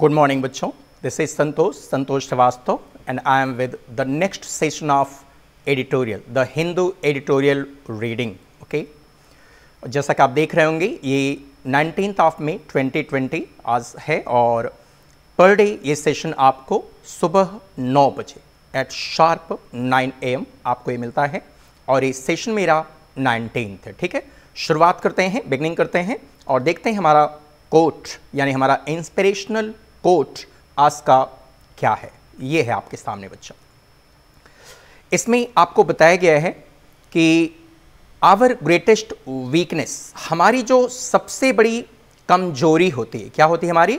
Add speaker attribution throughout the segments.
Speaker 1: Good morning बच्चों this is Santosh Santosh Srivastava and I am with the next session of editorial the Hindu editorial reading okay जैसा कि आप देख रहे होंगे ये nineteen of May twenty twenty आज है और पर डे ये सेशन आपको सुबह नौ बजे eight sharp nine A M आपको ये मिलता है और ये सेशन मेरा नाइनटीन है ठीक है शुरुआत करते हैं बिगनिंग करते हैं और देखते हैं हमारा कोट यानी हमारा इंस्पिरेशनल कोट आज का क्या है ये है आपके सामने बच्चा इसमें आपको बताया गया है कि आवर ग्रेटेस्ट वीकनेस हमारी जो सबसे बड़ी कमजोरी होती है क्या होती है हमारी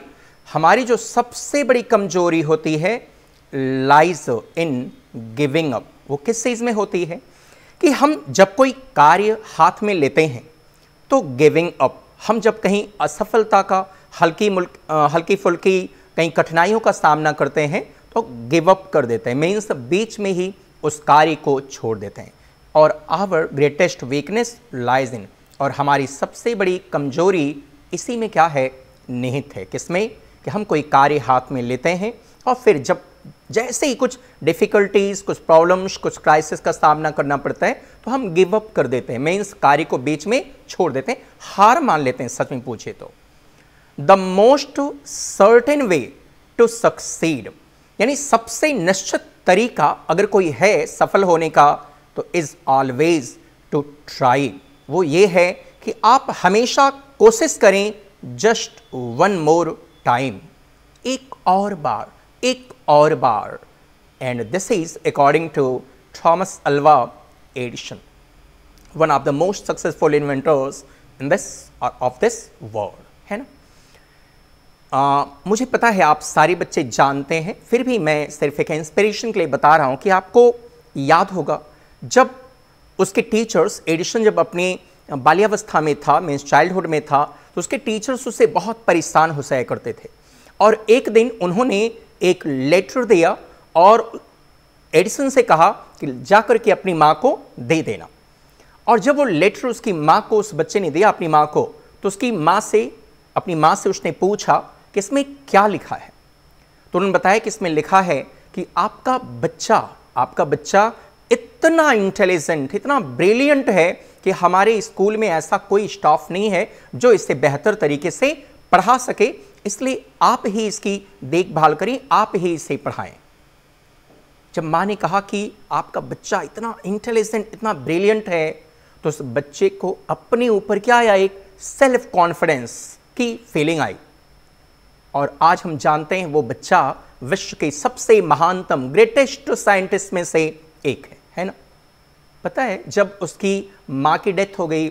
Speaker 1: हमारी जो सबसे बड़ी कमजोरी होती है लाइज इन गिविंग अप वो किस चीज़ में होती है कि हम जब कोई कार्य हाथ में लेते हैं तो गिविंग अप हम जब कहीं असफलता का हल्की मुल्क हल्की फुल्की कहीं कठिनाइयों का सामना करते हैं तो गिव अप कर देते हैं मीन्स बीच में ही उस कार्य को छोड़ देते हैं और our greatest weakness lies in और हमारी सबसे बड़ी कमजोरी इसी में क्या है निहित है किसमें कि हम कोई कार्य हाथ में लेते हैं और फिर जब जैसे ही कुछ डिफ़िकल्टीज़ कुछ प्रॉब्लम्स कुछ क्राइसिस का सामना करना पड़ता है तो हम गिव अप कर देते हैं मीन्स कार्य को बीच में छोड़ देते हैं हार मान लेते हैं सच में पूछे तो the most certain way to succeed यानी सबसे निश्चित तरीका अगर कोई है सफल होने का तो इज़ ऑलवेज टू ट्राई वो ये है कि आप हमेशा कोशिश करें जस्ट वन मोर टाइम एक और बार एक or bar and this is according to Thomas Alva Edison, one of the most successful inventors in this or of this world है ना आ, uh, मुझे पता है आप सारे बच्चे जानते हैं फिर भी मैं सिर्फ एक इंस्पिरेशन के लिए बता रहा हूँ कि आपको याद होगा जब उसके टीचर्स एडिशन जब अपनी बाल्यावस्था में था मीन्स चाइल्डहुड में था तो उसके टीचर्स उससे बहुत परेशान हो जाया करते थे और एक दिन उन्होंने एक लेटर दिया और एडिसन से कहा कि जाकर के अपनी माँ को दे देना और जब वो लेटर उसकी माँ को उस बच्चे ने दिया अपनी माँ को तो उसकी माँ से अपनी माँ से उसने पूछा कि इसमें क्या लिखा है तो उन्होंने बताया कि इसमें लिखा है कि आपका बच्चा आपका बच्चा इतना इंटेलिजेंट इतना ब्रिलियंट है कि हमारे स्कूल में ऐसा कोई स्टाफ नहीं है जो इसे बेहतर तरीके से पढ़ा सके इसलिए आप ही इसकी देखभाल करें आप ही इसे पढ़ाएं जब माँ ने कहा कि आपका बच्चा इतना इंटेलिजेंट इतना ब्रिलियंट है तो उस बच्चे को अपने ऊपर क्या आया एक सेल्फ कॉन्फिडेंस की फीलिंग आई और आज हम जानते हैं वो बच्चा विश्व के सबसे महानतम ग्रेटेस्ट साइंटिस्ट में से एक है है ना पता है जब उसकी माँ की डेथ हो गई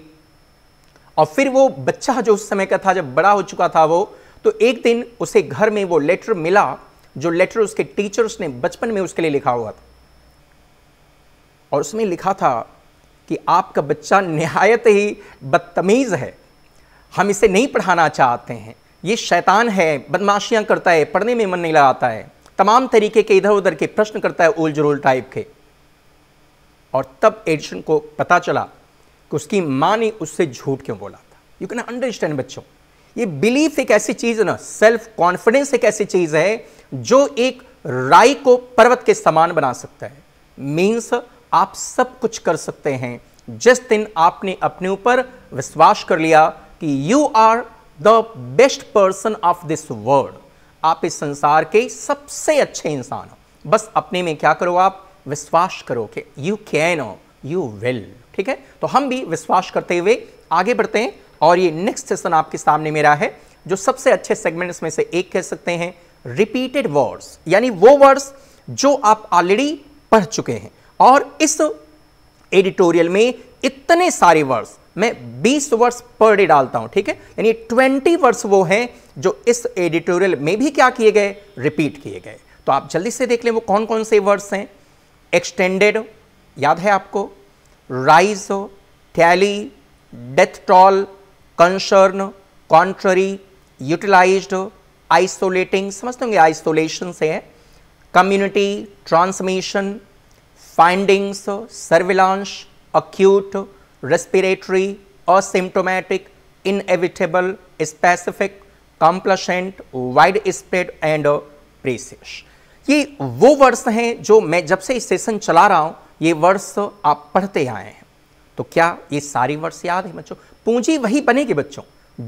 Speaker 1: और फिर वो बच्चा जो उस समय का था जब बड़ा हो चुका था वो तो एक दिन उसे घर में वो लेटर मिला जो लेटर उसके टीचर ने बचपन में उसके लिए लिखा हुआ था और उसमें लिखा था कि आपका बच्चा नहायत ही बदतमीज़ है हम इसे नहीं पढ़ाना चाहते हैं ये शैतान है बदमाशियां करता है पढ़ने में मन नहीं लगाता है तमाम तरीके के इधर उधर के प्रश्न करता है उलझ रोल टाइप के और तब एडिशन को पता चला कि उसकी माँ ने उससे झूठ क्यों बोला था यू कैन अंडरस्टैंड बच्चों ये बिलीफ एक ऐसी चीज है ना सेल्फ कॉन्फिडेंस एक ऐसी चीज है जो एक राय को पर्वत के समान बना सकता है मीन्स आप सब कुछ कर सकते हैं जिस दिन आपने अपने ऊपर विश्वास कर लिया कि you are the best person of this world आप इस संसार के सबसे अच्छे इंसान हो बस अपने में क्या करो आप विश्वास करो कि यू कैन हो यू विल ठीक है तो हम भी विश्वास करते हुए आगे बढ़ते हैं और ये नेक्स्ट सेशन आपके सामने मेरा है जो सबसे अच्छे सेगमेंट्स में से एक कह सकते हैं रिपीटेड वर्ड्स यानी वो वर्ड्स जो आप ऑलरेडी पढ़ चुके हैं और इस एडिटोरियल में इतने सारे वर्ड्स मैं 20 वर्ड्स पर डे डालता हूं ठीक है यानी 20 वर्ड्स वो हैं जो इस एडिटोरियल में भी क्या किए गए रिपीट किए गए तो आप जल्दी से देख लें वो कौन कौन से वर्ड्स हैं एक्सटेंडेड याद है आपको rise tally death toll concern contrary utilised isolating समझते होंगे आइसोलेशन से है community transmission findings surveillance acute respiratory asymptomatic inevitable specific complacent wide spread and precious. ये वो वर्ड्स हैं जो मैं जब से इस सेशन चला रहा हूँ ये वर्ड्स आप पढ़ते आए हैं तो क्या ये सारी वर्ड्स याद है बच्चों पूंजी वही बनेगी बच्चों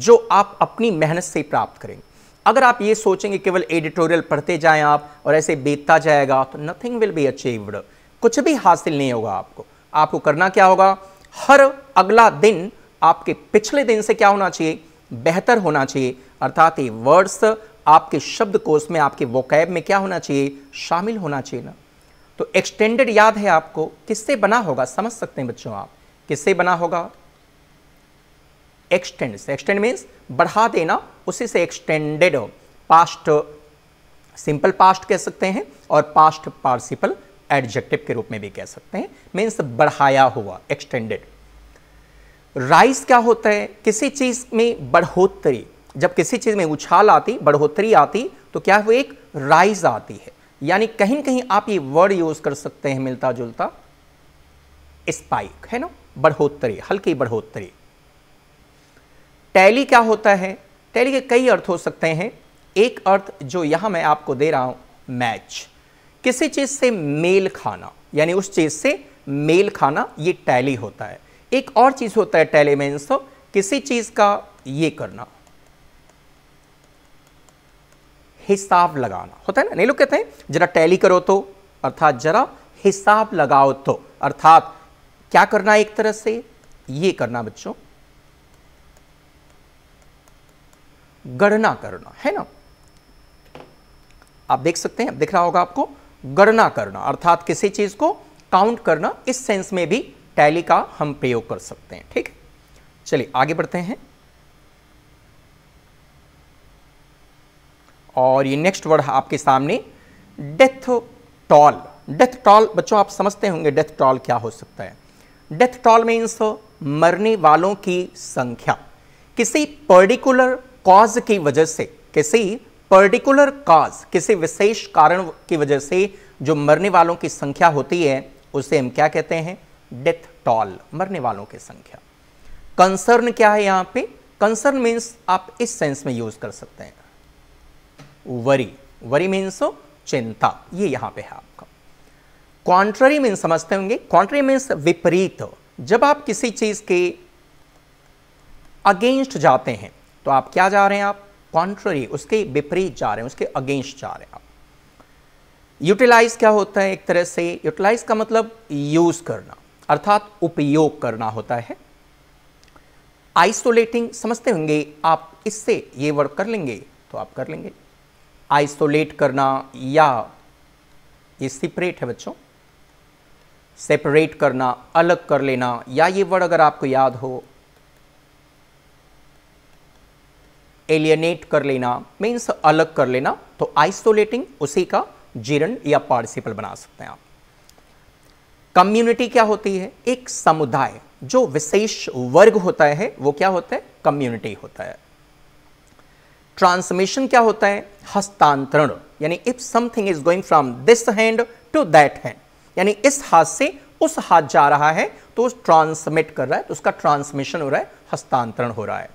Speaker 1: जो आप अपनी मेहनत से प्राप्त करेंगे अगर आप ये सोचेंगे केवल एडिटोरियल पढ़ते जाएं आप और ऐसे बीतता जाएगा तो नथिंग विल बी अचीव्ड कुछ भी हासिल नहीं होगा आपको आपको करना क्या होगा हर अगला दिन आपके पिछले दिन से क्या होना चाहिए बेहतर होना चाहिए अर्थात ये वर्ड्स आपके शब्द कोश में आपके वोकैब में क्या होना चाहिए शामिल होना चाहिए ना तो एक्सटेंडेड याद है आपको किससे बना होगा समझ सकते हैं बच्चों आप किससे बना होगा से एक्सटेंड मीन्स बढ़ा देना उसी से एक्सटेंडेड पास्ट सिंपल पास्ट कह सकते हैं और पास्ट पार्सिपल एडजेक्टिव के रूप में भी कह सकते हैं मीन्स बढ़ाया हुआ एक्सटेंडेड राइस क्या होता है किसी चीज़ में बढ़ोतरी जब किसी चीज़ में उछाल आती बढ़ोतरी आती तो क्या वो एक राइज आती है यानी कहीं कहीं आप ये वर्ड यूज कर सकते हैं मिलता जुलता स्पाइक है ना बढ़ोतरी हल्की बढ़ोतरी टैली क्या होता है टैली के कई अर्थ हो सकते हैं एक अर्थ जो यहां मैं आपको दे रहा हूं मैच किसी चीज़ से मेल खाना यानी उस चीज़ से मेल खाना ये टैली होता है एक और चीज़ होता है टैली में तो किसी चीज़ का ये करना हिसाब लगाना होता है ना नहीं लोग कहते हैं जरा टैली करो तो अर्थात जरा हिसाब लगाओ तो अर्थात क्या करना एक तरह से ये करना बच्चों गणना करना है ना आप देख सकते हैं दिख रहा होगा आपको गणना करना अर्थात किसी चीज को काउंट करना इस सेंस में भी टैली का हम प्रयोग कर सकते हैं ठीक चलिए आगे बढ़ते हैं और ये नेक्स्ट वर्ड आपके सामने डेथ टॉल डेथ टॉल बच्चों आप समझते होंगे डेथ टॉल क्या हो सकता है डेथ टॉल मीन्स मरने वालों की संख्या किसी पर्टिकुलर कॉज की वजह से किसी पर्टिकुलर कॉज किसी विशेष कारण की वजह से जो मरने वालों की संख्या होती है उसे हम क्या कहते हैं डेथ टॉल मरने वालों की संख्या कंसर्न क्या है यहां पे कंसर्न मींस आप इस सेंस में यूज कर सकते हैं वरी वरी मींस चिंता ये यहां पे है आपका क्वांट्ररी मीन्स समझते होंगे क्वांट्ररी मीन्स विपरीत जब आप किसी चीज के अगेंस्ट जाते हैं तो आप क्या जा रहे हैं आप कॉन्ट्ररी उसके विपरीत जा रहे हैं उसके अगेंस्ट जा रहे हैं आप यूटिलाइज क्या होता है एक तरह से यूटिलाइज का मतलब यूज करना अर्थात उपयोग करना होता है आइसोलेटिंग समझते होंगे आप इससे ये वर्ड कर लेंगे तो आप कर लेंगे आइसोलेट करना या ये सेपरेट है बच्चों सेपरेट करना अलग कर लेना या ये वर्ड अगर आपको याद हो एलियनेट कर लेना मीन्स अलग कर लेना तो आइसोलेटिंग उसी का जीरण या पार्टिसिपल बना सकते हैं आप कम्युनिटी क्या होती है एक समुदाय जो विशेष वर्ग होता है वो क्या होता है कम्युनिटी होता है ट्रांसमिशन क्या होता है हस्तांतरण यानी if something is going from this hand to that hand यानी इस हाथ से उस हाथ जा रहा है तो ट्रांसमिट कर रहा है तो उसका ट्रांसमिशन हो रहा है हस्तांतरण हो रहा है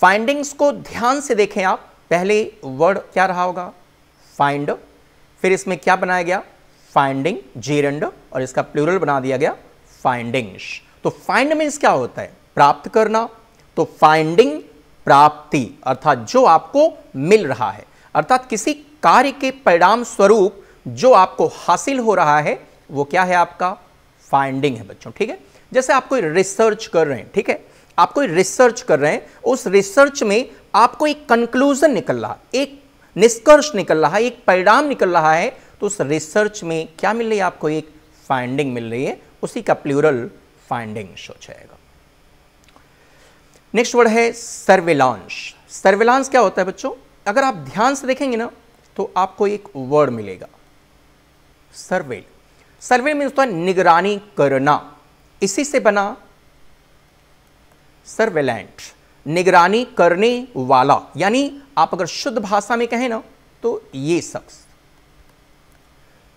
Speaker 1: फाइंडिंग्स को ध्यान से देखें आप पहले वर्ड क्या रहा होगा फाइंड फिर इसमें क्या बनाया गया फाइंडिंग जेरेंड और इसका प्लूरल बना दिया गया फाइंडिंग्स तो फाइंड मीन्स क्या होता है प्राप्त करना तो फाइंडिंग प्राप्ति अर्थात जो आपको मिल रहा है अर्थात किसी कार्य के परिणाम स्वरूप जो आपको हासिल हो रहा है वो क्या है आपका फाइंडिंग है बच्चों ठीक है जैसे आप कोई रिसर्च कर रहे हैं ठीक है आप कोई रिसर्च कर रहे हैं उस रिसर्च में आपको एक कंक्लूजन निकल रहा एक निष्कर्ष निकल रहा है एक परिणाम निकल रहा है तो उस रिसर्च में क्या मिल रही है आपको एक फाइंडिंग मिल रही है उसी का प्लूरल फाइंडिंग हो जाएगा नेक्स्ट वर्ड है सर्वेलांश सर्वेलांस क्या होता है बच्चों अगर आप ध्यान से देखेंगे ना तो आपको एक वर्ड मिलेगा सर्वे सर्वे में होता है निगरानी करना इसी से बना सर्वेलेंट निगरानी करने वाला यानी आप अगर शुद्ध भाषा में कहें ना तो ये शख्स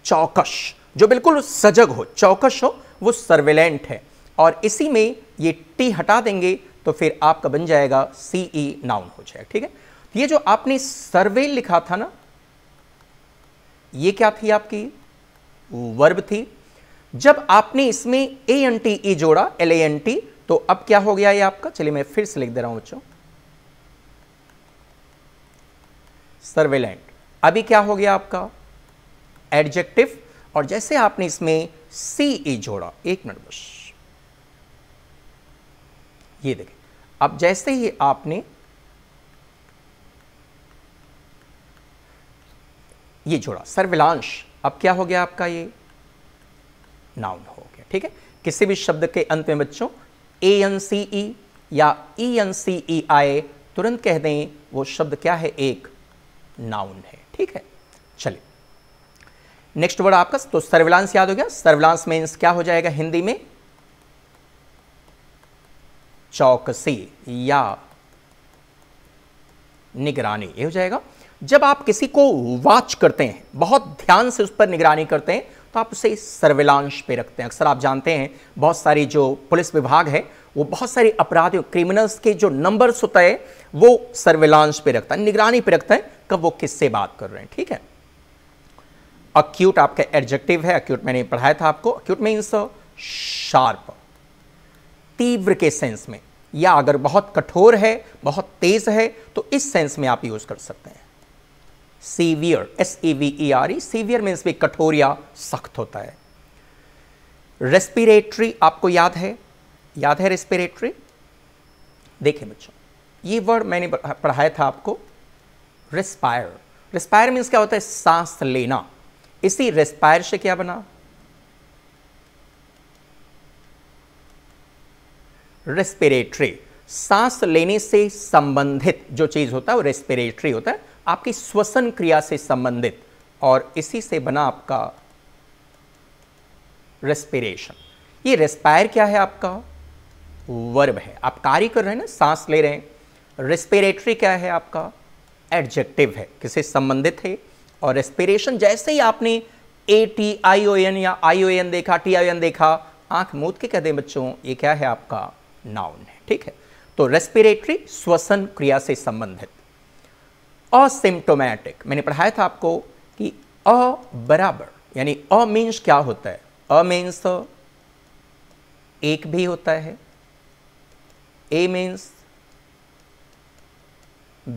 Speaker 1: चौकस जो बिल्कुल सजग हो चौकस हो वो सर्वेलेंट है और इसी में ये टी हटा देंगे तो फिर आपका बन जाएगा सीई e नाउन हो जाएगा ठीक है ये जो आपने सर्वे लिखा था ना ये क्या थी आपकी वर्ब थी जब आपने इसमें ए एन टी ई जोड़ा एल ए एन टी तो अब क्या हो गया ये आपका चलिए मैं फिर से लिख दे रहा हूं बच्चों सर्वेलेंट अभी क्या हो गया आपका एडजेक्टिव और जैसे आपने इसमें सी ई e जोड़ा एक मिनट बस ये देखें अब जैसे ही आपने ये जोड़ा सर्विलांश अब क्या हो गया आपका ये नाउन हो गया ठीक है किसी भी शब्द के अंत में बच्चों ए एन सी ई या ई एन सी ई आई तुरंत कह दें वो शब्द क्या है एक नाउन है ठीक है चलिए नेक्स्ट वर्ड आपका तो सर्विलांस याद हो गया सर्विलांस मीन्स क्या हो जाएगा हिंदी में चौकसी या निगरानी ये हो जाएगा जब आप किसी को वाच करते हैं बहुत ध्यान से उस पर निगरानी करते हैं तो आप उसे सर्विलांश पे रखते हैं अक्सर आप जानते हैं बहुत सारी जो पुलिस विभाग है वो बहुत सारे अपराधियों क्रिमिनल्स के जो नंबर्स होता है वो सर्विलांश पे रखता है निगरानी पे रखता है कब वो किससे बात कर रहे हैं ठीक है अक्यूट आपका एडजेक्टिव है अक्यूट मैंने पढ़ाया था आपको अक्यूट मीन्स शार्प तीव्र के सेंस में या अगर बहुत कठोर है बहुत तेज है तो इस सेंस में आप यूज कर सकते हैं severe S E V E R E severe means भी कठोर या सख्त होता है रेस्पिरेटरी आपको याद है याद है रेस्पिरेटरी देखिए बच्चों ये वर्ड मैंने पढ़ाया था आपको रेस्पायर रेस्पायर मीन्स क्या होता है सांस लेना इसी रेस्पायर से क्या बना रेस्पिरेटरी सांस लेने से संबंधित जो चीज होता है वो रेस्पिरेटरी होता है आपकी श्वसन क्रिया से संबंधित और इसी से बना आपका रेस्पिरेशन ये रेस्पायर क्या है आपका वर्ब है आप कार्य कर रहे हैं ना सांस ले रहे हैं रेस्पिरेटरी क्या है आपका एडजेक्टिव है किसे संबंधित है और रेस्पिरेशन जैसे ही आपने A T I O N या आई ओ एन देखा टी आई एन देखा आंख मूत के कहते हैं बच्चों ये क्या है आपका नाउन है ठीक है तो रेस्पिरेटरी श्वसन क्रिया से संबंधित असिम्टोमैटिक मैंने पढ़ाया था आपको कि अ बराबर यानी अ मीन्स क्या होता है अ मीन्स एक भी होता है ए मीन्स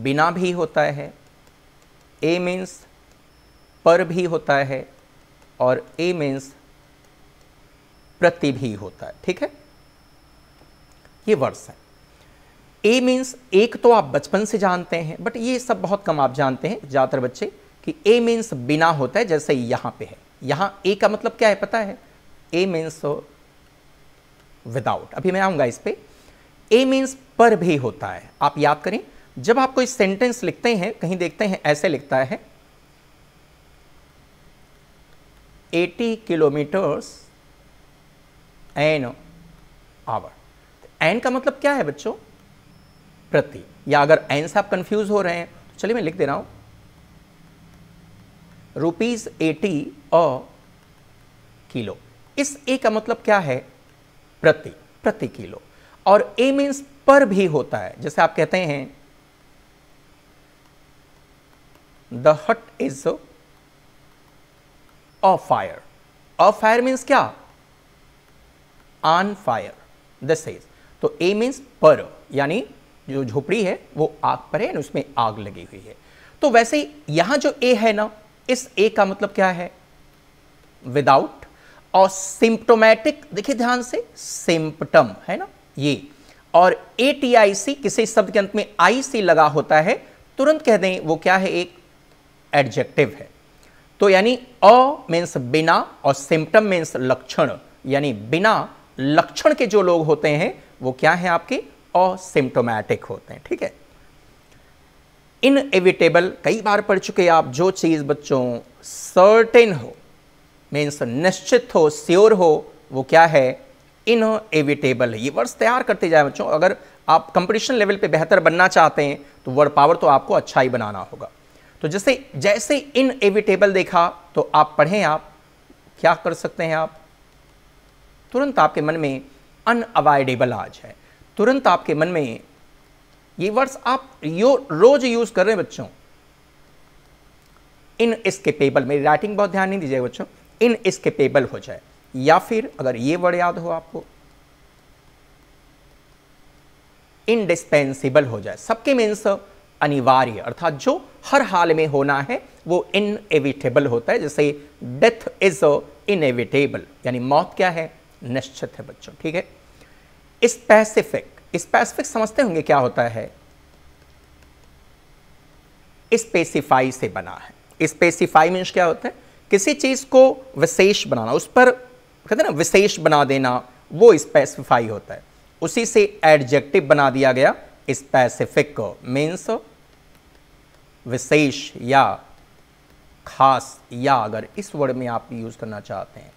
Speaker 1: बिना भी होता है ए मीन्स पर भी होता है और ए मीन्स प्रति भी होता है ठीक है ये वर्ड्स हैं ए मीन्स एक तो आप बचपन से जानते हैं बट ये सब बहुत कम आप जानते हैं ज़्यादातर बच्चे कि ए मीन्स बिना होता है जैसे यहाँ पे है यहाँ ए का मतलब क्या है पता है ए मीन्स विदाउट अभी मैं आऊँगा इस पर ए मीन्स पर भी होता है आप याद करें जब आप कोई सेंटेंस लिखते हैं कहीं देखते हैं ऐसे लिखता है 80 किलोमीटर्स एन आवर एन का मतलब क्या है बच्चों प्रति या अगर एंस आप कंफ्यूज हो रहे हैं तो चलिए मैं लिख दे रहा हूं रुपीज एटी अ किलो इस ए का मतलब क्या है प्रति प्रति किलो और ए मीन्स पर भी होता है जैसे आप कहते हैं the hut is a fire a fire means क्या ऑन फायर दिस इज तो ए मीन्स पर यानी जो झोपड़ी है वो आग पर है उसमें आग लगी हुई है तो वैसे ही यहां जो ए है ना इस ए का मतलब क्या है विदाउट और सिम्प्टोमेटिक देखिए ध्यान से सिम्पटम है ना ये और ए टी आई सी किसी शब्द के अंत में आई सी लगा होता है तुरंत कह दें वो क्या है एक एडजेक्टिव है तो यानी अ मीन्स बिना और सिम्पटम मीन्स लक्षण यानी बिना लक्षण के जो लोग होते हैं वो क्या है आपके और सिम्टोमेटिक होते हैं ठीक है इनएविटेबल कई बार पढ़ चुके आप जो चीज़ बच्चों सर्टेन हो मीन्स निश्चित हो स्योर हो वो क्या है इनएविटेबल एविटेबल ये वर्ड्स तैयार करते जाए बच्चों अगर आप कंपटीशन लेवल पे बेहतर बनना चाहते हैं तो वर्ड पावर तो आपको अच्छा ही बनाना होगा तो जैसे जैसे इनएविटेबल देखा तो आप पढ़ें आप क्या कर सकते हैं आप तुरंत आपके मन में अनअवॉइडेबल आ जाए तुरंत आपके मन में ये वर्ड्स आप यो रोज यूज़ कर रहे हैं बच्चों इन इसकेपेबल मेरी राइटिंग बहुत ध्यान नहीं दीजिएगा बच्चों इन इसकेपेबल हो जाए या फिर अगर ये वर्ड याद हो आपको इनडिस्पेंसिबल हो जाए सबके मीन्स अनिवार्य अर्थात जो हर हाल में होना है वो इनएविटेबल होता है जैसे डेथ इज इनएविटेबल यानी मौत क्या है निश्चित है बच्चों ठीक है स्पेसिफिक स्पेसिफिक समझते होंगे क्या होता है स्पेसिफाई से बना है स्पेसिफाई मीन्स क्या होता है किसी चीज़ को विशेष बनाना उस पर कहते हैं ना विशेष बना देना वो स्पेसिफाई होता है उसी से एडजेक्टिव बना दिया गया स्पेसिफिक मीन्स विशेष या खास या अगर इस वर्ड में आप यूज़ करना चाहते हैं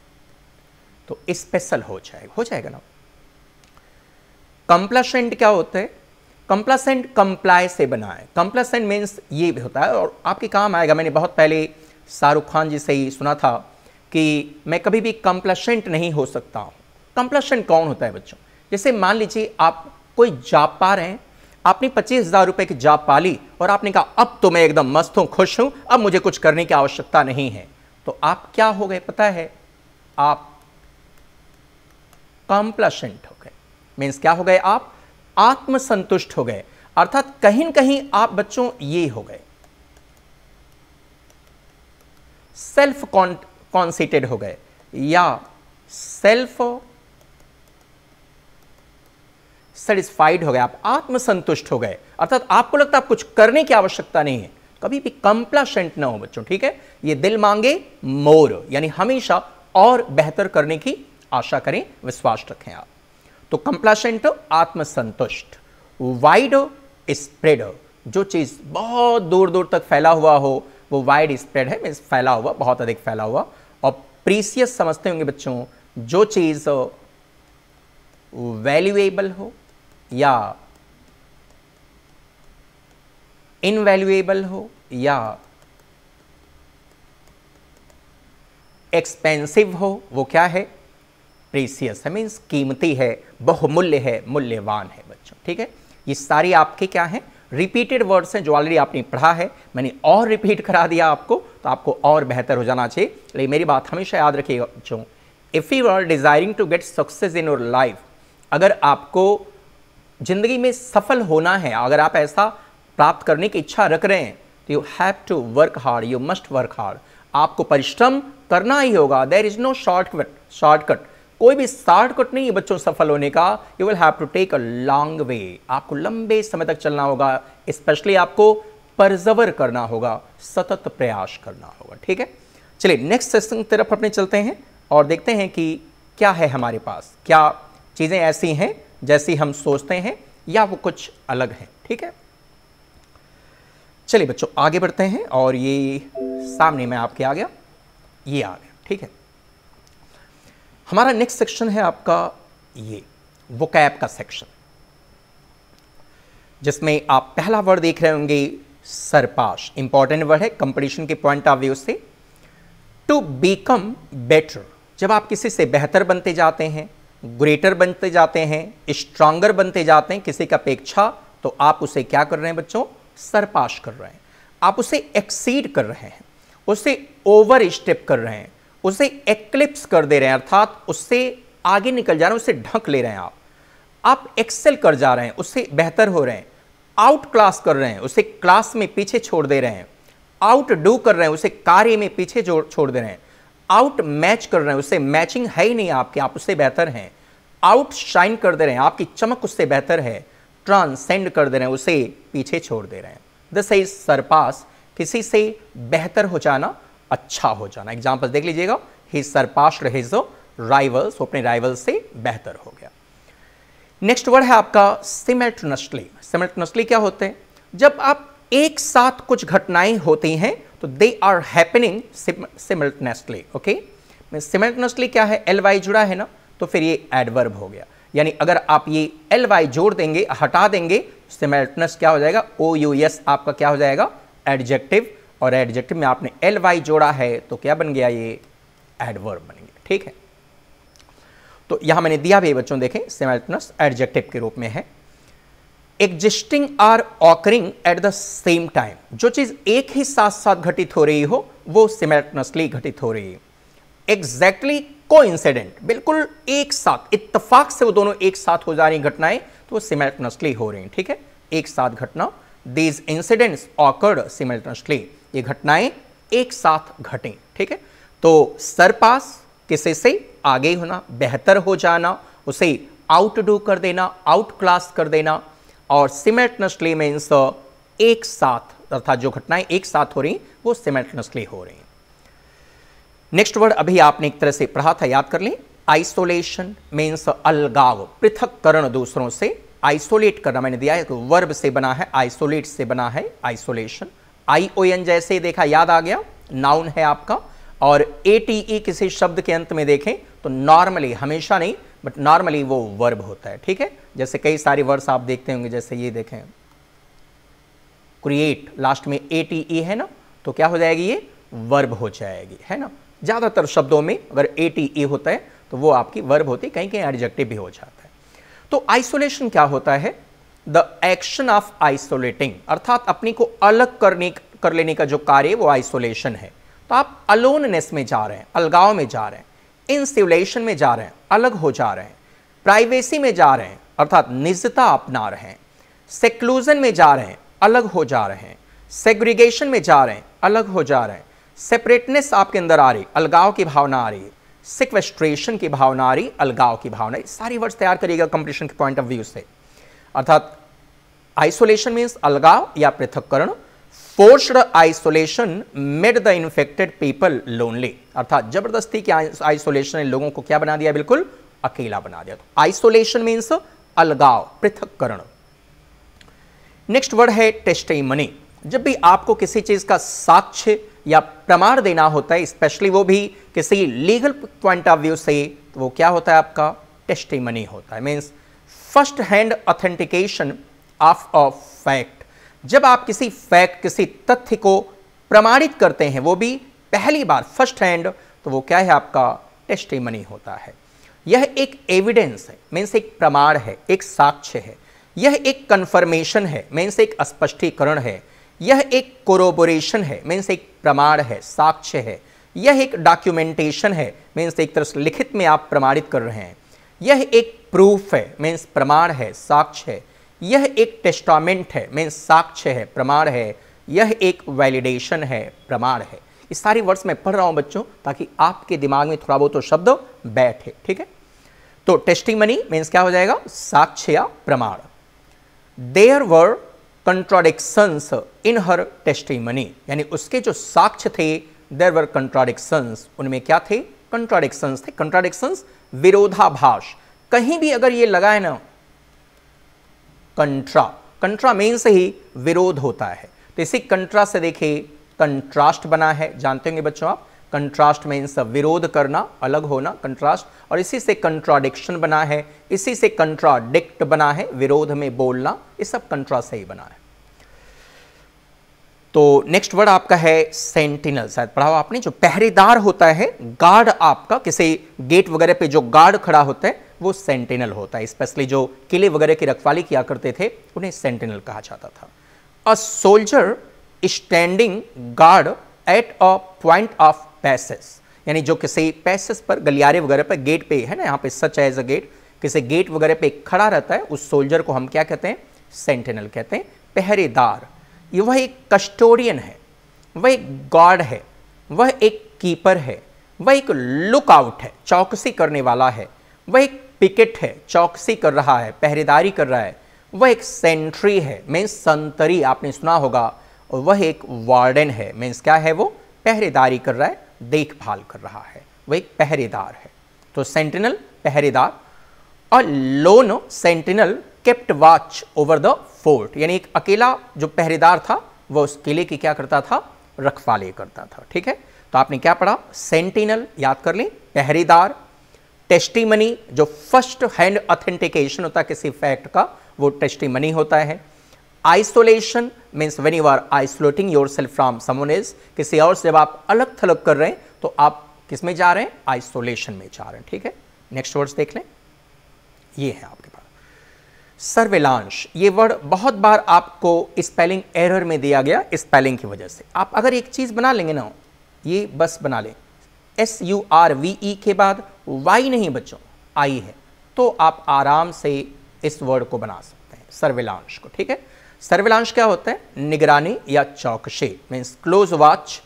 Speaker 1: तो स्पेशल हो जाएगा हो जाएगा ना कंप्लासेंट क्या होते हैं कंप्लासेंट कंप्लाई से बना है कंप्लासेंट मीन्स ये भी होता है और आपके काम आएगा मैंने बहुत पहले शाहरुख खान जी से ही सुना था कि मैं कभी भी कंप्लासेंट नहीं हो सकता हूँ कंप्लासेंट कौन होता है बच्चों जैसे मान लीजिए आप कोई जाप पा रहे हैं आपने पच्चीस हज़ार रुपये की जाप पा ली और आपने कहा अब तो मैं एकदम मस्त हूँ खुश हूँ अब मुझे कुछ करने की आवश्यकता नहीं है तो आप क्या हो गए पता है आप कंप्लासेंट हो मीन्स क्या हो गए आप आत्मसंतुष्ट हो गए अर्थात कहीं ना कहीं आप बच्चों ये हो गए सेल्फ कॉन्सिटेड हो गए या सेल्फ सेटिस्फाइड हो गए आप आत्मसंतुष्ट हो गए अर्थात आपको लगता है आप कुछ करने की आवश्यकता नहीं है कभी भी कंप्लाशेंट ना हो बच्चों ठीक है ये दिल मांगे मोर यानी हमेशा और बेहतर करने की आशा करें विश्वास रखें आप तो कंप्लासेंट आत्मसंतुष्ट वाइड स्प्रेड जो चीज़ बहुत दूर दूर तक फैला हुआ हो वो वाइड स्प्रेड है मीन्स फैला हुआ बहुत अधिक फैला हुआ और प्रीसियस समझते होंगे बच्चों जो चीज़ वैल्यूएबल हो या इनवैल्यूएबल हो या एक्सपेंसिव हो वो क्या है प्रीसियस है मीन्स कीमती है बहुमूल्य है मूल्यवान है बच्चों ठीक है ये सारी आपके क्या हैं रिपीटेड वर्ड्स हैं जो ऑलरेडी आपने पढ़ा है मैंने और रिपीट करा दिया आपको तो आपको और बेहतर हो जाना चाहिए लेकिन मेरी बात हमेशा याद रखिएगा बच्चों if you are desiring to get success in your life अगर आपको ज़िंदगी में सफल होना है अगर आप ऐसा प्राप्त करने की इच्छा रख रहे हैं तो you have to work hard you must work hard आपको परिश्रम करना ही होगा there is no shortcut shortcut कोई भी शॉर्टकट नहीं है बच्चों सफल होने का you will have to take a long way आपको लंबे समय तक चलना होगा स्पेशली आपको परजवर करना होगा सतत प्रयास करना होगा ठीक है चलिए नेक्स्ट सेशन तरफ अपने चलते हैं और देखते हैं कि क्या है हमारे पास क्या चीज़ें ऐसी हैं जैसी हम सोचते हैं या वो कुछ अलग हैं ठीक है चलिए बच्चों आगे बढ़ते हैं और ये सामने में आपके आ गया ये आ गया ठीक है हमारा नेक्स्ट सेक्शन है आपका ये वो कैब का सेक्शन जिसमें आप पहला वर्ड देख रहे होंगे सरपाश इंपॉर्टेंट वर्ड है कंपटीशन के पॉइंट ऑफ व्यू से टू बिकम बेटर जब आप किसी से बेहतर बनते जाते हैं ग्रेटर बनते जाते हैं स्ट्रांगर बनते जाते हैं किसी का अपेक्षा तो आप उसे क्या कर रहे हैं बच्चों सरपाश कर रहे हैं आप उसे एक्सीड कर रहे हैं उसे ओवर स्टेप कर रहे हैं उसे एक्लिप्स कर दे रहे हैं अर्थात उससे आगे निकल जा रहे हैं उसे ढक ले रहे हैं आप आप एक्सेल कर जा रहे हैं उससे बेहतर हो रहे हैं आउट क्लास कर रहे हैं उसे क्लास में पीछे छोड़ दे रहे हैं आउट डू कर रहे हैं उसे कार्य में पीछे छोड़ दे रहे हैं आउट मैच कर रहे हैं उससे मैचिंग है ही नहीं आपके आप उससे बेहतर हैं आउट शाइन कर दे रहे हैं आपकी चमक उससे बेहतर है ट्रांसेंड कर दे रहे हैं उसे पीछे छोड़ दे रहे हैं दिस इज सरपास किसी से बेहतर हो जाना अच्छा हो जाना एग्जाम्पल देख लीजिएगा ही सरपास्ट हिज राइवल्स अपने राइवल्स से बेहतर हो गया नेक्स्ट वर्ड है आपका सिमेल्टनस्टली सिमेल्टनस्टली क्या होते हैं जब आप एक साथ कुछ घटनाएं होती हैं तो they are happening simultaneously okay simultaneously क्या है एल वाई जुड़ा है ना तो फिर ये एडवर्ब हो गया यानी अगर आप ये एल वाई जोड़ देंगे हटा देंगे सिमल्टनस क्या हो जाएगा ओ यू एस आपका क्या हो जाएगा एडजेक्टिव और एडजेक्टिव में आपने एल वाई जोड़ा है तो क्या बन गया ये एडवर्ब बन गया ठीक है तो यहां मैंने दिया भी बच्चों देखें सेमेल्टनस एडजेक्टिव के रूप में है existing or occurring at the same time जो चीज़ एक ही साथ साथ घटित हो रही हो वो सिमेटनसली घटित हो रही है एग्जैक्टली को इंसिडेंट बिल्कुल एक साथ इत्तफाक से वो दोनों एक साथ हो जा रही घटनाएं तो वो सिमेटनसली हो रही ठीक है एक साथ घटना दीज इंसिडेंट्स ऑकर्ड सिमेटनसली ये घटनाएं एक साथ घटें ठीक है तो सरपास किसी से आगे होना बेहतर हो जाना उसे आउट डू कर देना आउट क्लास कर देना और सिमेटनसली में एक साथ अर्थात जो घटनाएं एक साथ हो रही वो सिमेटनसली हो रही नेक्स्ट वर्ड अभी आपने एक तरह से पढ़ा था याद कर लें आइसोलेशन मीन्स अलगाव पृथककरण दूसरों से आइसोलेट करना मैंने दिया है वर्ब से बना है आइसोलेट से बना है आइसोलेशन आई ओ एन जैसे देखा याद आ गया नाउन है आपका और ए टी ई किसी शब्द के अंत में देखें तो नॉर्मली हमेशा नहीं बट नॉर्मली वो वर्ब होता है ठीक है जैसे कई सारे वर्ड्स आप देखते होंगे जैसे ये देखें क्रिएट लास्ट में ए टी ई है ना तो क्या हो जाएगी ये वर्ब हो जाएगी है ना ज़्यादातर शब्दों में अगर ए टी ई होता है तो वो आपकी वर्ब होती है कहीं कहीं एडजेक्टिव भी हो जाता है तो आइसोलेशन क्या होता है द एक्शन ऑफ आइसोलेटिंग अर्थात अपने को अलग करने कर लेने का जो कार्य वो आइसोलेशन है तो आप अलोननेस में जा रहे हैं अलगाव में जा रहे हैं इंसुलेशन में जा रहे हैं अलग हो जा रहे हैं प्राइवेसी में जा रहे हैं अर्थात निजता अपना रहे हैं सेक्लूजन में जा रहे हैं अलग हो जा रहे हैं सेग्रीगेशन में जा रहे हैं अलग हो जा रहे हैं सेपरेटनेस आपके अंदर आ रही अलगाव की भावना आ रही है सिक्वेस्ट्रेशन की भावना आ रही अलगाव की भावना सारी वर्ड्स तैयार करिएगा कंप्लीशन के पॉइंट ऑफ व्यू से अर्थात आइसोलेशन मीन्स अलगाव या पृथककरण forced isolation made the infected people lonely अर्थात जबरदस्ती के आइसोलेशन ने लोगों को क्या बना दिया बिल्कुल अकेला बना दिया तो आइसोलेशन मीन्स अलगाव पृथककरण नेक्स्ट वर्ड है टेस्टेमनी जब भी आपको किसी चीज़ का साक्ष्य या प्रमाण देना होता है स्पेशली वो भी किसी लीगल पॉइंट ऑफ व्यू से तो वो क्या होता है आपका टेस्टेमनी होता है means first hand authentication of a fact जब आप किसी फैक्ट किसी तथ्य को प्रमाणित करते हैं वो भी पहली बार फर्स्ट हैंड तो वो क्या है आपका टेस्टिमनी होता है यह एक एविडेंस है मीन्स एक प्रमाण है एक साक्ष्य है यह एक कन्फर्मेशन है मीन्स एक स्पष्टीकरण है यह एक कोरोबोरेशन है मीन्स एक प्रमाण है साक्ष्य है यह एक डॉक्यूमेंटेशन है मीन्स एक तरह से लिखित में आप प्रमाणित कर रहे हैं यह एक प्रूफ है मीन्स प्रमाण है साक्ष्य है यह एक टेस्टामेंट है मीन्स साक्ष्य है प्रमाण है यह एक वैलिडेशन है प्रमाण है इस सारे वर्ड्स में पढ़ रहा हूं बच्चों ताकि आपके दिमाग में थोड़ा बहुत तो शब्द बैठे ठीक है तो टेस्टिंग मनी मीन्स क्या हो जाएगा साक्ष्य या प्रमाण there were contradictions in her testimony यानी उसके जो साक्ष्य थे देयर वर कंट्राडिक्शंस उनमें क्या थे कंट्राडिक्शंस थे कंट्राडिक्शंस विरोधाभास कहीं भी अगर ये लगाए ना कंट्रा कंट्रा मेन से ही विरोध होता है तो इसी कंट्रा से देखिए कंट्रास्ट बना है जानते होंगे बच्चों आप कंट्रास्ट इनसे विरोध करना अलग होना कंट्रास्ट और इसी से कंट्राडिक्शन बना है इसी से कंट्राडिक्ट बना है विरोध में बोलना ये सब कंट्रा से ही बना है तो नेक्स्ट वर्ड आपका है सेंटिनल शायद पढ़ा आपने जो पहरेदार होता है गार्ड आपका किसी गेट वगैरह पे जो गार्ड खड़ा होता है वो सेंटिनल होता है स्पेशली जो किले वगैरह की रखवाली किया करते थे उन्हें सेंटिनल कहा जाता था a soldier standing guard at a point of passes यानी जो किसी पैसेस पर गलियारे वगैरह पर गेट पे है ना यहाँ पे सच एज अ गेट किसी गेट वगैरह पे खड़ा रहता है उस सोल्जर को हम क्या कहते हैं सेंटिनल कहते हैं पहरेदार वह एक कस्टोडियन है वह एक गॉड है वह एक कीपर है वह एक लुकआउट है चौकसी करने वाला है वह एक पिकेट है चौकसी कर रहा है पहरेदारी कर रहा है वह एक सेंट्री है मीन्स संतरी आपने सुना होगा और वह एक वार्डन है मीन्स क्या है वो पहरेदारी कर रहा है देखभाल कर रहा है वह एक पहरेदार है तो सेंटिनल पहरेदार और lone sentinel kept watch over the fort यानी एक अकेला जो पहरेदार था वह उस किले की क्या करता था रखवाले करता था ठीक है तो आपने क्या पढ़ा सेंटिनल याद कर लें पहरेदार टेस्टीमनी जो फर्स्ट हैंड ऑथेंटिकेशन होता है किसी फैक्ट का वो टेस्टीमनी होता है isolation means when you are isolating yourself from someone's is किसी और से जब आप अलग थलग कर रहे हैं तो आप किस में जा रहे हैं आइसोलेशन में जा रहे हैं ठीक है नेक्स्ट वर्ड्स देख लें ये है आपके सर्वेलांश ये वर्ड बहुत बार आपको स्पेलिंग एरर में दिया गया स्पेलिंग की वजह से आप अगर एक चीज़ बना लेंगे ना ये बस बना लें S U R V E के बाद वाई नहीं बच्चों आई है तो आप आराम से इस वर्ड को बना सकते हैं सर्वेलांश को ठीक है सर्वेलांश क्या होता है निगरानी या चौकशे means close watch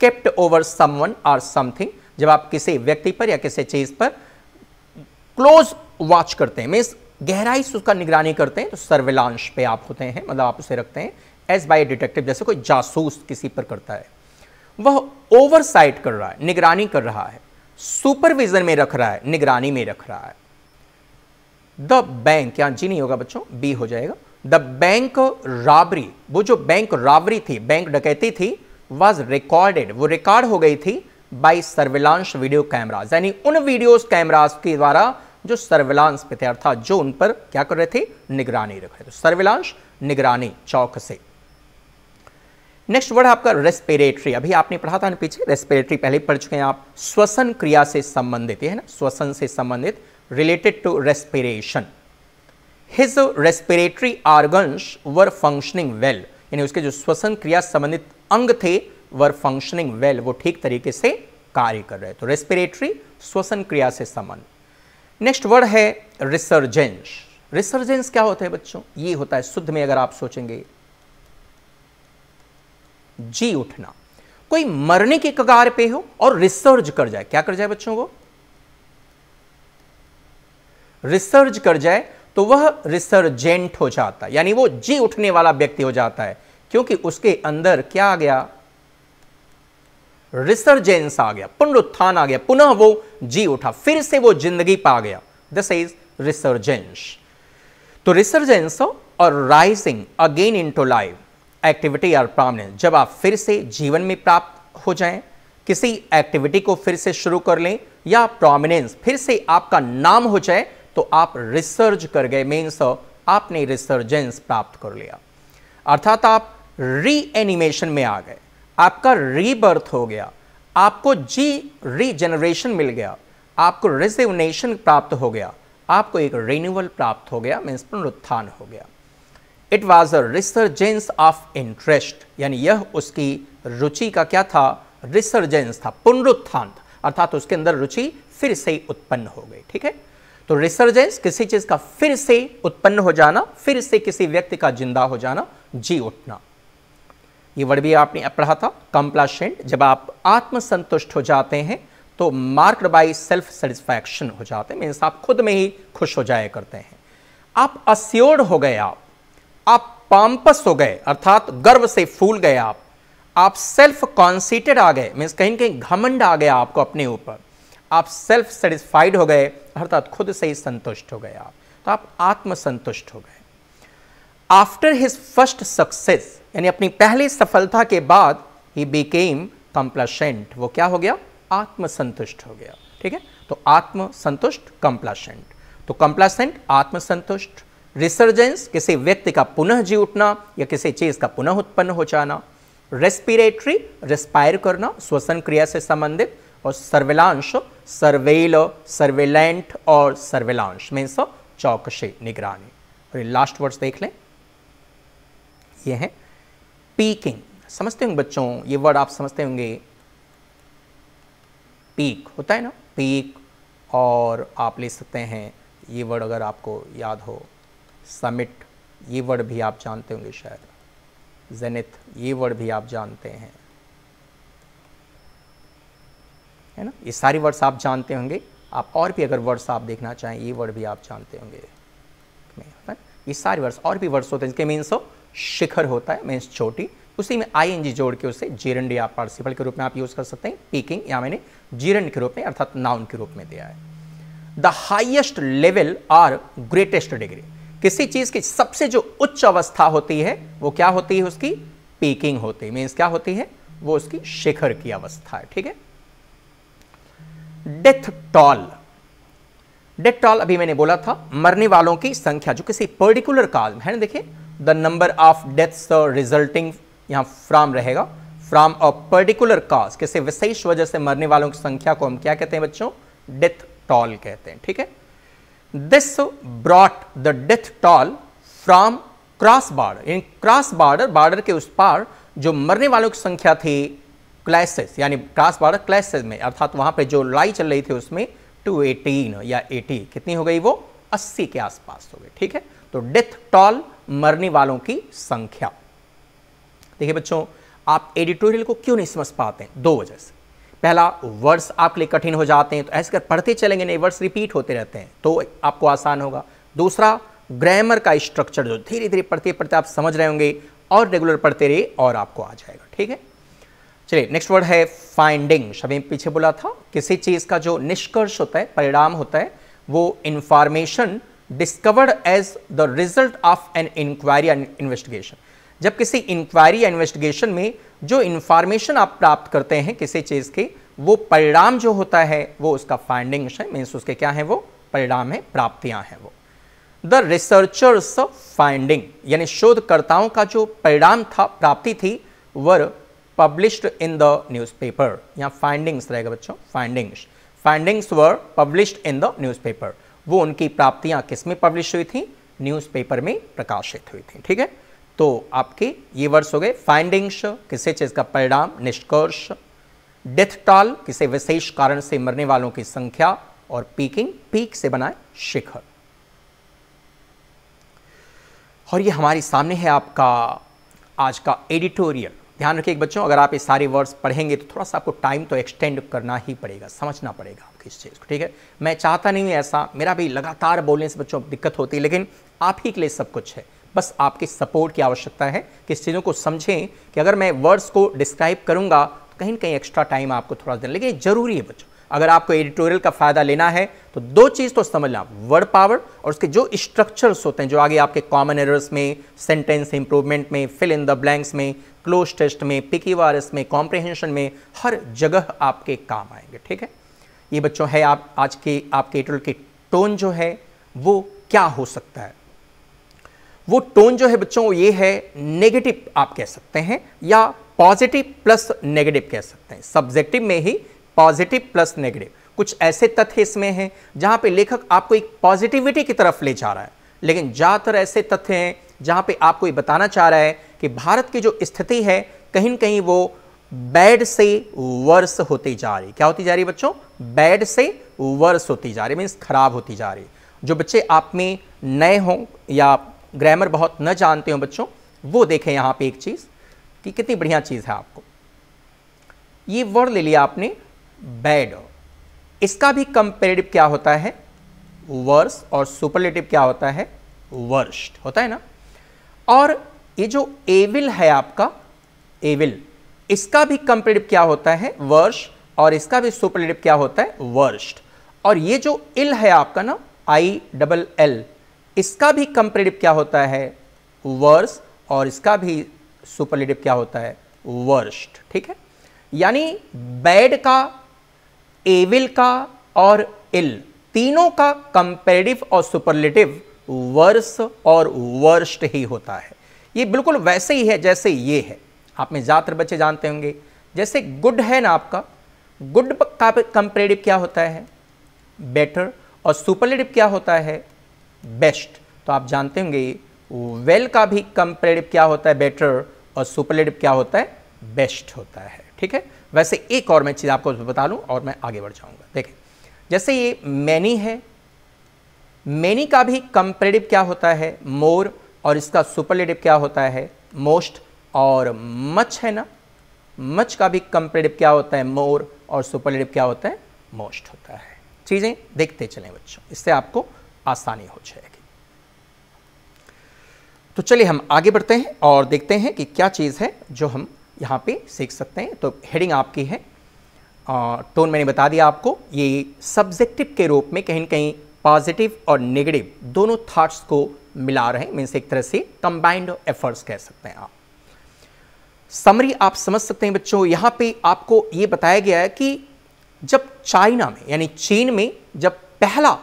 Speaker 1: kept over someone or something जब आप किसी व्यक्ति पर या किसी चीज़ पर क्लोज वॉच करते हैं मीन्स गहराई से उसका निगरानी करते हैं तो सर्वेलांश पे आप होते हैं मतलब आप उसे रखते हैं एज बाई डिटेक्टिव जैसे कोई जासूस किसी पर करता है वह ओवरसाइट कर रहा है निगरानी कर रहा है सुपरविजन में रख रहा है निगरानी में रख रहा है द बैंक यहाँ जी नहीं होगा बच्चों बी हो जाएगा द बैंक राबरी वो जो बैंक राबरी थी बैंक डकैती थी वॉज रिकॉर्डेड वो रिकॉर्ड हो गई थी बाई सर्विलांश वीडियो कैमराज यानी उन वीडियोस कैमराज के द्वारा जो सर्विलांस पे थे अर्थात जो उन पर क्या कर रहे थे निगरानी रख रहे थे तो सर्विलांस निगरानी चौक से नेक्स्ट वर्ड आपका रेस्पिरेटरी अभी आपने पढ़ा था पीछे रेस्पिरेटरी पहले पढ़ चुके हैं आप श्वसन क्रिया से संबंधित है ना श्वसन से संबंधित related to respiration his respiratory organs were functioning well यानी उसके जो श्वसन क्रिया संबंधित अंग थे वर फंक्शनिंग वेल वो ठीक तरीके से कार्य कर रहे थे तो रेस्पिरेटरी श्वसन क्रिया से संबंध नेक्स्ट वर्ड है रिसर्जेंस रिसर्जेंस क्या होता है बच्चों ये होता है शुद्ध में अगर आप सोचेंगे जी उठना कोई मरने के कगार पे हो और रिसर्ज कर जाए क्या कर जाए बच्चों को रिसर्ज कर जाए तो वह रिसर्जेंट हो जाता है यानी वो जी उठने वाला व्यक्ति हो जाता है क्योंकि उसके अंदर क्या आ गया रिसर्जेंस आ गया पुनरुत्थान आ गया पुनः वो जी उठा फिर से वो जिंदगी पा गया दिस इज रिसर्जेंस तो रिसर्जेंस और rising again into live activity or prominent जब आप फिर से जीवन में प्राप्त हो जाएं किसी एक्टिविटी को फिर से शुरू कर लें या प्रोमिनेंस फिर से आपका नाम हो जाए तो आप रिसर्च कर गए मीन्स आपने रिसर्जेंस प्राप्त कर लिया अर्थात आप री एनिमेशन में आ गए आपका रीबर्थ हो गया आपको जी रीजनरेशन मिल गया आपको रिजिवनेशन प्राप्त हो गया आपको एक रिन्यूअल प्राप्त हो गया मीन्स पुनरुत्थान हो गया it was a resurgence of interest यानी यह उसकी रुचि का क्या था रिसर्जेंस था पुनरुत्थान अर्थात उसके अंदर रुचि फिर से उत्पन्न हो गई ठीक है तो रिसर्जेंस किसी चीज का फिर से उत्पन्न हो जाना फिर से किसी व्यक्ति का जिंदा हो जाना जी उठना ये वर्ड भी आपने पढ़ा था कंप्लाशेंट जब आप आत्मसंतुष्ट हो जाते हैं तो मार्क्ड बाई सेल्फ सेटिस्फैक्शन हो जाते हैं मीन्स आप खुद में ही खुश हो जाया करते हैं आप अस्योर्ड हो गए आप आप पाम्पस हो गए अर्थात गर्व से फूल गए आप आप सेल्फ कॉन्सीटेड आ गए मीन्स कहीं कहीं घमंड आ गया आपको अपने ऊपर आप सेल्फ सेटिस्फाइड हो गए अर्थात खुद से ही संतुष्ट हो गए आप तो आप आत्मसंतुष्ट हो गए आफ्टर हिज फर्स्ट सक्सेस यानी अपनी पहली सफलता के बाद ही बिकेम कंप्लाशेंट वो क्या हो गया आत्मसंतुष्ट हो गया ठीक है तो आत्मसंतुष्ट कंप्लाशेंट तो कंप्लासेंट आत्मसंतुष्ट रिसर्जेंस किसी व्यक्ति का पुनः जी उठना या किसी चीज का पुनः उत्पन्न हो जाना रेस्पिरेटरी रेस्पायर करना श्वसन क्रिया से संबंधित और सर्वेलांश सर्वेल सर्वेलेंट और सर्वेलांश मीन्स चौकशी निगरानी और लास्ट वर्ड्स देख लें ये है पीकिंग समझते होंगे बच्चों ये वर्ड आप समझते होंगे पीक होता है ना पीक और आप ले सकते हैं ये वर्ड अगर आपको याद हो समिट ये वर्ड भी आप जानते होंगे शायद जेनिथ ये वर्ड भी आप जानते हैं है ना ये सारे वर्ड्स आप जानते होंगे आप और भी अगर वर्ड्स आप देखना चाहें ये वर्ड भी आप जानते होंगे ये सारे वर्ड्स और भी वर्ड्स होते हैं जिसके मीन्स हो शिखर होता है मीन्स चोटी उसी में आई जोड़ के उसे जीरंड या पार्सिपल के रूप में आप यूज़ कर सकते हैं पीकिंग या मैंने जीरंड के रूप में अर्थात नाउन के रूप में दिया है the highest level or greatest degree किसी चीज़ की सबसे जो उच्च अवस्था होती है वो क्या होती है उसकी पीकिंग होती है मीन्स क्या होती है वो उसकी शिखर की अवस्था है ठीक है डेथ टॉल डेथ टॉल अभी मैंने बोला था मरने वालों की संख्या जो किसी पर्टिकुलर काल में है ना देखिए the number of deaths resulting यहाँ फ्राम रहेगा फ्राम अ पर्टिकुलर काज किसी विशेष वजह से मरने वालों की संख्या को हम क्या कहते हैं बच्चों डेथ टॉल कहते हैं ठीक है this brought the death toll from cross border in cross border border के उस पार जो मरने वालों की संख्या थी क्लैसेस यानी क्रॉस बार्डर क्लासेस में अर्थात वहां पे जो लड़ाई चल रही थी उसमें 218 या 80 कितनी हो गई वो 80 के आसपास हो गई ठीक है तो डेथ टॉल मरने वालों की संख्या देखिए बच्चों आप एडिटोरियल को क्यों नहीं समझ पाते हैं दो वजह से पहला वर्ड्स आपके लिए कठिन हो जाते हैं तो ऐसे कर पढ़ते चलेंगे नहीं वर्ड्स रिपीट होते रहते हैं तो आपको आसान होगा दूसरा ग्रामर का स्ट्रक्चर जो धीरे धीरे पढ़ते पढ़ते आप समझ रहे होंगे और रेगुलर पढ़ते रहे और आपको आ जाएगा ठीक है चलिए नेक्स्ट वर्ड है फाइंडिंग सभी पीछे बोला था किसी चीज़ का जो निष्कर्ष होता है परिणाम होता है वो information discovered as the result of an inquiry and investigation जब किसी इंक्वायरी या इन्वेस्टिगेशन में जो इन्फॉर्मेशन आप प्राप्त करते हैं किसी चीज़ के वो परिणाम जो होता है वो उसका फाइंडिंग है मीन्स उसके क्या है वो परिणाम है प्राप्तियां हैं वो द रिसर्चर्स फाइंडिंग यानी शोधकर्ताओं का जो परिणाम था प्राप्ति थी were published in the newspaper या फाइंडिंग्स रहेगा बच्चों findings findings were published in the newspaper वो उनकी प्राप्तियां किस में पब्लिश हुई थी न्यूज़पेपर में प्रकाशित हुई थी ठीक है तो आपके ये वर्ड्स हो गए फाइंडिंग्स किसे चीज़ का परिणाम निष्कर्ष डेथ टॉल किसी विशेष कारण से मरने वालों की संख्या और पीकिंग पीक से बनाए शिखर और ये हमारे सामने है आपका आज का एडिटोरियल ध्यान रखिए बच्चों अगर आप ये सारे वर्ड्स पढ़ेंगे तो थोड़ा सा आपको टाइम तो एक्सटेंड करना ही पड़ेगा समझना पड़ेगा आपके इस चीज़ को ठीक है मैं चाहता नहीं हूँ ऐसा मेरा भी लगातार बोलने से बच्चों दिक्कत होती है लेकिन आप ही के लिए सब कुछ है बस आपके सपोर्ट की आवश्यकता है कि इस चीज़ों को समझें कि अगर मैं वर्ड्स को डिस्क्राइब करूँगा तो कहीं ना कहीं एक्स्ट्रा टाइम आपको थोड़ा देना लेकिन ज़रूरी है बच्चों अगर आपको एडिटोरियल का फ़ायदा लेना है तो दो चीज़ तो समझना वर्ड पावर और उसके जो स्ट्रक्चर्स होते हैं जो आगे आपके कॉमन एरर्स में सेंटेंस इंप्रूवमेंट में फिल इन द ब्लैंक्स में क्लोज टेस्ट में पिकी वारस में कॉम्प्रिहेंशन में हर जगह आपके काम आएंगे ठीक है ये बच्चों है आप आज के आपके एटल के टोन जो है वो क्या हो सकता है वो टोन जो है बच्चों ये है नेगेटिव आप कह सकते हैं या पॉजिटिव प्लस नेगेटिव कह सकते हैं सब्जेक्टिव में ही पॉजिटिव प्लस नेगेटिव कुछ ऐसे तथ्य इसमें हैं जहां पे लेखक आपको एक पॉजिटिविटी की तरफ ले जा रहा है लेकिन ज़्यादातर ऐसे तथ्य हैं जहां पे आपको ये बताना चाह रहा है कि भारत की जो स्थिति है कहीं कहीं वो बैड से वर्स होती जा रही क्या होती जा रही बच्चों बैड से वर्स होती जा रही मीन्स खराब होती जा रही जो बच्चे आप में नए हों या ग्रामर बहुत न जानते हो बच्चों वो देखें यहां पे एक चीज़ कि कितनी बढ़िया चीज़ है आपको ये वर्ड ले लिया आपने बैड इसका भी कंपेरेटिव क्या होता है वर्स और सुपरलेटिव क्या होता है वर्स्ट होता है ना और ये जो एविल है आपका एविल इसका भी कंपेटिव क्या होता है वर्ष और इसका भी सुपरलेटिव क्या होता है वर्ष और ये जो इल है आपका ना आई डबल एल इसका भी कंपेटिव क्या होता है वर्ष और इसका भी सुपरलेटिव क्या होता है वर्ष ठीक है यानी बैड का एविल का और इल तीनों का कंपेटिव और सुपरलेटिव वर्ष और वर्ष ही होता है ये बिल्कुल वैसे ही है जैसे ये है आप में ज़्यादातर बच्चे जानते होंगे जैसे गुड है ना आपका गुड का कंपेरेटिव क्या होता है बेटर और सुपरलेटिव क्या होता है बेस्ट तो आप जानते होंगे वेल का भी कंपेरेटिव क्या होता है बेटर और सुपरलेटिव क्या होता है बेस्ट होता है ठीक है वैसे एक और मैं चीज़ आपको बता लूँ और मैं आगे बढ़ जाऊँगा देखें जैसे ये मैनी है मैनी का भी कंपेरेटिव क्या होता है मोर और इसका सुपरलेटिव क्या होता है मोस्ट और मच है ना मच का भी कंपेरेटिव क्या होता है मोर और सुपरलेटिव क्या होता है मोस्ट होता है चीज़ें देखते चलें बच्चों इससे आपको आसानी हो जाएगी तो चलिए हम आगे बढ़ते हैं और देखते हैं कि क्या चीज़ है जो हम यहाँ पे सीख सकते हैं तो हेडिंग आपकी है टोन मैंने बता दिया आपको ये सब्जेक्टिव के रूप में कहीं कहीं पॉजिटिव और नेगेटिव दोनों थाट्स को मिला रहे हैं मीन्स एक तरह से कंबाइंड एफर्ट्स कह सकते हैं आप समरी आप समझ सकते हैं बच्चों यहाँ पे आपको ये बताया गया है कि जब चाइना में यानी चीन में जब पहला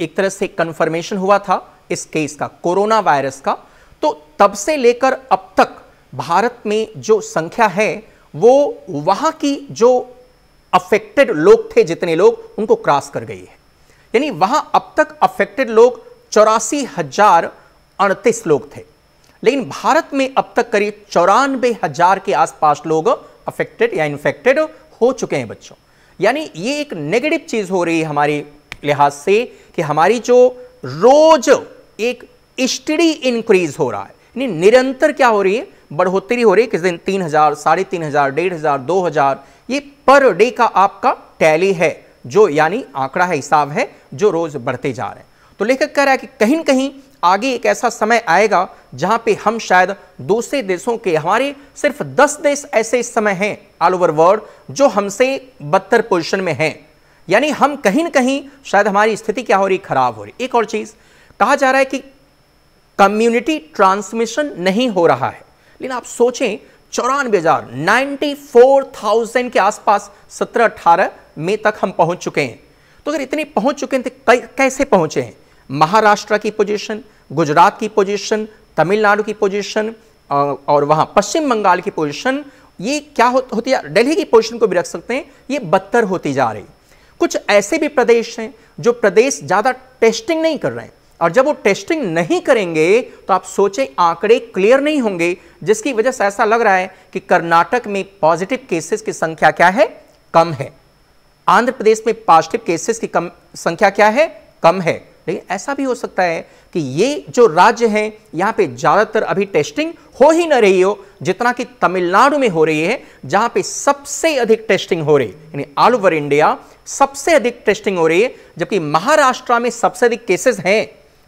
Speaker 1: एक तरह से कन्फर्मेशन हुआ था इस केस का कोरोना वायरस का तो तब से लेकर अब तक भारत में जो संख्या है वो वहाँ की जो अफेक्टेड लोग थे जितने लोग उनको क्रॉस कर गई है यानी वहाँ अब तक अफेक्टेड लोग चौरासी हजार अड़तीस लोग थे लेकिन भारत में अब तक करीब चौरानबे हजार के आसपास लोग अफेक्टेड या इन्फेक्टेड हो चुके हैं बच्चों यानी ये एक नेगेटिव चीज़ हो रही है हमारे लिहाज से कि हमारी जो रोज एक स्टडी इंक्रीज हो रहा है यानी निरंतर क्या हो रही है बढ़ोतरी हो रही है किस दिन तीन हज़ार साढ़े तीन हज़ार डेढ़ हज़ार दो हज़ार ये पर डे का आपका टैली है जो यानी आंकड़ा है हिसाब है जो रोज़ बढ़ते जा रहे हैं तो लेखक कह रहा है कि कहीं कहीं आगे एक ऐसा समय आएगा जहां पे हम शायद दूसरे देशों के हमारे सिर्फ दस देश ऐसे इस समय हैं ऑल ओवर वर्ल्ड जो हमसे बदतर पोजिशन में हैं यानी हम कहीं ना कहीं शायद हमारी स्थिति क्या हो रही खराब हो रही एक और चीज़ कहा जा रहा है कि कम्युनिटी ट्रांसमिशन नहीं हो रहा है लेकिन आप सोचें चौरानवे हजार फोर थाउजेंड के आसपास सत्रह अठारह में तक हम पहुंच चुके हैं तो अगर इतने पहुंच चुके हैं तो कैसे पहुंचे हैं महाराष्ट्र की पोजीशन गुजरात की पोजीशन तमिलनाडु की पोजीशन और वहाँ पश्चिम बंगाल की पोजीशन ये क्या हो, होती है दिल्ली की पोजीशन को भी रख सकते हैं ये बदतर होती जा रही कुछ ऐसे भी प्रदेश हैं जो प्रदेश ज़्यादा टेस्टिंग नहीं कर रहे हैं और जब वो टेस्टिंग नहीं करेंगे तो आप सोचें आंकड़े क्लियर नहीं होंगे जिसकी वजह से ऐसा लग रहा है कि कर्नाटक में पॉजिटिव केसेस की संख्या क्या है कम है आंध्र प्रदेश में पॉजिटिव केसेस की कम संख्या क्या है कम है लेकिन ऐसा भी हो सकता है कि ये जो राज्य हैं यहाँ पे ज़्यादातर अभी टेस्टिंग हो ही ना रही हो जितना कि तमिलनाडु में हो रही है जहाँ पे सबसे अधिक टेस्टिंग हो रही है यानी ऑल ओवर इंडिया सबसे अधिक टेस्टिंग हो रही है जबकि महाराष्ट्र में सबसे अधिक केसेस हैं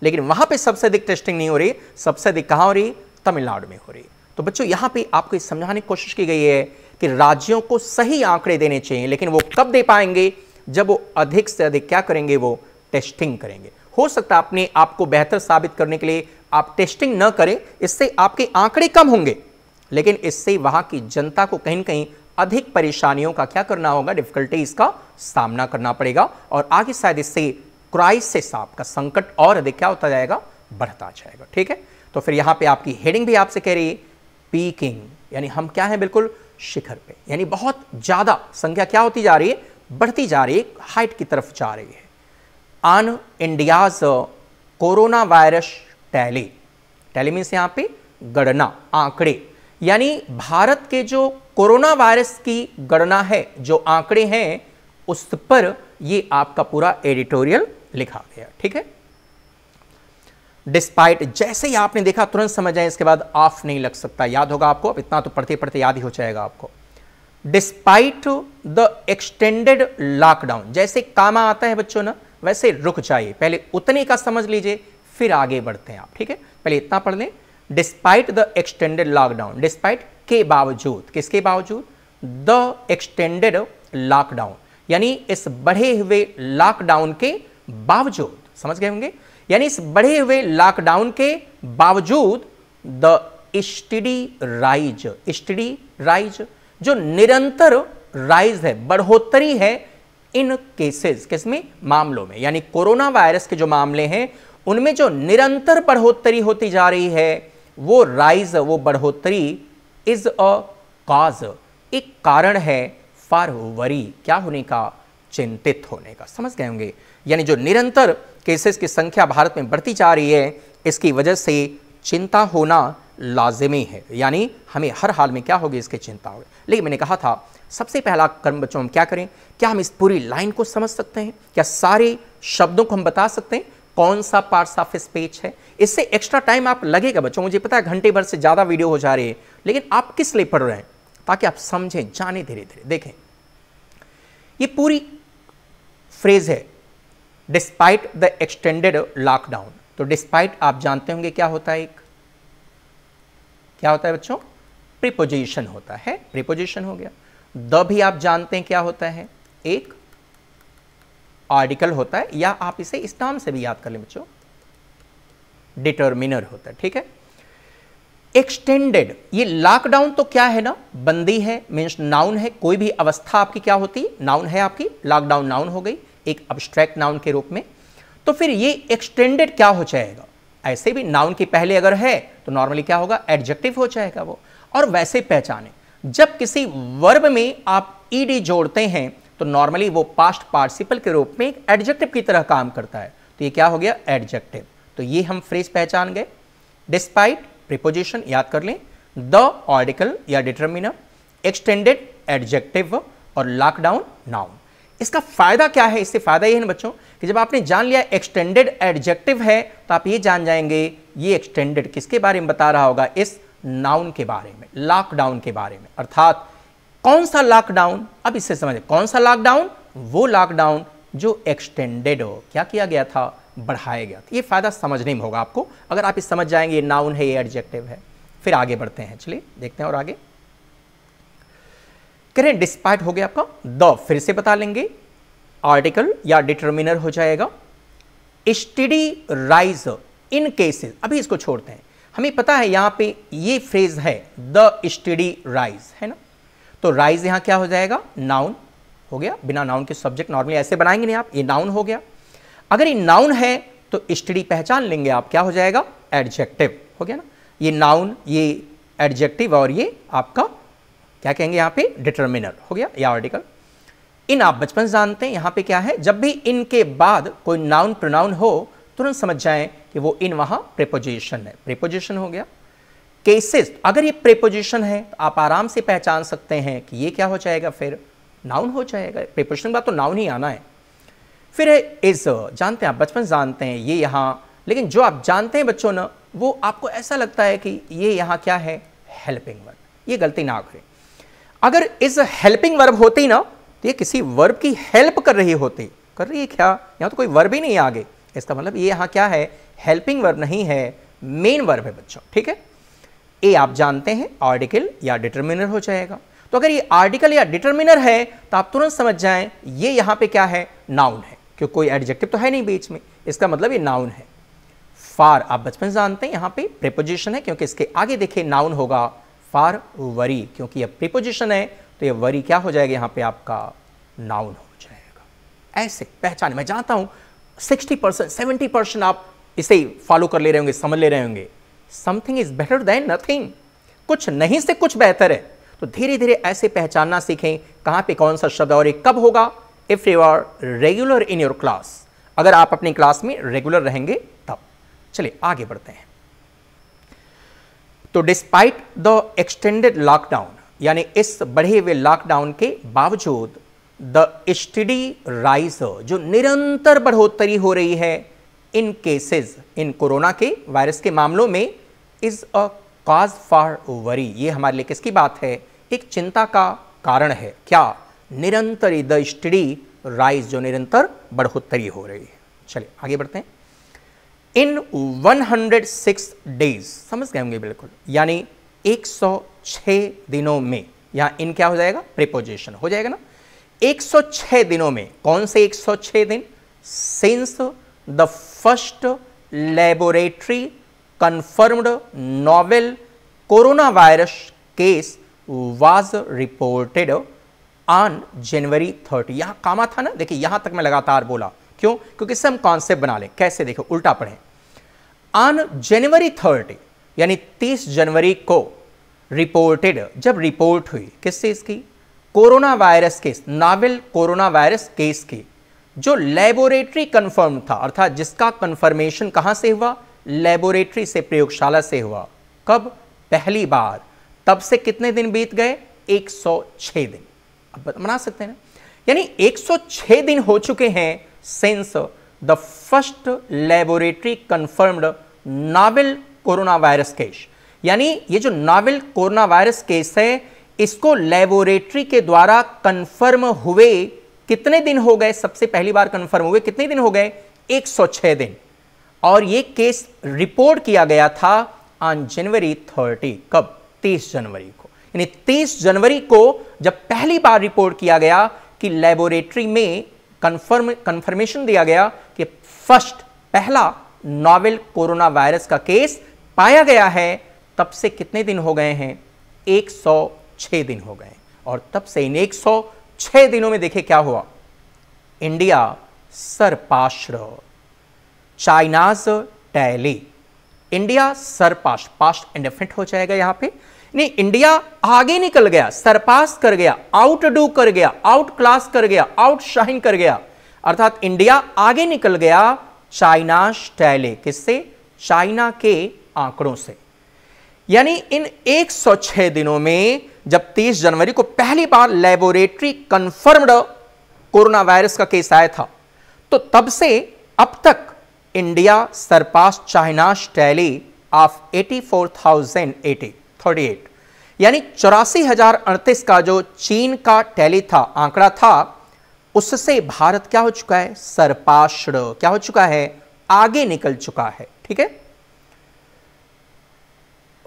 Speaker 1: लेकिन वहाँ पर सबसे अधिक टेस्टिंग नहीं हो रही सबसे अधिक कहाँ हो रही तमिलनाडु में हो रही है तो बच्चों यहाँ पर आपको समझाने की कोशिश की गई है कि राज्यों को सही आंकड़े देने चाहिए लेकिन वो कब दे पाएंगे जब वो अधिक से अधिक क्या करेंगे वो टेस्टिंग करेंगे हो सकता है अपने आप को बेहतर साबित करने के लिए आप टेस्टिंग न करें इससे आपके आंकड़े कम होंगे लेकिन इससे वहां की जनता को कहीं ना कहीं अधिक परेशानियों का क्या करना होगा डिफिकल्टीज का सामना करना पड़ेगा और आगे शायद इससे क्राइसिस आपका संकट और अधिक क्या होता जाएगा बढ़ता जाएगा ठीक है तो फिर यहां पे आपकी हेडिंग भी आपसे कह रही है पीकिंग यानी हम क्या है बिल्कुल शिखर पे यानी बहुत ज़्यादा संख्या क्या होती जा रही है बढ़ती जा रही है हाइट की तरफ जा रही है on corona virus tally tally means यहाँ पे गणना आंकड़े यानी भारत के जो कोरोना वायरस की गणना है जो आंकड़े हैं उस पर ये आपका पूरा एडिटोरियल लिखा गया ठीक है डिस्पाइट जैसे ही आपने देखा तुरंत समझ जाए इसके बाद ऑफ नहीं लग सकता याद होगा आपको अब इतना तो पढ़ते पढ़ते याद ही हो जाएगा आपको डिस्पाइट द एक्सटेंडेड लॉकडाउन जैसे कामा आता है बच्चों ना वैसे रुक जाइए पहले उतने का समझ लीजिए फिर आगे बढ़ते हैं आप ठीक है पहले इतना पढ़ लें despite the extended lockdown despite के बावजूद किसके बावजूद द एक्सटेंडेड लॉकडाउन यानी इस बढ़े हुए लॉकडाउन के बावजूद समझ गए होंगे यानी इस बढ़े हुए लॉकडाउन के बावजूद the steady rise steady rise जो निरंतर राइज है बढ़ोतरी है इन केसेस किस में मामलों में यानी कोरोना वायरस के जो मामले हैं उनमें जो निरंतर बढ़ोतरी होती जा रही है वो राइज वो बढ़ोतरी इज अ काज एक कारण है फॉर वरी क्या होने का चिंतित होने का समझ गए होंगे यानी जो निरंतर केसेस की संख्या भारत में बढ़ती जा रही है इसकी वजह से चिंता होना लाजिमी है यानी हमें हर हाल में क्या होगी इसकी चिंता होगी लेकिन मैंने कहा था सबसे पहला कर्म बच्चों हम क्या करें क्या हम इस पूरी लाइन को समझ सकते हैं क्या सारे शब्दों को हम बता सकते हैं कौन सा पार्ट्स ऑफ स्पीच है इससे एक्स्ट्रा टाइम आप लगेगा बच्चों मुझे पता है घंटे भर से ज़्यादा वीडियो हो जा रही है लेकिन आप किस लिए पढ़ रहे हैं ताकि आप समझें जाने धीरे धीरे देखें ये पूरी फ्रेज है डिस्पाइट द एक्सटेंडेड लॉकडाउन तो डिस्पाइट आप जानते होंगे क्या होता है एक क्या होता है बच्चों प्रिपोजिशन होता है प्रिपोजिशन हो गया द भी आप जानते हैं क्या होता है एक आर्टिकल होता है या आप इसे इस नाम से भी याद कर ले बच्चों डिटर्मिनर होता है ठीक है एक्सटेंडेड ये लॉकडाउन तो क्या है ना बंदी है मीन्स नाउन है कोई भी अवस्था आपकी क्या होती नाउन है आपकी लॉकडाउन नाउन हो गई एक अब्स्ट्रैक्ट नाउन के रूप में तो फिर ये एक्सटेंडेड क्या हो जाएगा ऐसे भी नाउन के पहले अगर है तो नॉर्मली क्या होगा एडजेक्टिव हो जाएगा वो और वैसे पहचाने जब किसी वर्ब में आप ईडी जोड़ते हैं तो नॉर्मली वो पास्ट पार्टिसिपल के रूप में एक एडजेक्टिव की तरह काम करता है तो ये क्या हो गया एडजेक्टिव तो ये हम फ्रेज पहचान गए डिस्पाइट प्रिपोजिशन याद कर लें द ऑर्डिकल या डिटर्मिनर एक्सटेंडेड एडजेक्टिव और लॉकडाउन नाउन इसका फायदा क्या है इससे फायदा ये है बच्चों कि जब आपने जान लिया एक्सटेंडेड एडजेक्टिव है तो आप ये जान जाएंगे ये एक्सटेंडेड किसके बारे में बता रहा होगा इस नाउन के बारे में लॉकडाउन के बारे में अर्थात कौन सा लॉकडाउन अब इससे समझे कौन सा लॉकडाउन वो लॉकडाउन जो एक्सटेंडेड हो क्या किया गया था बढ़ाया गया था ये फ़ायदा समझने में होगा आपको अगर आप इस समझ जाएंगे ये नाउन है ये एडजेक्टिव है फिर आगे बढ़ते हैं चलिए देखते हैं और आगे करें डिस्पाइट हो गया आपका द फिर से बता लेंगे आर्टिकल या डिटर्मिनर हो जाएगा स्टडी राइज इन केसेस अभी इसको छोड़ते हैं हमें पता है यहाँ पे ये फ्रेज है द स्टडी राइज है ना तो राइज यहाँ क्या हो जाएगा नाउन हो गया बिना नाउन के सब्जेक्ट नॉर्मली ऐसे बनाएंगे नहीं आप ये नाउन हो गया अगर ये नाउन है तो स्टडी पहचान लेंगे आप क्या हो जाएगा एडजेक्टिव हो गया ना ये नाउन ये एडजेक्टिव और ये आपका क्या कहेंगे यहाँ पे डिटर्मिनर हो गया या आर्टिकल इन आप बचपन जानते हैं यहाँ पे क्या है जब भी इनके बाद कोई नाउन प्रोनाउन हो तुरंत समझ जाएं कि वो इन वहां प्रेपोजिशन है प्रेपोजिशन हो गया केसेस अगर ये प्रेपोजिशन है तो आप आराम से पहचान सकते हैं कि ये क्या हो जाएगा फिर नाउन हो जाएगा प्रेपोजिशन का तो नाउन ही आना है फिर है इज जानते हैं आप बचपन जानते हैं ये यहाँ लेकिन जो आप जानते हैं बच्चों ना वो आपको ऐसा लगता है कि ये यहाँ क्या है हेल्पिंग वर्ब ये गलती ना करें अगर इज हेल्पिंग वर्ब होती ना तो ये किसी वर्ब की हेल्प कर रही होती कर रही है क्या यहाँ तो कोई वर्ब ही नहीं आगे इसका मतलब ये यहाँ क्या है हेल्पिंग वर्ब नहीं है मेन वर्ब है बच्चों ठीक है ए आप जानते हैं आर्टिकल या डिटर्मिनर हो जाएगा तो अगर ये आर्टिकल या डिटर्मिनर है तो आप तुरंत समझ जाएं ये यहाँ पे क्या है नाउन है क्योंकि कोई एडजेक्टिव तो है नहीं बीच में इसका मतलब ये नाउन है फार आप बचपन से जानते हैं यहाँ पे प्रिपोजिशन है क्योंकि इसके आगे देखिए नाउन होगा फार वरी क्योंकि यह प्रिपोजिशन है तो यह वरी क्या हो जाएगा यहाँ पे आपका नाउन हो जाएगा ऐसे पहचान मैं जानता हूं सिक्सटी परसेंट सेवेंटी परसेंट आप इसे फॉलो कर ले रहे होंगे समझ ले रहे होंगे something is better than nothing कुछ नहीं से कुछ बेहतर है तो धीरे धीरे ऐसे पहचानना सीखें कहाँ पे कौन सा शब्द और ये कब होगा if you are regular in your class अगर आप अपनी क्लास में रेगुलर रहेंगे तब चलिए आगे बढ़ते हैं तो डिस्पाइट द एक्सटेंडेड लॉकडाउन यानी इस बढ़े हुए लॉकडाउन के बावजूद द स्टडी राइज जो निरंतर बढ़ोतरी हो रही है इन केसेस इन कोरोना के वायरस के मामलों में is a cause for worry ये हमारे लिए किसकी बात है एक चिंता का कारण है क्या निरंतर द स्टडी राइज जो निरंतर बढ़ोतरी हो रही है चलिए आगे बढ़ते हैं इन 106 डेज समझ गए होंगे बिल्कुल यानी 106 दिनों में यहाँ इन क्या हो जाएगा प्रिपोजिशन हो जाएगा ना 106 दिनों में कौन से 106 दिन since the first laboratory confirmed novel corona virus case was reported on January thirty यहां कामा था ना देखिए यहां तक मैं लगातार बोला क्यों क्योंकि इससे हम कॉन्सेप्ट बना लें कैसे देखो उल्टा पढ़े ऑन जनवरी थर्टी यानी 30 जनवरी को रिपोर्टेड जब रिपोर्ट हुई किससे इसकी corona virus case novel corona virus case के जो लेबोरेटरी कंफर्म था अर्थात जिसका कंफर्मेशन कहाँ से हुआ लेबोरेटरी से प्रयोगशाला से हुआ कब पहली बार तब से कितने दिन बीत गए 106 दिन अब मना सकते हैं ना यानी 106 दिन हो चुके हैं since the first laboratory confirmed novel corona virus case यानी ये जो नावल कोरोना वायरस केस है इसको लेबोरेटरी के द्वारा कंफर्म हुए कितने दिन हो गए सबसे पहली बार कंफर्म हुए कितने दिन हो गए 106 दिन और ये केस रिपोर्ट किया गया था ऑन जनवरी 30 कब 30 जनवरी को यानी 30 जनवरी को जब पहली बार रिपोर्ट किया गया कि लेबोरेटरी में कंफर्म कंफर्मेशन दिया गया कि फर्स्ट पहला नोवेल कोरोना वायरस का केस पाया गया है तब से कितने दिन हो गए हैं सौ छः दिन हो गए और तब से इन एक सौ छः दिनों में देखे क्या हुआ India surpasses China's tally India surpass past indefinite हो जाएगा यहां पे नहीं इंडिया आगे निकल गया सरपास कर गया आउट डू कर गया आउट क्लास कर गया आउट शाइन कर गया अर्थात इंडिया आगे निकल गया चाइना स्टैले किससे चाइना के आंकड़ों से यानी इन 106 दिनों में जब 30 जनवरी को पहली बार लेबोरेटरी कंफर्म्ड कोरोना वायरस का केस आया था तो तब से अब तक India surpasses China's tally of eight यानी चौरासी हजार अड़तीस का जो चीन का टैली था आंकड़ा था उससे भारत क्या हो चुका है सरपाश क्या हो चुका है आगे निकल चुका है ठीक है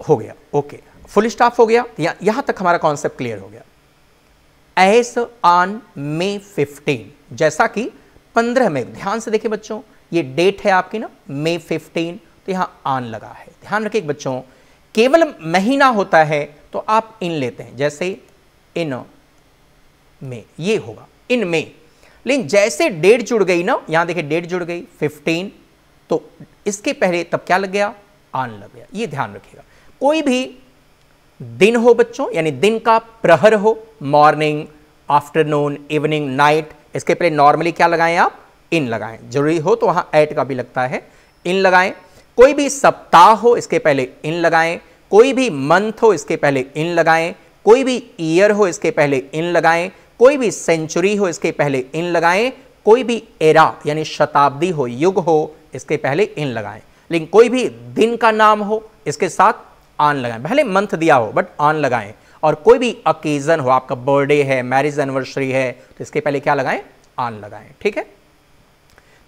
Speaker 1: हो गया ओके फुल स्टॉप हो गया या, यहां तक हमारा कॉन्सेप्ट क्लियर हो गया एस ऑन मे फिफ्टीन जैसा कि पंद्रह में ध्यान से देखिए बच्चों ये डेट है आपकी ना मे फिफ्टीन तो यहां ऑन लगा है ध्यान रखिए बच्चों केवल महीना होता है तो आप इन लेते हैं जैसे इन में ये होगा इन मे लेकिन जैसे डेट जुड़ गई ना यहां देखिए डेट जुड़ गई फिफ्टीन तो इसके पहले तब क्या लग गया ऑन लग गया ये ध्यान रखिएगा कोई भी दिन हो बच्चों यानी दिन का प्रहर हो मॉर्निंग आफ्टरनून इवनिंग नाइट इसके पहले नॉर्मली क्या लगाएं आप इन लगाएं जरूरी हो तो वहां एट का भी लगता है इन लगाएं कोई भी सप्ताह हो इसके पहले इन लगाएं कोई भी मंथ हो इसके पहले इन लगाएं कोई भी ईयर हो इसके पहले इन लगाएं कोई भी सेंचुरी हो इसके पहले इन लगाएं कोई भी एरा यानी शताब्दी हो युग हो इसके पहले इन लगाएं लेकिन कोई भी दिन का नाम हो इसके साथ ऑन लगाएं पहले मंथ दिया हो बट ऑन लगाएं और कोई भी अकेजन हो आपका बर्थडे है मैरिज एनिवर्सरी है तो इसके पहले क्या लगाएं ऑन लगाएं ठीक है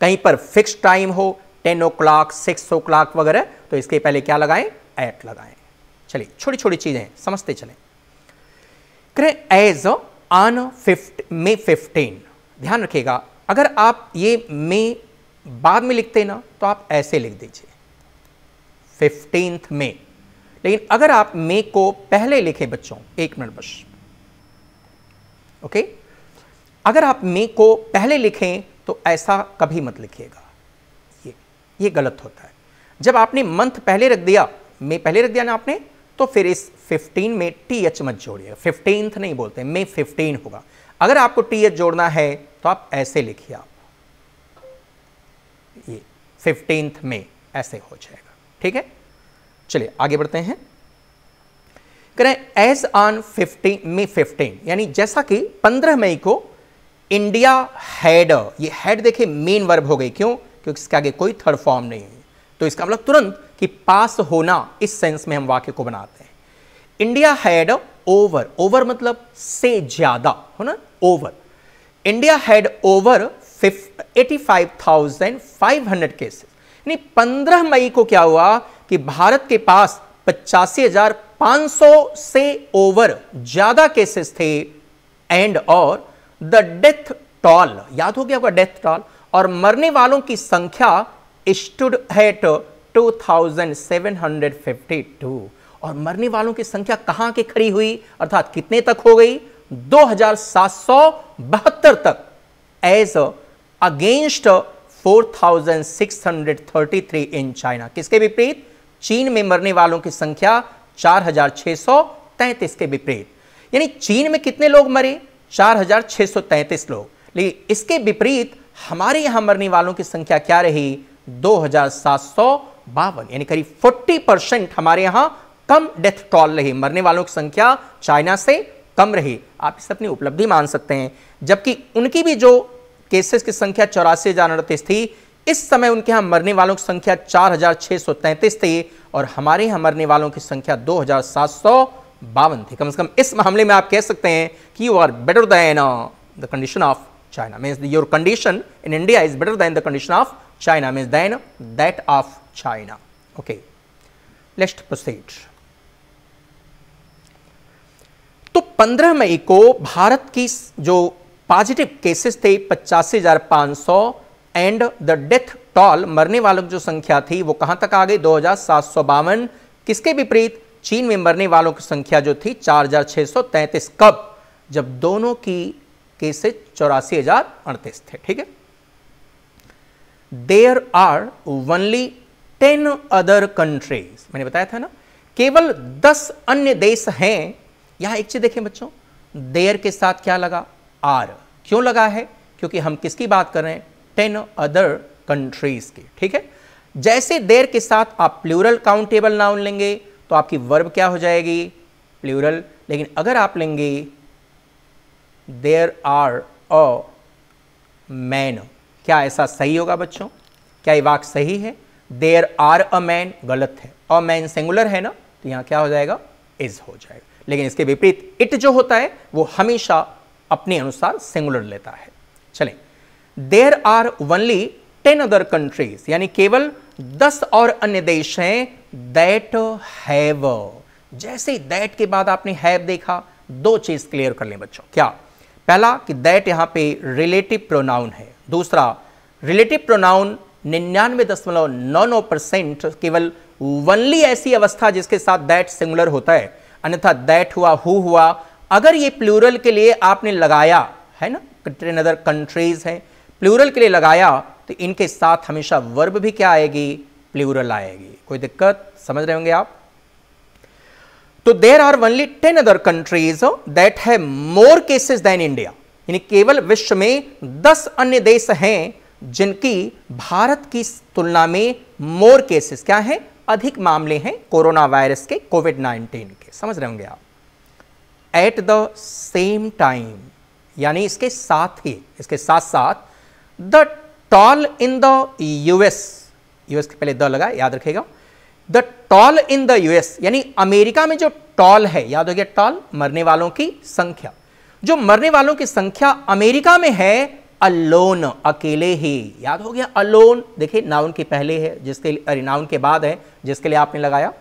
Speaker 1: कहीं पर फिक्स टाइम हो ten o'clock six o'clock वगैरह तो इसके पहले क्या लगाएं एट लगाएं चलिए छोटी छोटी चीज़ें समझते चले करें as on fifth May fifteen ध्यान रखिएगा अगर आप ये मे बाद में लिखते ना तो आप ऐसे लिख दीजिए फिफ्टींथ में लेकिन अगर आप मे को पहले लिखे बच्चों एक मिनट बस ओके अगर आप मे को पहले लिखें तो ऐसा कभी मत लिखिएगा ये ये गलत होता है जब आपने मंथ पहले रख दिया मे पहले रख दिया ना आपने तो फिर इस 15 में टी एच मत जोड़िए फिफ्टींथ नहीं बोलते मे 15 होगा अगर आपको टी एच जोड़ना है तो आप ऐसे लिखिए आप ये फिफ्टींथ में ऐसे हो जाएगा ठीक है चलिए आगे बढ़ते हैं करें as on fifteen May fifteen यानी जैसा कि 15 मई को इंडिया हैड ये हैड देखिए मेन वर्ब हो गई क्यों क्योंकि इसके आगे कोई थर्ड फॉर्म नहीं है तो इसका मतलब तुरंत कि पास होना इस सेंस में हम वाक्य को बनाते हैं इंडिया हैड ओवर ओवर मतलब से ज्यादा हो ना over India had over eighty five thousand five hundred cases यानी पंद्रह मई को क्या हुआ कि भारत के पास पचासी हजार पांच सौ से ओवर ज्यादा केसेस थे एंड और द डेथ टॉल याद हो गया होगा डेथ टॉल और मरने वालों की संख्या stood two thousand seven hundred fifty two और मरने वालों की संख्या कहां के खड़ी हुई अर्थात कितने तक हो गई दो हजार सात सौ बहत्तर तक एज अगेंस्ट 4633 इन चाइना किसके विपरीत चीन में मरने वालों की संख्या चार के विपरीत यानी चीन में कितने लोग मरे चार लोग लेकिन इसके विपरीत हमारे यहां मरने वालों की संख्या क्या रही दो यानी करीब 40 परसेंट हमारे यहां कम डेथ टॉल रही मरने वालों की संख्या चाइना से कम रही आप इसे अपनी उपलब्धि मान सकते हैं जबकि उनकी भी जो केसेस की संख्या चौरासी हजार अड़तीस थी इस समय उनके यहाँ मरने वालों की संख्या 4,633 थी और हमारे यहाँ मरने वालों की संख्या दो बावन थी कम से कम इस मामले में आप कह सकते हैं कि you are better than the condition of China means your condition in India is better than the condition of China means than that of China okay लेस्ट प्रोसीड तो 15 मई को भारत की जो पॉजिटिव केसेस थे पचासी हजार पाँच सौ एंड द डेथ टॉल मरने वालों की जो संख्या थी वो कहां तक आ गई दो किसके विपरीत चीन में मरने वालों की संख्या जो थी 4,633 कब जब दोनों की केसेज चौरासी हजार अड़तीस थे ठीक है there are only ten other countries मैंने बताया था ना केवल दस अन्य देश हैं यहां एक चीज देखें बच्चों देयर के साथ क्या लगा आर क्यों लगा है क्योंकि हम किसकी बात कर रहे हैं टेन अदर कंट्रीज के ठीक है जैसे देर के साथ आप प्लूरल काउंटेबल नाउन लेंगे तो आपकी वर्ब क्या हो जाएगी प्लूरल लेकिन अगर आप लेंगे देर आर अ मैन क्या ऐसा सही होगा बच्चों क्या ये वाक सही है देर आर अ मैन गलत है अ मैन सिंगुलर है ना तो यहां क्या हो जाएगा इज हो जाएगा लेकिन इसके विपरीत इट जो होता है वो हमेशा अपने अनुसार सिंगुलर लेता है चलें there are only ten other countries यानी केवल दस और अन्य देश हैं दैट हैव जैसे दैट के बाद आपने हैव देखा दो चीज क्लियर कर लें बच्चों क्या पहला कि दैट यहां पे रिलेटिव प्रोनाउन है दूसरा रिलेटिव प्रोनाउन निन्यानवे दशमलव नौ नौ परसेंट केवल वनली ऐसी अवस्था जिसके साथ दैट सिंगुलर होता है अन्यथा दैट हुआ हु हुआ अगर ये प्लूरल के लिए आपने लगाया है ना ट्रेन अदर कंट्रीज है प्लूरल के लिए लगाया तो इनके साथ हमेशा वर्ब भी क्या आएगी प्लूरल आएगी कोई दिक्कत समझ रहे होंगे आप तो there are only ten other countries that है मोर केसेस देन इंडिया यानी केवल विश्व में दस अन्य देश हैं जिनकी भारत की तुलना में मोर केसेस क्या है अधिक मामले हैं कोरोना वायरस के कोविड 19 के समझ रहे होंगे आप एट द सेम टाइम यानी इसके साथ ही इसके साथ साथ the toll in the US US के पहले द लगा याद रखेगा the toll in the US यानी अमेरिका में जो टॉल है याद हो गया टॉल मरने वालों की संख्या जो मरने वालों की संख्या अमेरिका में है अलोन अकेले ही याद हो गया अलोन देखिए नाउन के पहले है जिसके अरे नाउन के बाद है जिसके लिए आपने लगाया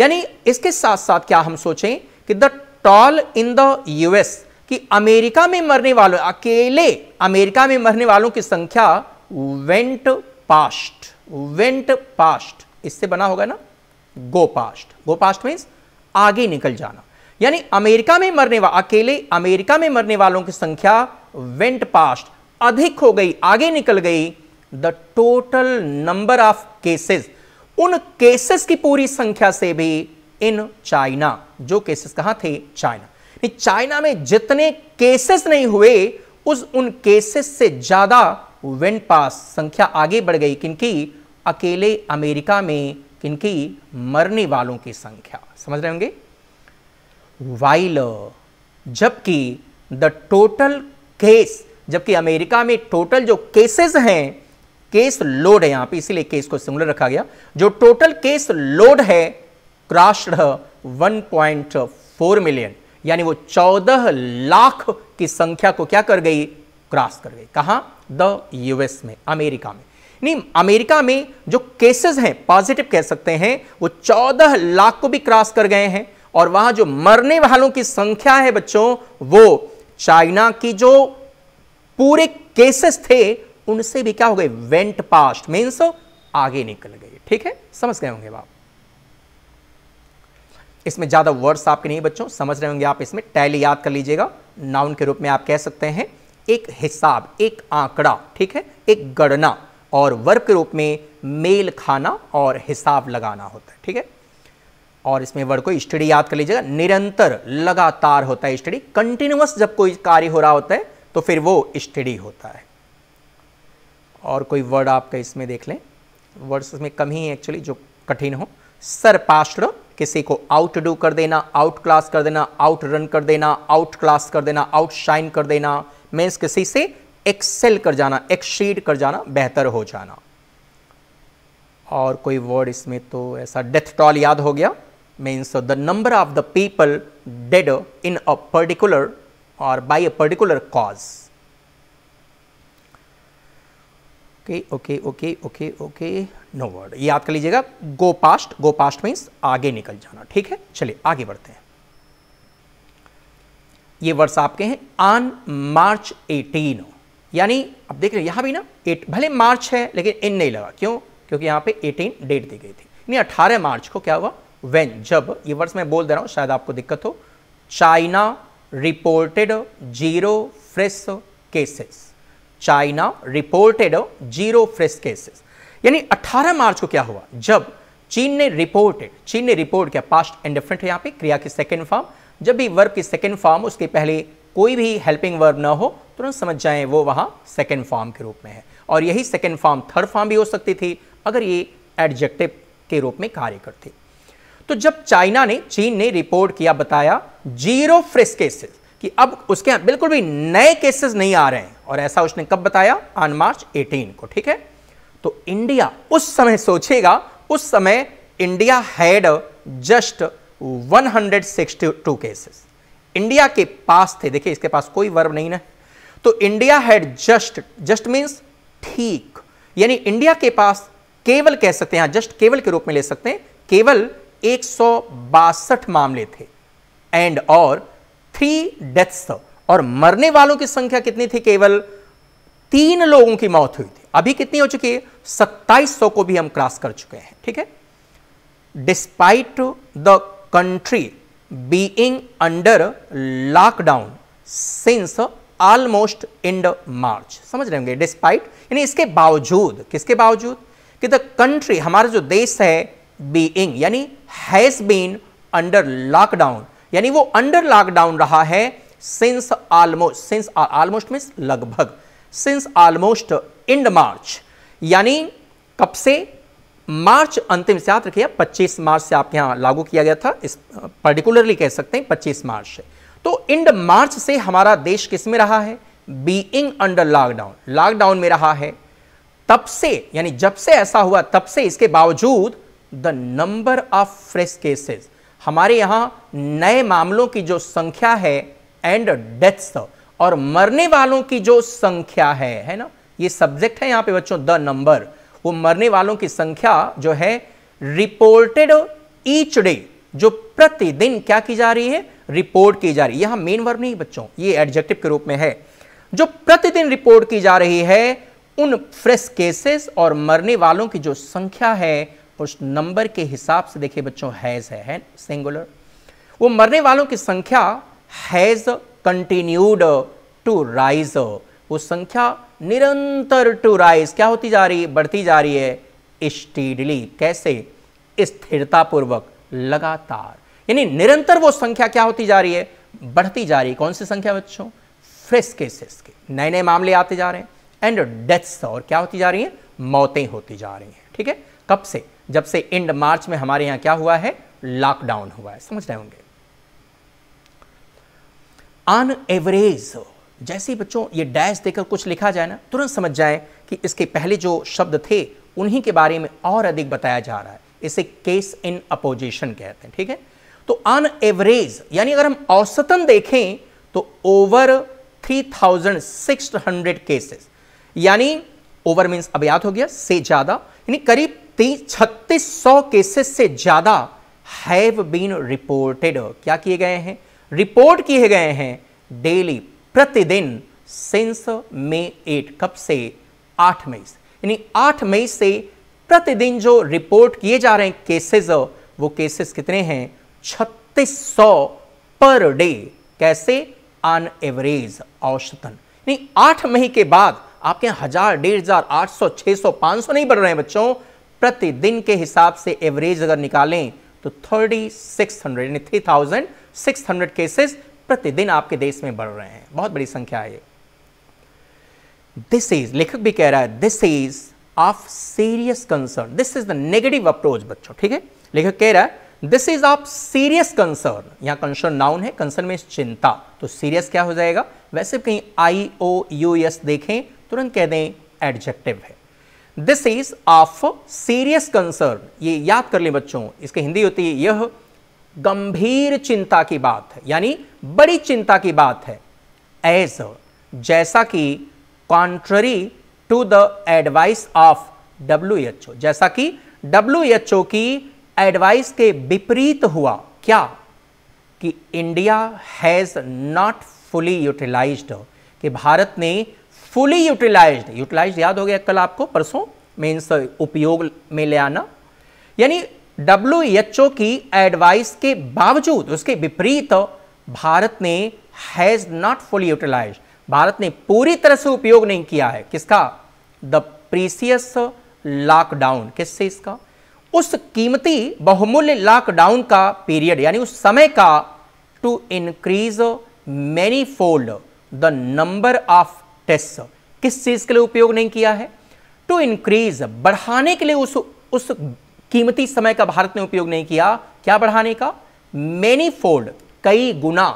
Speaker 1: यानी इसके साथ साथ क्या हम सोचें कि the toll in the US कि अमेरिका में मरने वालों अकेले अमेरिका में मरने वालों की संख्या वेंट पास्ट वेंट पास्ट इससे बना होगा ना go past go past means आगे निकल जाना यानी अमेरिका में मरने वाले अकेले अमेरिका में मरने वालों की संख्या वेंट पास्ट अधिक हो गई आगे निकल गई the total number of cases उन केसेस की पूरी संख्या से भी इन चाइना जो केसेस कहां थे चाइना चाइना में जितने केसेस नहीं हुए उस उन केसेस से ज़्यादा वेन पास संख्या आगे बढ़ गई क्योंकि अकेले अमेरिका में किनकी मरने वालों की संख्या समझ रहे होंगे वाइल जबकि द टोटल केस जबकि अमेरिका में टोटल जो केसेस हैं केस लोड है यहां पे इसीलिए केस को सिमिलर रखा गया जो टोटल केस लोड है क्रॉस्ड 1.4 मिलियन यानी वो चौदह लाख की संख्या को क्या कर गई क्रॉस कर गई कहा द यूएस में अमेरिका में नहीं अमेरिका में जो केसेस हैं पॉजिटिव कह सकते हैं वो चौदह लाख को भी क्रॉस कर गए हैं और वहां जो मरने वालों की संख्या है बच्चों वो चाइना की जो पूरे केसेस थे उनसे भी क्या हो गए वेंट पास्ट मीन्स आगे निकल गए ठीक है समझ गए होंगे बाप इसमें ज़्यादा वर्ड्स आपके नहीं बच्चों समझ रहे होंगे आप इसमें टैली याद कर लीजिएगा नाउन के रूप में आप कह सकते हैं एक हिसाब एक आंकड़ा ठीक है एक गणना और वर्ग के रूप में मेल खाना और हिसाब लगाना होता है ठीक है और इसमें वर्ड को स्टडी याद कर लीजिएगा निरंतर लगातार होता है स्टडी कंटिन्यूस जब कोई कार्य हो रहा होता है तो फिर वो स्टडी होता है और कोई वर्ड आपका इसमें देख लें वर्ड्स इसमें कम ही एक्चुअली जो कठिन हो सरपाश्र किसी को आउट डू कर देना आउट क्लास कर देना आउट रन कर देना आउट क्लास कर देना आउट शाइन कर देना मीन्स किसी से एक्सेल कर जाना एक्सीड कर जाना बेहतर हो जाना और कोई वर्ड इसमें तो ऐसा डेथ टॉल याद हो गया means the number of the people dead in a particular और by a particular cause okay okay okay okay okay no word ये याद कर लीजिएगा go past go past means आगे निकल जाना ठीक है चलिए आगे बढ़ते हैं ये वर्ष आपके हैं ऑन मार्च 18 यानी अब देख रहे हैं यहां भी ना एट भले मार्च है लेकिन इन नहीं लगा क्यों क्योंकि यहां पे 18 डेट दी गई थी नहीं 18 मार्च को क्या हुआ वेन जब ये वर्ष मैं बोल दे रहा हूं शायद आपको दिक्कत हो China reported zero fresh cases China reported zero fresh cases यानी 18 मार्च को क्या हुआ जब चीन ने रिपोर्टेड चीन ने रिपोर्ट किया पास्ट एंड डिफरेंट यहाँ पे क्रिया की सेकेंड फॉर्म जब भी वर्ब की सेकेंड फॉर्म उसके पहले कोई भी हेल्पिंग वर्ब ना हो तुरंत समझ जाए वो वहाँ सेकेंड फॉर्म के रूप में है और यही सेकेंड फॉर्म थर्ड फॉर्म भी हो सकती थी अगर ये एडजेक्टिव के रूप में कार्य करती तो जब चाइना ने चीन ने रिपोर्ट किया बताया जीरो फ्रेश केसेस कि अब उसके यहाँ बिल्कुल भी नए केसेस नहीं आ रहे हैं और ऐसा उसने कब बताया ऑन मार्च 18 को ठीक है तो इंडिया उस समय सोचेगा उस समय India had just 162 cases India के पास थे देखिए इसके पास कोई वर्ब नहीं ना तो India had just just means ठीक यानी इंडिया के पास केवल कह सकते हैं जस्ट हाँ, केवल के रूप में ले सकते हैं केवल एक मामले थे एंड और थ्री डेथ्स और मरने वालों की संख्या कितनी थी केवल तीन लोगों की मौत हुई थी अभी कितनी हो चुकी है सत्ताईस को भी हम क्रॉस कर चुके हैं ठीक है despite the country being under lockdown since almost end March समझ रहे होंगे डिस्पाइट यानी इसके बावजूद किसके बावजूद कि द कंट्री हमारा जो देश है बीइंग यानी हैज बीन अंडर लॉकडाउन यानी वो अंडर लॉकडाउन रहा है since almost since almost means लगभग सिंस ऑलमोस्ट इंड मार्च यानी कब से मार्च अंतिम से याद रखिए 25 मार्च से आपके यहाँ लागू किया गया था इस पर्टिकुलरली कह सकते हैं 25 मार्च से तो इंड मार्च से हमारा देश किस में रहा है बीइंग अंडर लॉकडाउन लॉकडाउन में रहा है तब से यानी जब से ऐसा हुआ तब से इसके बावजूद the number of fresh cases हमारे यहाँ नए मामलों की जो संख्या है एंड डेथ्स और मरने वालों की जो संख्या है है ना ये सब्जेक्ट है यहां पे बच्चों द नंबर वो मरने वालों की संख्या जो है रिपोर्टेड ईच डे जो प्रतिदिन क्या की जा रही है रिपोर्ट की जा रही है यहां मेन वर्ब नहीं बच्चों ये एडजेक्टिव के रूप में है जो प्रतिदिन रिपोर्ट की जा रही है उन फ्रेश केसेस और मरने वालों की जो संख्या है उस नंबर के हिसाब से देखिए बच्चों हैज है, है सिंगुलर वो मरने वालों की संख्या हैज़ कंटिन्यूड टू राइज वो संख्या निरंतर टू राइज क्या होती जा रही है बढ़ती जा रही है स्टीडली कैसे स्थिरतापूर्वक लगातार यानी निरंतर वो संख्या क्या होती जा रही है बढ़ती जा रही है कौन सी संख्या बच्चों फ्रेश केसेस के नए नए मामले आते जा रहे हैं एंड डेथ्स और क्या होती जा रही है मौतें होती जा रही हैं ठीक है कब से जब से एंड मार्च में हमारे यहाँ क्या हुआ है लॉकडाउन हुआ है समझ रहे होंगे ऑन एवरेज जैसे ही बच्चों ये डैश देकर कुछ लिखा जाए ना तुरंत समझ जाए कि इसके पहले जो शब्द थे उन्हीं के बारे में और अधिक बताया जा रहा है इसे केस इन अपोजिशन कहते हैं ठीक है तो ऑन एवरेज यानी अगर हम औसतन देखें तो ओवर 3600 केसेस यानी ओवर मीन्स याद हो गया से ज़्यादा यानी करीब छत्तीस सौ केसेस से ज़्यादा हैव बीन रिपोर्टेड क्या किए गए हैं रिपोर्ट किए गए हैं डेली प्रतिदिन सिंस मे एट कब से आठ मई से यानी आठ मई से प्रतिदिन जो रिपोर्ट किए जा रहे हैं केसेस वो केसेस कितने हैं छत्तीस सौ पर डे कैसे ऑन एवरेज औसतन यानी आठ मई के बाद आपके हजार डेढ़ हजार आठ सौ छह सौ पांच सौ नहीं बढ़ रहे हैं बच्चों प्रतिदिन के हिसाब से एवरेज अगर निकालें तो थर्टी सिक्स हंड्रेड यानी थ्री थाउजेंड 600 केसेस प्रतिदिन आपके देश में बढ़ रहे हैं बहुत बड़ी संख्या है ये दिस इज लेखक भी कह रहा है this is of serious concern this is the negative approach बच्चों ठीक है लेखक कह रहा है this is of serious concern यहां कंसर्न नाउन है कंसर्न में चिंता तो सीरियस क्या हो जाएगा वैसे कहीं आई ओ यू एस देखें तुरंत कह दें एडजेक्टिव है this is of serious concern ये याद कर लें बच्चों इसकी हिंदी होती है यह गंभीर चिंता की बात है यानी बड़ी चिंता की बात है एज जैसा कि contrary to the advice of W H O जैसा कि डब्ल्यू एच ओ की एडवाइस के विपरीत हुआ क्या कि India has not fully utilise कि भारत ने फुली यूटिलाइज यूटिलाइज याद हो गया कल आपको परसों मीन्स उपयोग में ले आना यानी ओ की एडवाइस के बावजूद उसके विपरीत भारत ने हैज नॉट फुली यूटिलाइज भारत ने पूरी तरह से उपयोग नहीं किया है किसका द प्रीसियस लॉकडाउन किससे इसका उस कीमती बहुमूल्य लॉकडाउन का पीरियड यानी उस समय का to increase many fold the number of test किस चीज के लिए उपयोग नहीं किया है टू इंक्रीज बढ़ाने के लिए उस उस कीमती समय का भारत ने उपयोग नहीं किया क्या बढ़ाने का मेनी फोल्ड कई गुना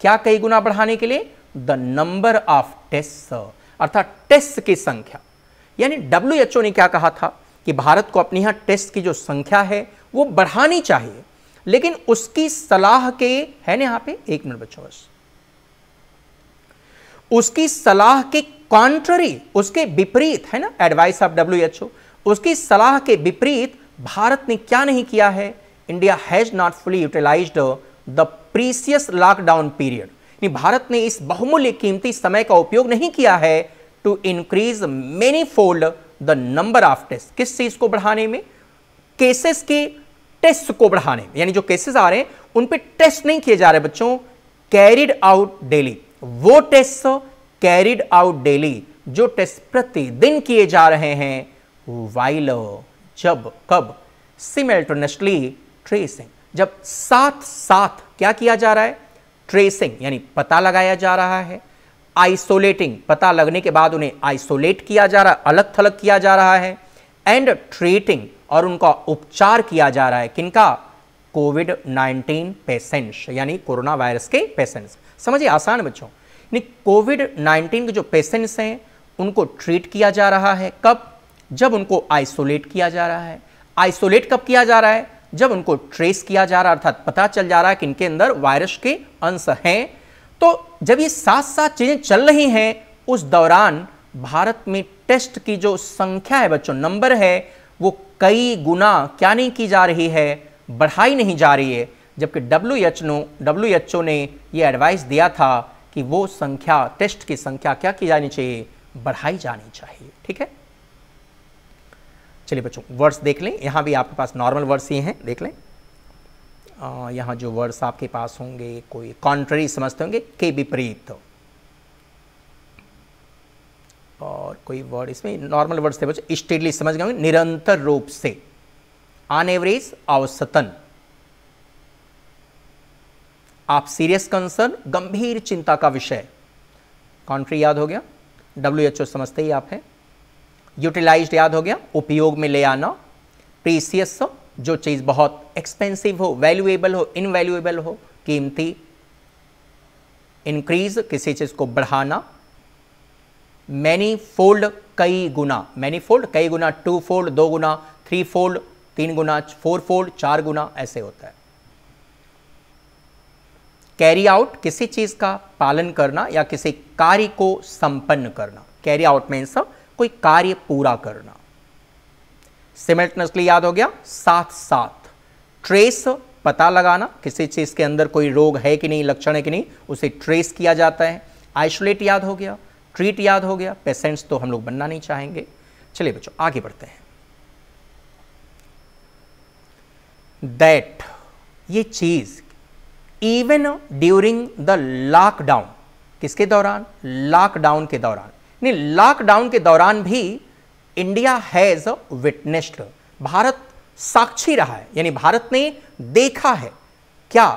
Speaker 1: क्या कई गुना बढ़ाने के लिए द नंबर ऑफ टेस्ट अर्थात टेस्ट की संख्या यानी डब्ल्यू ने क्या कहा था कि भारत को अपने यहां टेस्ट की जो संख्या है वो बढ़ानी चाहिए लेकिन उसकी सलाह के है ना यहां पे एक मिनट बच्चों बस उसकी सलाह के कॉन्ट्ररी उसके विपरीत है ना एडवाइस ऑफ डब्ल्यू उसकी सलाह के विपरीत भारत ने क्या नहीं किया है India has not fully utilise the precious lockdown period भारत ने इस बहुमूल्य कीमती समय का उपयोग नहीं किया है to increase many fold the number of test किस चीज को बढ़ाने में केसेस के टेस्ट को बढ़ाने में यानी जो केसेस आ रहे हैं उन पे टेस्ट नहीं किए जा रहे बच्चों कैरिड आउट डेली वो टेस्ट कैरिड आउट डेली जो टेस्ट प्रतिदिन किए जा रहे हैं वाइल जब कब सिमेल्टोनेस्टली ट्रेसिंग जब साथ साथ क्या किया जा रहा है ट्रेसिंग यानी पता लगाया जा रहा है आइसोलेटिंग पता लगने के बाद उन्हें आइसोलेट किया जा रहा है अलग थलग किया जा रहा है एंड ट्रीटिंग और उनका उपचार किया जा रहा है किनका कोविड 19 पेशेंट्स यानी कोरोना वायरस के पेशेंट्स समझिए आसान बच्चों कोविड 19 के जो पेशेंट्स हैं उनको ट्रीट किया जा रहा है कब जब उनको आइसोलेट किया जा रहा है आइसोलेट कब किया जा रहा है जब उनको ट्रेस किया जा रहा है अर्थात पता चल जा रहा है कि इनके अंदर वायरस के अंश हैं तो जब ये साथ साथ चीज़ें चल रही हैं उस दौरान भारत में टेस्ट की जो संख्या है बच्चों नंबर है वो कई गुना क्या नहीं की जा रही है बढ़ाई नहीं जा रही है जबकि W H no W H O ने यह एडवाइस दिया था कि वो संख्या टेस्ट की संख्या क्या की जानी चाहिए बढ़ाई जानी चाहिए ठीक है चलिए बच्चों वर्ड्स देख लें यहाँ भी आपके पास नॉर्मल वर्ड्स ही हैं देख लें यहाँ जो वर्ड्स आपके पास होंगे कोई कॉन्ट्ररी समझते होंगे के विपरीत और कोई वर्ड इसमें नॉर्मल वर्ड्स थे बच्चों स्टेडली समझ गए होंगे निरंतर रूप से ऑन एवरेज औसतन आप सीरियस कंसर्न गंभीर चिंता का विषय कॉन्ट्री याद हो गया डब्ल्यू एच ओ समझते ही आप हैं यूटिलाइज याद हो गया उपयोग में ले आना प्रीसियस जो चीज़ बहुत एक्सपेंसिव हो वैल्यूएबल हो इनवैल्यूएबल हो कीमती इंक्रीज किसी चीज़ को बढ़ाना मैनी फोल्ड कई गुना मैनी फोल्ड कई गुना टू फोल्ड दो गुना थ्री फोल्ड तीन गुना फोर फोल्ड चार गुना ऐसे होता है कैरी आउट किसी चीज़ का पालन करना या किसी कार्य को संपन्न करना कैरी आउट मीन्स कोई कार्य पूरा करना सिमेल्टनसली याद हो गया साथ साथ ट्रेस पता लगाना किसी चीज के अंदर कोई रोग है कि नहीं लक्षण है कि नहीं उसे ट्रेस किया जाता है आइसोलेट याद हो गया ट्रीट याद हो गया पेशेंट्स तो हम लोग बनना नहीं चाहेंगे चलिए बच्चों आगे बढ़ते हैं दैट ये चीज इवन ड्यूरिंग द लॉकडाउन किसके दौरान लॉकडाउन के दौरान नहीं लॉकडाउन के दौरान भी इंडिया हैज़ विटनेस्ड भारत साक्षी रहा है यानी भारत ने देखा है क्या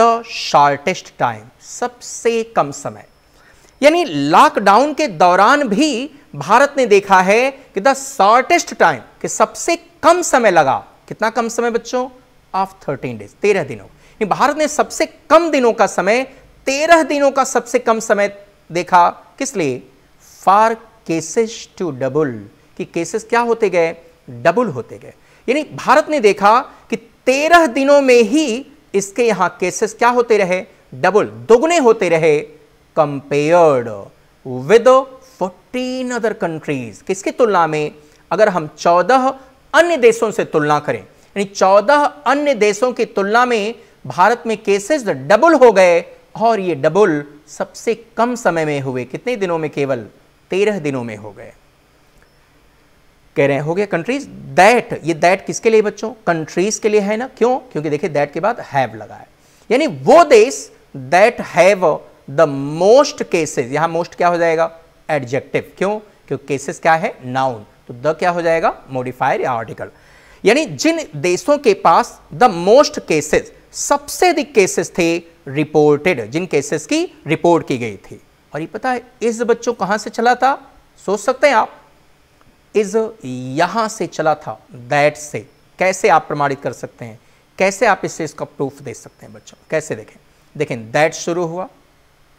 Speaker 1: द शॉर्टेस्ट टाइम सबसे कम समय यानी लॉकडाउन के दौरान भी भारत ने देखा है कि द शॉर्टेस्ट टाइम कि सबसे कम समय लगा कितना कम समय बच्चों ऑफ थर्टीन डेज तेरह दिनों भारत ने सबसे कम दिनों का समय तेरह दिनों का सबसे कम समय देखा किस लिए फार केसेस टू डबल कि केसेस क्या होते गए डबल होते गए यानी भारत ने देखा कि तेरह दिनों में ही इसके यहां केसेस क्या होते रहे डबल दोगुने होते रहे compared with fourteen other countries किसकी तुलना में अगर हम चौदह अन्य देशों से तुलना करें यानी चौदह अन्य देशों की तुलना में भारत में केसेस डबल हो गए और ये डबल सबसे कम समय में हुए कितने दिनों में केवल तेरह दिनों में हो गए कह रहे हैं हो गया कंट्रीज दैट ये दैट किसके लिए बच्चों कंट्रीज के लिए है ना क्यों क्योंकि देखिए दैट के बाद हैव लगा है यानी वो देश that have the most cases यहां मोस्ट क्या हो जाएगा एडजेक्टिव क्यों क्योंकि केसेस क्या है नाउन तो द क्या हो जाएगा मोडिफायर या आर्टिकल यानी जिन देशों के पास द मोस्ट केसेस सबसे अधिक केसेस थे रिपोर्टेड जिन केसेस की रिपोर्ट की गई थी और ये पता है इज बच्चों कहाँ से चला था सोच सकते हैं आप इज यहाँ से चला था दैट से कैसे आप प्रमाणित कर सकते हैं कैसे आप इससे इसका प्रूफ दे सकते हैं बच्चों कैसे देखें देखें दैट शुरू हुआ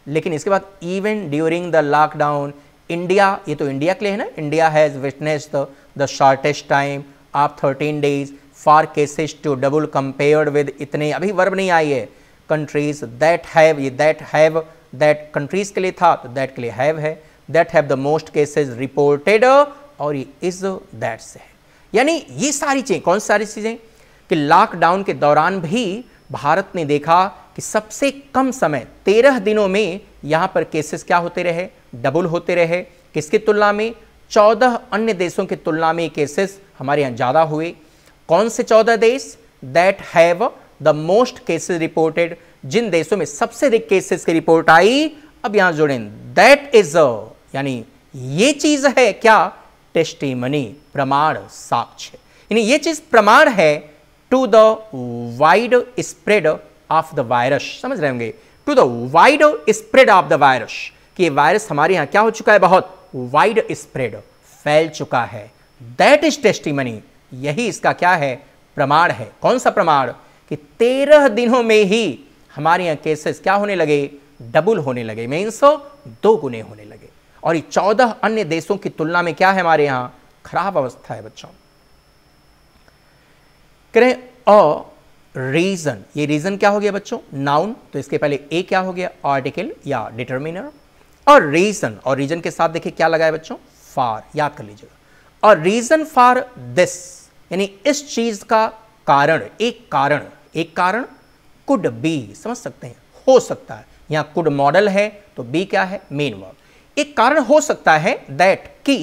Speaker 1: लेकिन इसके बाद even during the lockdown India ये तो इंडिया के लिए है ना India has witness the the shortest time आप thirteen days for cases to double compared with इतने अभी वर्ब नहीं आई है कंट्रीज दैट हैव ये दैट हैव दैट कंट्रीज के लिए था तो दैट के लिए हैव है that have the most cases reported और इज दैट से है यानी ये सारी चीज़ें कौन सारी चीज़ें कि लॉकडाउन के दौरान भी भारत ने देखा कि सबसे कम समय तेरह दिनों में यहां पर केसेस क्या होते रहे डबल होते रहे किसकी तुलना में चौदह अन्य देशों की तुलना में केसेस हमारे यहाँ ज़्यादा हुए कौन से चौदह देश that have the most cases reported जिन देशों में सबसे अधिक केसेस की रिपोर्ट आई अब यहां जोड़ें दैट इज यानी ये चीज है क्या टेस्टिमनी प्रमाण साक्ष्य यानी ये चीज प्रमाण है to the wide spread of the virus समझ रहे होंगे to the wide spread of the virus कि ये वायरस हमारे यहां क्या हो चुका है बहुत वाइड स्प्रेड फैल चुका है दैट इज टेस्टिमनी यही इसका क्या है प्रमाण है कौन सा प्रमाण कि तेरह दिनों में ही हमारे यहाँ केसेस क्या होने लगे डबल होने लगे मीन्स तो दो गुने होने लगे और ये चौदह अन्य देशों की तुलना में क्या है हमारे यहाँ खराब अवस्था है बच्चों करें अ रीजन ये रीजन क्या हो गया बच्चों नाउन तो इसके पहले ए क्या हो गया आर्टिकल या डिटर्मिनर और रीजन और रीजन के साथ देखिए क्या लगा है बच्चों फार याद कर लीजिएगा और रीजन फॉर दिस यानी इस चीज का कारण एक कारण एक कारण कुड बी समझ सकते हैं हो सकता है यहां कुड मॉडल है तो बी क्या है मेन वर्ब एक कारण हो सकता है दैट की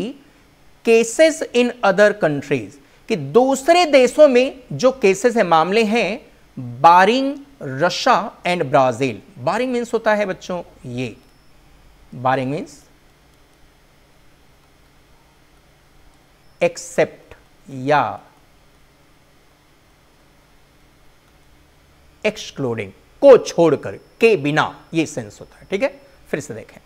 Speaker 1: केसेस इन अदर कंट्रीज कि दूसरे देशों में जो केसेस हैं मामले हैं barring Russia and Brazil barring means होता है बच्चों ये बारिंग मीन्स एक्सेप्ट या एक्सक्लूडिंग को छोड़कर के बिना ये सेंस होता है ठीक है फिर से देखें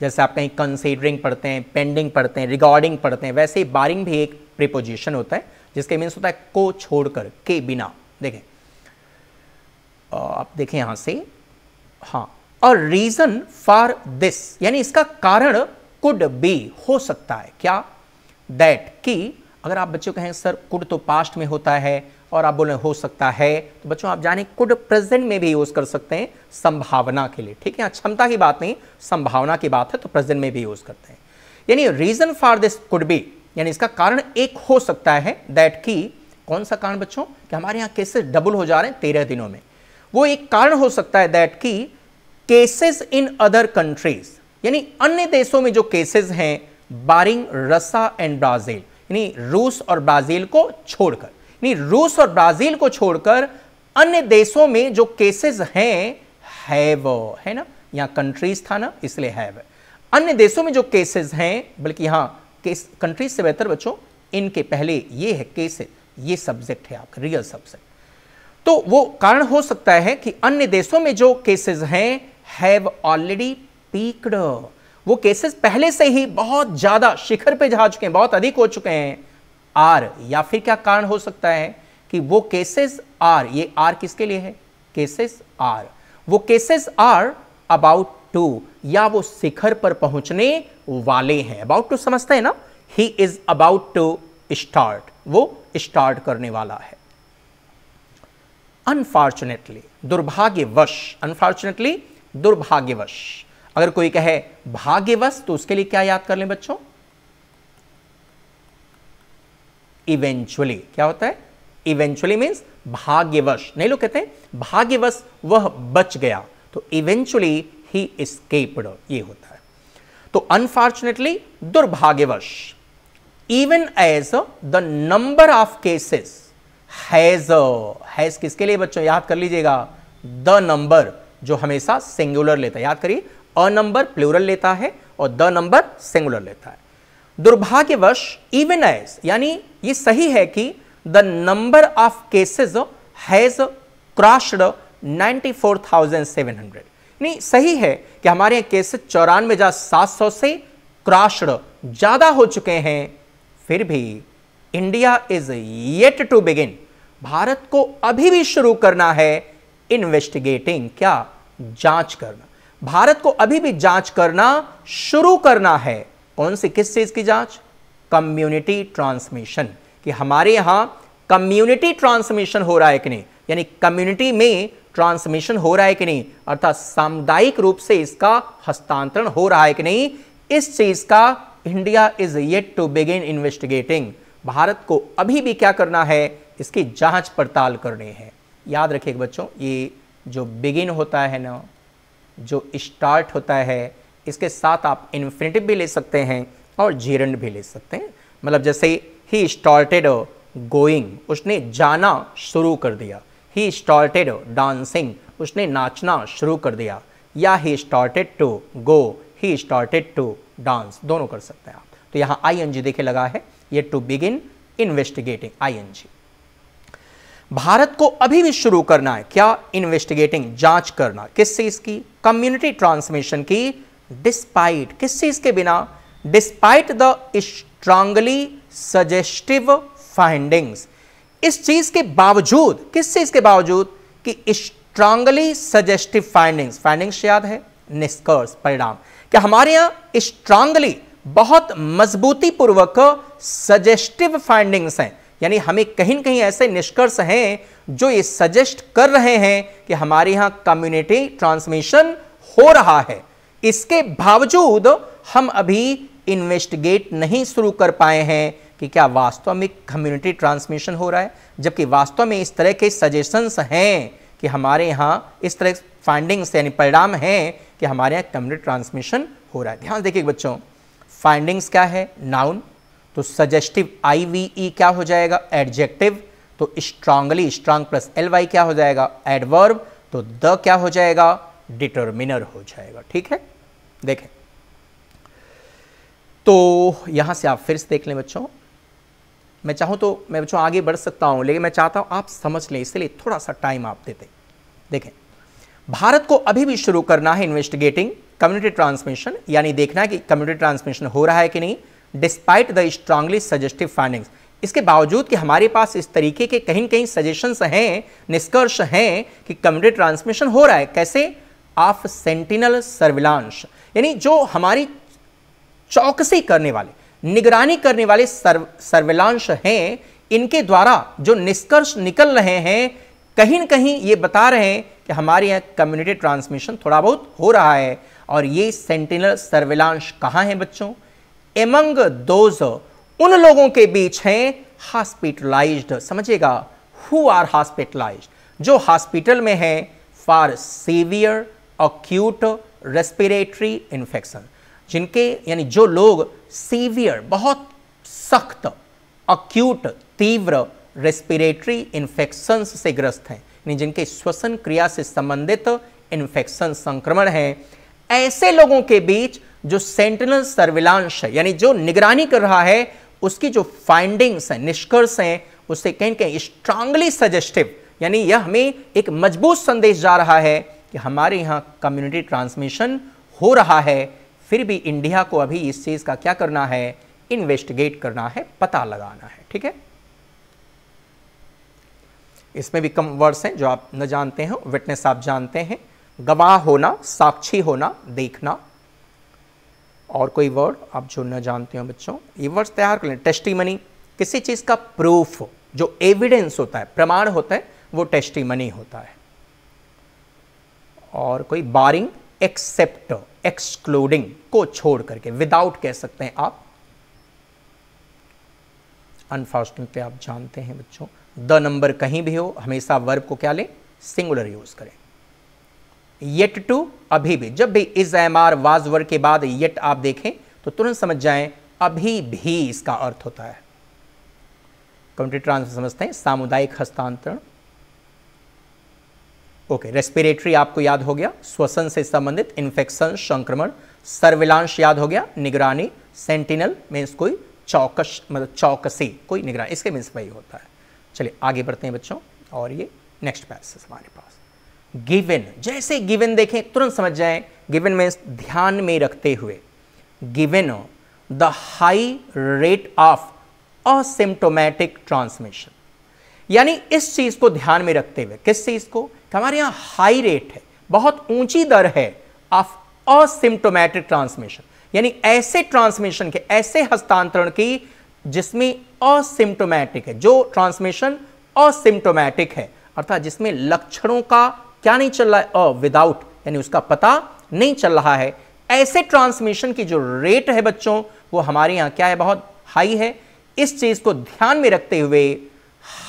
Speaker 1: जैसे आप कहीं कंसीडरिंग पढ़ते हैं पेंडिंग पढ़ते हैं रिगार्डिंग पढ़ते हैं वैसे बारिंग भी एक प्रिपोजिशन होता है जिसके मीन्स होता है को छोड़कर के बिना देखें आप देखें यहां से हाँ और रीजन फॉर दिस यानी इसका कारण कुड बी हो सकता है क्या दैट कि अगर आप बच्चों कहें सर कुड तो पास्ट में होता है और आप बोले हो सकता है तो बच्चों आप जाने कुड प्रेजेंट में भी यूज़ कर सकते हैं संभावना के लिए ठीक है यहाँ क्षमता की बात नहीं संभावना की बात है तो प्रेजेंट में भी यूज़ करते हैं यानी reason for this could be यानी इसका कारण एक हो सकता है दैट की कौन सा कारण बच्चों कि हमारे यहाँ केसेस डबल हो जा रहे हैं तेरह दिनों में वो एक कारण हो सकता है दैट की केसेस इन अदर कंट्रीज यानी अन्य देशों में जो केसेस हैं बारिंग रसा एंड ब्राज़ील यानी रूस और ब्राज़ील को छोड़कर नहीं रूस और ब्राजील को छोड़कर अन्य देशों में जो केसेस हैं हैव है ना यहाँ कंट्रीज था ना इसलिए हैव अन्य देशों में जो केसेस हैं बल्कि यहाँ केस कंट्रीज से बेहतर बच्चों इनके पहले ये है केसेस ये सब्जेक्ट है आपका रियल सब्जेक्ट तो वो कारण हो सकता है कि अन्य देशों में जो केसेस हैं हैव ऑलरेडी पीकड वो केसेस पहले से ही बहुत ज़्यादा शिखर पे जा चुके हैं बहुत अधिक हो चुके हैं आर या फिर क्या कारण हो सकता है कि वो केसेस आर ये आर किसके लिए है केसेस आर वो केसेस आर अबाउट टू या वो शिखर पर पहुंचने वाले हैं अबाउट टू समझते हैं ना he is about to start वो स्टार्ट करने वाला है अनफॉर्चुनेटली दुर्भाग्यवश अनफॉर्चुनेटली दुर्भाग्यवश अगर कोई कहे भाग्यवश तो उसके लिए क्या याद कर लें बच्चों इवेंचुअली क्या होता है इवेंचुअली मीन्स भाग्यवश नहीं लोग कहते हैं भाग्यवश वह बच गया तो इवेंचुअली ही स्केप्ड ये होता है तो अनफॉर्चुनेटली दुर्भाग्यवश even as the number of cases has has किसके लिए बच्चों याद कर लीजिएगा द नंबर जो हमेशा सिंगुलर लेता है याद करिए अ नंबर प्लूरल लेता है और द नंबर सिंगुलर लेता है दुर्भाग्यवश इवन एज यानी ये सही है कि the number of cases has crossed 94,700 नहीं सही है कि हमारे यहाँ केसेस चौरानवे हजार सात सौ से क्रॉस्ड ज़्यादा हो चुके हैं फिर भी India is yet to begin भारत को अभी भी शुरू करना है इन्वेस्टिगेटिंग क्या जांच करना भारत को अभी भी जांच करना शुरू करना है कौन सी किस चीज की जांच कम्युनिटी ट्रांसमिशन कि हमारे यहाँ कम्युनिटी ट्रांसमिशन हो रहा है कि नहीं यानी कम्युनिटी में ट्रांसमिशन हो रहा है कि नहीं अर्थात सामुदायिक रूप से इसका हस्तांतरण हो रहा है कि नहीं इस चीज का India is yet to begin investigating भारत को अभी भी क्या करना है इसकी जांच पड़ताल करनी है याद रखिए बच्चों ये जो बिगिन होता है ना जो स्टार्ट होता है इसके साथ आप इन्फिनेटिव भी ले सकते हैं और जीरण भी ले सकते हैं मतलब जैसे ही स्टार्टेड गोइंग उसने जाना शुरू कर दिया ही स्टार्टेड डांसिंग उसने नाचना शुरू कर दिया या he started to go he started to dance दोनों कर सकते हैं आप तो यहाँ आई एन जी देखे लगा है ये to begin investigating I N G भारत को अभी भी शुरू करना है क्या इन्वेस्टिगेटिंग जांच करना किस चीज की कम्युनिटी ट्रांसमिशन की डिस्पाइट किस चीज के बिना despite the strongly suggestive findings इस चीज के बावजूद किस चीज के बावजूद कि स्ट्रांगली सजेस्टिव फाइंडिंग्स फाइंडिंग्स याद है निष्कर्ष परिणाम क्या हमारे यहां स्ट्रांगली बहुत मजबूती पूर्वक सजेस्टिव फाइंडिंग्स हैं यानी हमें कहीं ना कहीं ऐसे निष्कर्ष हैं जो ये सजेस्ट कर रहे हैं कि हमारे यहाँ कम्युनिटी ट्रांसमिशन हो रहा है इसके बावजूद हम अभी इन्वेस्टिगेट नहीं शुरू कर पाए हैं कि क्या वास्तव में कम्युनिटी ट्रांसमिशन हो रहा है जबकि वास्तव में इस तरह के सजेशंस हैं कि हमारे यहाँ इस तरह फाइंडिंग्स यानी परिणाम हैं कि हमारे यहाँ कम्युनिटी ट्रांसमिशन हो रहा है ध्यान देखिए बच्चों फाइंडिंग्स क्या है नाउन तो सजेस्टिव आई वी ई क्या हो जाएगा एडजेक्टिव तो strongly strong plus L Y क्या हो जाएगा एडवर्ब तो द क्या हो जाएगा डिटर्मिनर हो जाएगा ठीक है देखें तो यहाँ से आप फिर से देख लें बच्चों मैं चाहूँ तो मैं बच्चों आगे बढ़ सकता हूँ लेकिन मैं चाहता हूँ आप समझ लें इसलिए थोड़ा सा टाइम आप देते देखें भारत को अभी भी शुरू करना है इन्वेस्टिगेटिंग कम्युनिटी ट्रांसमिशन यानी देखना है कि कम्युनिटी ट्रांसमिशन हो रहा है कि नहीं despite the strongly suggestive findings इसके बावजूद कि हमारे पास इस तरीके के कहीं कहीं सजेशंस हैं निष्कर्ष हैं कि कम्युनिटी ट्रांसमिशन हो रहा है कैसे ऑफ सेंटिनल सर्विलांश यानी जो हमारी चौकसी करने वाले निगरानी करने वाले सर्व सर्विलांश हैं इनके द्वारा जो निष्कर्ष निकल रहे हैं कहीं न कहीं ये बता रहे हैं कि हमारे यहाँ कम्युनिटी ट्रांसमिशन थोड़ा बहुत हो रहा है और ये सेंटिनल सर्विलांश कहाँ हैं बच्चों एमंग दोज उन लोगों के बीच हैं हॉस्पिटलाइज्ड समझिएगा हु आर हॉस्पिटलाइज जो हॉस्पिटल में हैं for severe acute respiratory infection जिनके यानी जो लोग सीवियर बहुत सख्त अक्यूट तीव्र रेस्पिरेटरी इन्फेक्शंस से ग्रस्त हैं यानी जिनके श्वसन क्रिया से संबंधित इन्फेक्शन संक्रमण हैं ऐसे लोगों के बीच जो सेंटिनल सर्विलांश है यानी जो निगरानी कर रहा है उसकी जो फाइंडिंग्स हैं निष्कर्ष हैं उसे कहीं कहीं स्ट्रांगली सजेस्टिव यानी यह हमें एक मजबूत संदेश जा रहा है कि हमारे यहाँ कम्युनिटी ट्रांसमिशन हो रहा है फिर भी इंडिया को अभी इस चीज़ का क्या करना है इन्वेस्टिगेट करना है पता लगाना है ठीक है इसमें भी कम वर्ड्स हैं जो आप न जानते हो विटनेस आप जानते हैं गवाह होना साक्षी होना देखना और कोई वर्ड आप जो न जानते हो बच्चों ये वर्ड्स तैयार कर लें टेस्टी मनी किसी चीज़ का प्रूफ जो एविडेंस होता है प्रमाण होता है वो टेस्टी मनी होता है और कोई बारिंग एक्सेप्ट एक्सक्लूडिंग को छोड़ करके विदाउट कह सकते हैं आप अनफॉर्चुनेटली पे आप जानते हैं बच्चों द नंबर कहीं भी हो हमेशा वर्ब को क्या लें सिंगुलर यूज करें येट टू अभी भी जब भी इज एम आर वाज वर्ग के बाद येट आप देखें तो तुरंत समझ जाएं अभी भी इसका अर्थ होता है कंप्यूटर ट्रांसफर समझते हैं सामुदायिक हस्तांतरण ओके okay, रेस्पिरेटरी आपको याद हो गया श्वसन से संबंधित इन्फेक्शन संक्रमण सर्विलांश याद हो गया निगरानी सेंटिनल मीन्स कोई चौकस मतलब चौकसी कोई निगरानी इसके मीन्स वही होता है चलिए आगे बढ़ते हैं बच्चों और ये नेक्स्ट पैसेज हमारे पास गिवन जैसे गिवन देखें तुरंत समझ जाए गिवन मीन्स ध्यान में रखते हुए given the high rate of asymptomatic transmission यानी इस चीज़ को ध्यान में रखते हुए किस चीज़ को हमारे यहाँ हाई रेट है बहुत ऊंची दर है ऑफ असिम्टोमेटिक ट्रांसमिशन यानी ऐसे ट्रांसमिशन के ऐसे हस्तांतरण की जिसमें असिम्टोमेटिक है जो ट्रांसमिशन असिम्टोमेटिक है अर्थात जिसमें लक्षणों का क्या नहीं चल रहा है अ विदाउट यानी उसका पता नहीं चल रहा है ऐसे ट्रांसमिशन की जो रेट है बच्चों वो हमारे यहाँ क्या है बहुत हाई है इस चीज़ को ध्यान में रखते हुए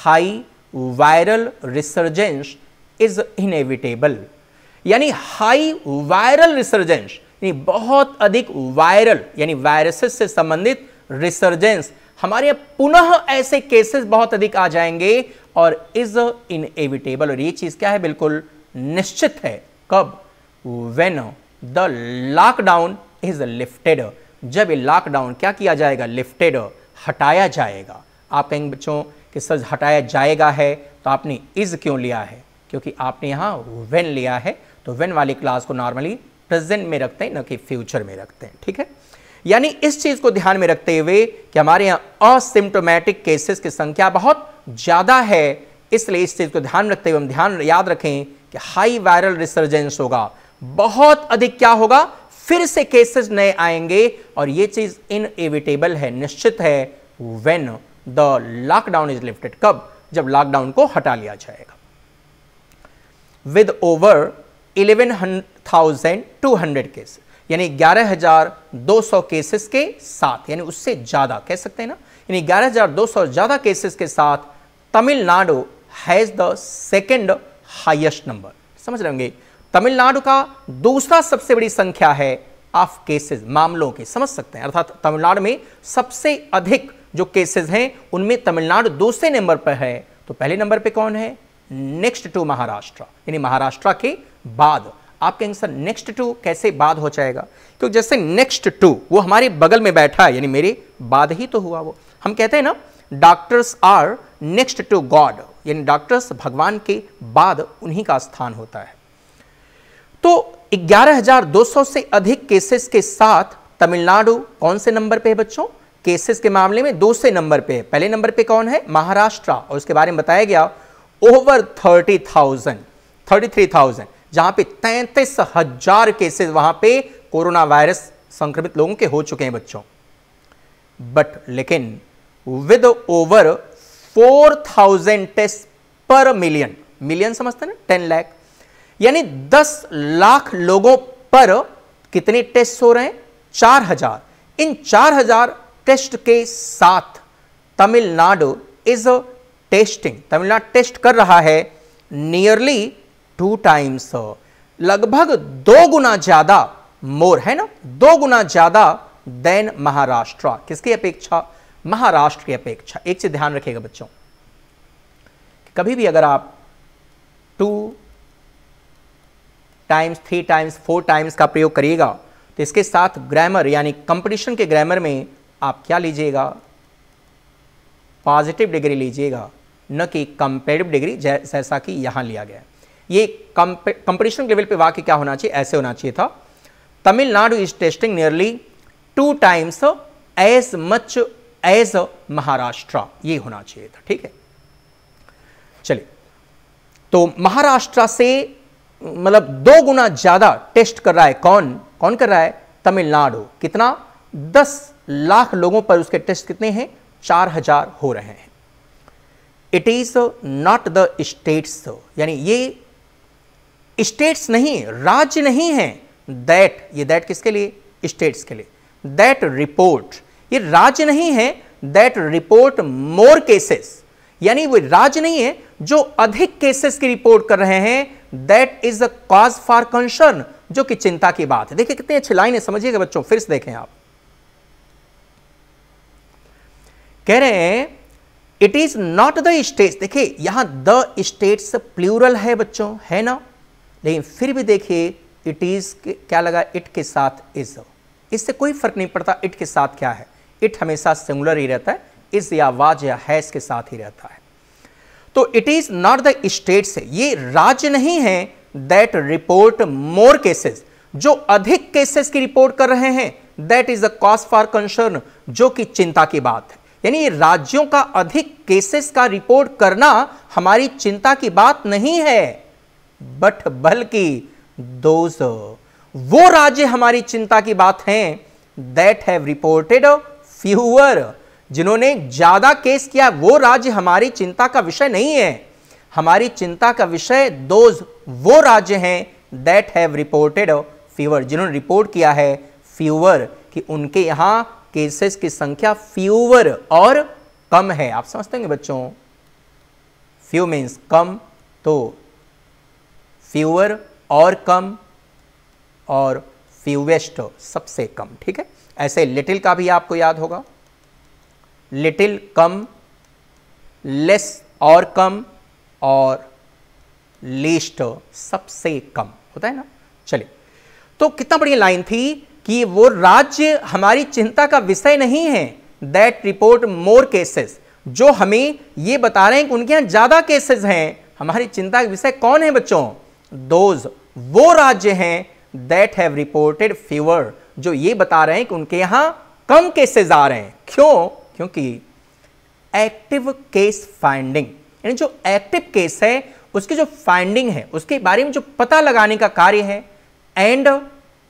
Speaker 1: high viral resurgence is inevitable यानी हाई वायरल रिसर्जेंस यानी बहुत अधिक वायरल यानी वायरसेस से संबंधित रिसर्जेंस हमारे यहां पुनः ऐसे केसेस बहुत अधिक आ जाएंगे और इज इनएविटेबल और ये चीज क्या है बिल्कुल निश्चित है कब when the lockdown is lifted जब ये लॉकडाउन क्या किया जाएगा लिफ्टेड हटाया जाएगा आप कहेंगे बच्चों कि सर हटाया जाएगा है तो आपने इज क्यों लिया है क्योंकि आपने यहाँ वेन लिया है तो वेन वाली क्लास को नॉर्मली प्रेजेंट में रखते हैं न कि फ्यूचर में रखते हैं ठीक है यानी इस चीज को ध्यान में रखते हुए कि हमारे यहाँ असिम्टोमेटिक केसेस की संख्या बहुत ज़्यादा है इसलिए इस चीज़ को ध्यान रखते हुए हम ध्यान याद रखें कि हाई वायरल रिसर्जेंस होगा बहुत अधिक क्या होगा फिर से केसेस नए आएंगे और ये चीज़ इनएविटेबल है निश्चित है when the lockdown is lifted कब जब लॉकडाउन को हटा लिया जाएगा विद ओवर 11,200 केस यानी 11,200 केसेस के साथ यानी उससे ज़्यादा कह सकते हैं ना यानी 11,200 ज़्यादा केसेस के साथ Tamil Nadu has the second highest number समझ रहे होंगे तमिलनाडु का दूसरा सबसे बड़ी संख्या है ऑफ केसेस मामलों के समझ सकते हैं अर्थात तमिलनाडु में सबसे अधिक जो केसेस हैं उनमें तमिलनाडु दूसरे नंबर पर है तो पहले नंबर पे कौन है नेक्स्ट टू महाराष्ट्र यानी महाराष्ट्र के बाद आपके आंसर नेक्स्ट टू कैसे बाद हो जाएगा क्योंकि जैसे नेक्स्ट टू वो हमारे बगल में बैठा है यानी मेरे बाद ही तो हुआ वो हम कहते हैं ना doctors are next to God यानी डॉक्टर्स भगवान के बाद उन्हीं का स्थान होता है तो 11,200 से अधिक केसेस के साथ तमिलनाडु कौन से नंबर पे है बच्चों केसेस के मामले में दूसरे नंबर पे है पहले नंबर पे कौन है महाराष्ट्र और उसके बारे में बताया गया over thirty thousand thirty three thousand जहां पे तैंतीस हजार केसेस वहां पे कोरोना वायरस संक्रमित लोगों के हो चुके हैं बच्चों बट लेकिन with over four thousand test per million million समझते ना टेन लाख यानी दस लाख लोगों पर कितने टेस्ट हो रहे हैं चार हजार इन चार हजार टेस्ट के साथ Tamil Nadu is testing Tamil Nadu test कर रहा है नियरली टू टाइम्स लगभग दो गुना ज्यादा मोर है ना दो गुना ज्यादा देन महाराष्ट्र किसकी अपेक्षा महाराष्ट्र की अपेक्षा एक चीज ध्यान रखिएगा बच्चों कभी भी अगर आप two times three times four times का प्रयोग करिएगा तो इसके साथ ग्रामर यानी कंपटीशन के ग्रामर में आप क्या लीजिएगा पॉजिटिव डिग्री लीजिएगा न कि कंपेरेटिव डिग्री जैसा कि यहाँ लिया गया ये कंपटीशन लेवल पे वाक्य क्या होना चाहिए ऐसे होना चाहिए था Tamil Nadu is testing nearly two times as much as Maharashtra ये होना चाहिए था ठीक है चलिए तो महाराष्ट्र से मतलब दो गुना ज़्यादा टेस्ट कर रहा है कौन कौन कर रहा है तमिलनाडु कितना दस लाख लोगों पर उसके टेस्ट कितने हैं चार हजार हो रहे हैं it is not the states यानी ये स्टेट्स नहीं राज्य नहीं है दैट ये दैट किसके लिए स्टेट्स के लिए दैट रिपोर्ट ये राज्य नहीं है दैट रिपोर्ट मोर केसेस यानी वो राज्य नहीं है जो अधिक केसेस की रिपोर्ट कर रहे हैं that is a cause for concern जो कि चिंता की बात है देखिए कितनी अच्छी लाइन है समझिएगा बच्चों फिर से देखें आप कह रहे हैं it is not the states देखिए यहां द स्टेट्स प्लूरल है बच्चों है ना लेकिन फिर भी देखिए इट इज क्या लगा इट के साथ इज इससे कोई फर्क नहीं पड़ता इट के साथ क्या है इट हमेशा सिंगुलर ही रहता है इज या वाज या हैस के साथ ही रहता है तो it is not the states ये राज्य नहीं है दैट रिपोर्ट मोर केसेस जो अधिक केसेस की रिपोर्ट कर रहे हैं that is the cause for concern जो कि चिंता की बात है यानी राज्यों का अधिक केसेस का रिपोर्ट करना हमारी चिंता की बात नहीं है बट बल्कि दोज वो राज्य हमारी चिंता की बात हैं दैट हैव रिपोर्टेड फ्यूअर जिन्होंने ज्यादा केस किया वो राज्य हमारी चिंता का विषय नहीं है हमारी चिंता का विषय दोज वो राज्य हैं दैट हैव रिपोर्टेड फीवर जिन्होंने रिपोर्ट किया है फीवर कि उनके यहां केसेस की संख्या फ्यूवर और कम है आप समझते हैं बच्चों फ्यू मीन्स कम तो फ्यूअर और कम और फ्यूवेस्ट सबसे कम ठीक है ऐसे लिटिल का भी आपको याद होगा लिटिल कम लेस और कम और लीस्ट सबसे कम होता है ना चलिए तो कितना बढ़िया लाइन थी कि वो राज्य हमारी चिंता का विषय नहीं है दैट रिपोर्ट मोर केसेस जो हमें ये बता रहे हैं कि उनके यहाँ ज़्यादा केसेस हैं हमारी चिंता का विषय कौन है बच्चों दोज वो राज्य हैं दैट हैव रिपोर्टेड फीवर जो ये बता रहे हैं कि उनके यहाँ कम केसेस आ रहे हैं क्यों क्योंकि एक्टिव केस फाइंडिंग यानी जो एक्टिव केस है उसकी जो फाइंडिंग है उसके बारे में जो पता लगाने का कार्य है and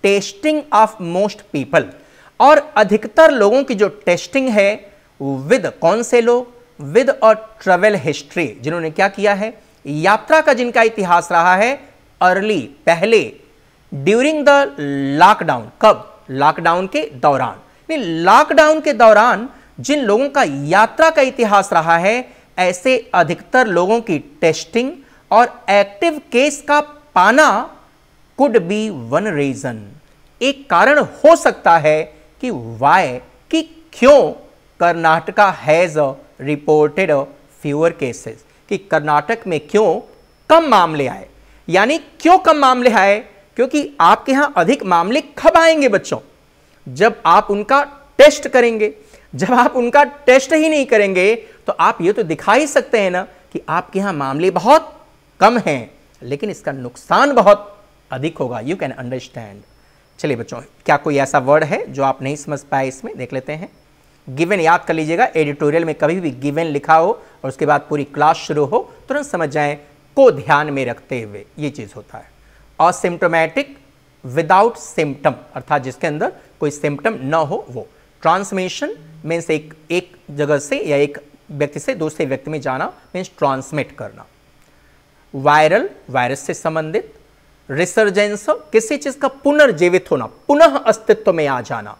Speaker 1: testing of most people और अधिकतर लोगों की जो टेस्टिंग है विद कौन से लोग विद और ट्रेवल हिस्ट्री जिन्होंने क्या किया है यात्रा का जिनका इतिहास रहा है अर्ली पहले ड्यूरिंग द लॉकडाउन कब लॉकडाउन के दौरान लॉकडाउन के दौरान जिन लोगों का यात्रा का इतिहास रहा है ऐसे अधिकतर लोगों की टेस्टिंग और एक्टिव केस का पाना कुड बी वन रीजन एक कारण हो सकता है कि वाई कि क्यों Karnataka has reported fewer cases कि कर्नाटक में क्यों कम मामले आए यानी क्यों कम मामले आए क्योंकि आपके यहां अधिक मामले कब आएंगे बच्चों जब आप उनका टेस्ट करेंगे जब आप उनका टेस्ट ही नहीं करेंगे तो आप ये तो दिखा ही सकते हैं ना कि आपके यहां मामले बहुत कम हैं लेकिन इसका नुकसान बहुत अधिक होगा यू कैन अंडरस्टैंड चलिए बच्चों क्या कोई ऐसा वर्ड है जो आप नहीं समझ पाए इसमें देख लेते हैं गिवन याद कर लीजिएगा एडिटोरियल में कभी भी गिवन लिखा हो और उसके बाद पूरी क्लास शुरू हो तुरंत समझ जाएं को ध्यान में रखते हुए ये चीज़ होता है असिम्टोमेटिक विदाउट सिम्टम अर्थात जिसके अंदर कोई सिम्टम न हो वो ट्रांसमिशन मीन्स एक एक जगह से या एक व्यक्ति से दूसरे व्यक्ति में जाना मीन्स ट्रांसमिट करना वायरल वायरस से संबंधित रिसर्जेंस किसी चीज का पुनर्जीवित होना पुनः अस्तित्व में आ जाना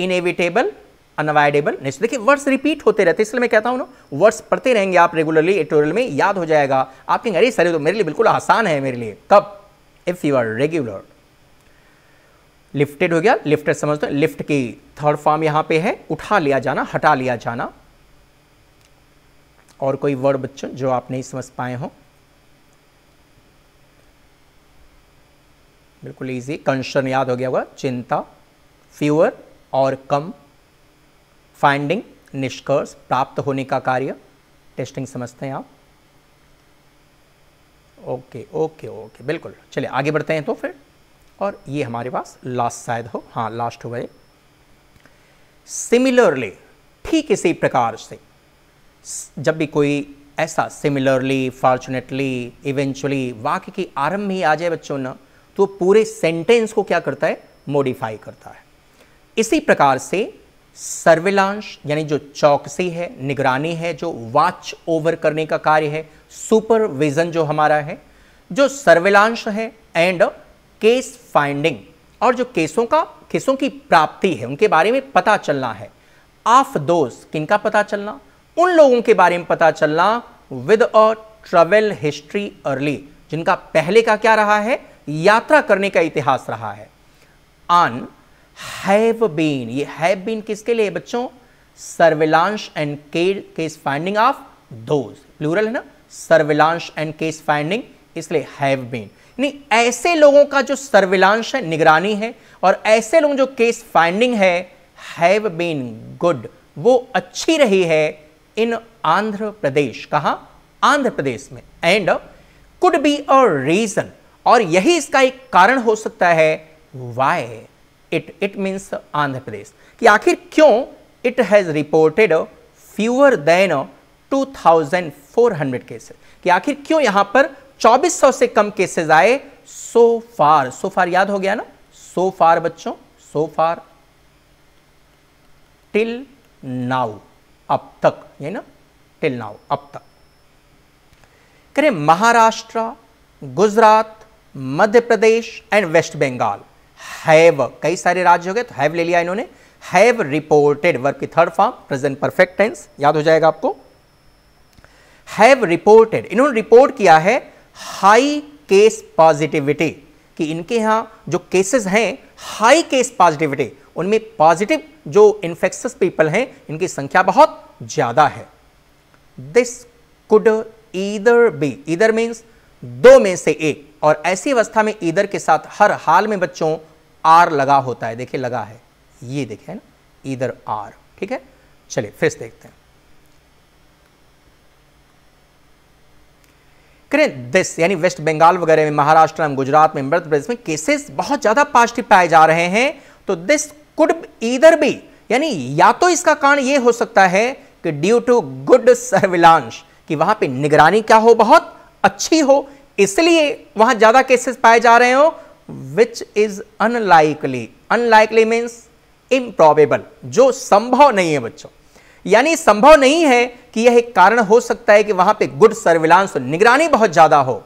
Speaker 1: इनएविटेबल अनवाइडेबल निश्चित देखिए वर्ड्स रिपीट होते रहते इसलिए मैं कहता हूं ना वर्ड्स पढ़ते रहेंगे आप रेगुलरली एटोरियल में याद हो जाएगा आप कहेंगे अरे सर तो मेरे लिए बिल्कुल आसान है मेरे लिए कब if you are regular lifted हो गया लिफ्टेड समझते हैं लिफ्ट की थर्ड फॉर्म यहां पे है उठा लिया जाना हटा लिया जाना और कोई वर्ड बच्चों जो आप नहीं समझ पाए हों बिल्कुल इजी कंसर्न याद हो गया होगा चिंता फ्यूअर और कम फाइंडिंग निष्कर्ष प्राप्त होने का कार्य टेस्टिंग समझते हैं आप ओके ओके ओके बिल्कुल चलिए आगे बढ़ते हैं तो फिर और ये हमारे पास लास्ट शायद हो हाँ लास्ट हो गए सिमिलरली ठीक इसी प्रकार से जब भी कोई ऐसा सिमिलरली फॉर्चुनेटली इवेंचुअली वाक्य की आरंभ में ही आ जाए बच्चों ना तो पूरे सेंटेंस को क्या करता है मॉडिफाई करता है इसी प्रकार से सर्विलांश यानी जो चौकसी है निगरानी है जो वॉच ओवर करने का कार्य है सुपरविजन जो हमारा है जो सर्विलांश है एंड केस फाइंडिंग और जो केसों का केसों की प्राप्ति है उनके बारे में पता चलना है ऑफ दोस्त किनका पता चलना उन लोगों के बारे में पता चलना with a travel history early जिनका पहले का क्या रहा है यात्रा करने का इतिहास रहा है अन हैव बीन ये हैव बीन किसके लिए बच्चों surveillance and case finding of those plural है ना सर्विलांश एंड केस फाइंडिंग इसलिए हैव बीन नहीं ऐसे लोगों का जो सर्विलांश है निगरानी है और ऐसे लोग जो केस फाइंडिंग है हैव बीन गुड वो अच्छी रही है इन आंध्र प्रदेश कहा आंध्र प्रदेश में and could be a reason और यही इसका एक कारण हो सकता है why it it means Andhra Pradesh कि आखिर क्यों it has reported fewer than 2400 cases कि आखिर क्यों यहां पर 2400 से कम केसेस आए सो फार सो फार याद हो गया ना सो फार बच्चों सो फार टिल नाउ अब तक ये ना टिल नाउ अब तक करें महाराष्ट्र गुजरात मध्य प्रदेश एंड वेस्ट बंगाल हैव कई सारे राज्य हो गए तो हैव ले लिया इन्होंने हैव रिपोर्टेड वर्ब की third form present perfect tense याद हो जाएगा आपको हैव रिपोर्टेड इन्होंने रिपोर्ट किया है हाई केस पॉजिटिविटी कि इनके यहां जो केसेस हैं हाई केस पॉजिटिविटी उनमें पॉजिटिव जो इन्फेक्शस पीपल हैं इनकी संख्या बहुत ज़्यादा है this could either be either means दो में से एक और ऐसी अवस्था में ईदर के साथ हर हाल में बच्चों आर लगा होता है देखिए लगा है ये देखे ना ईदर आर ठीक है चलिए फिर देखते हैं करें दिस यानी वेस्ट बंगाल वगैरह में महाराष्ट्र में गुजरात में मध्य प्रदेश में केसेस बहुत ज़्यादा पॉजिटिव पाए जा रहे हैं तो दिस कुड ईदर भी यानी या तो इसका कारण यह हो सकता है कि ड्यू टू गुड सर्विलांश कि वहां पे निगरानी क्या हो बहुत अच्छी हो इसलिए वहां ज्यादा केसेस पाए जा रहे हो which is unlikely unlikely means improbable जो संभव नहीं है बच्चों यानी संभव नहीं है कि यह एक कारण हो सकता है कि वहां पे गुड सर्विलांस निगरानी बहुत ज्यादा हो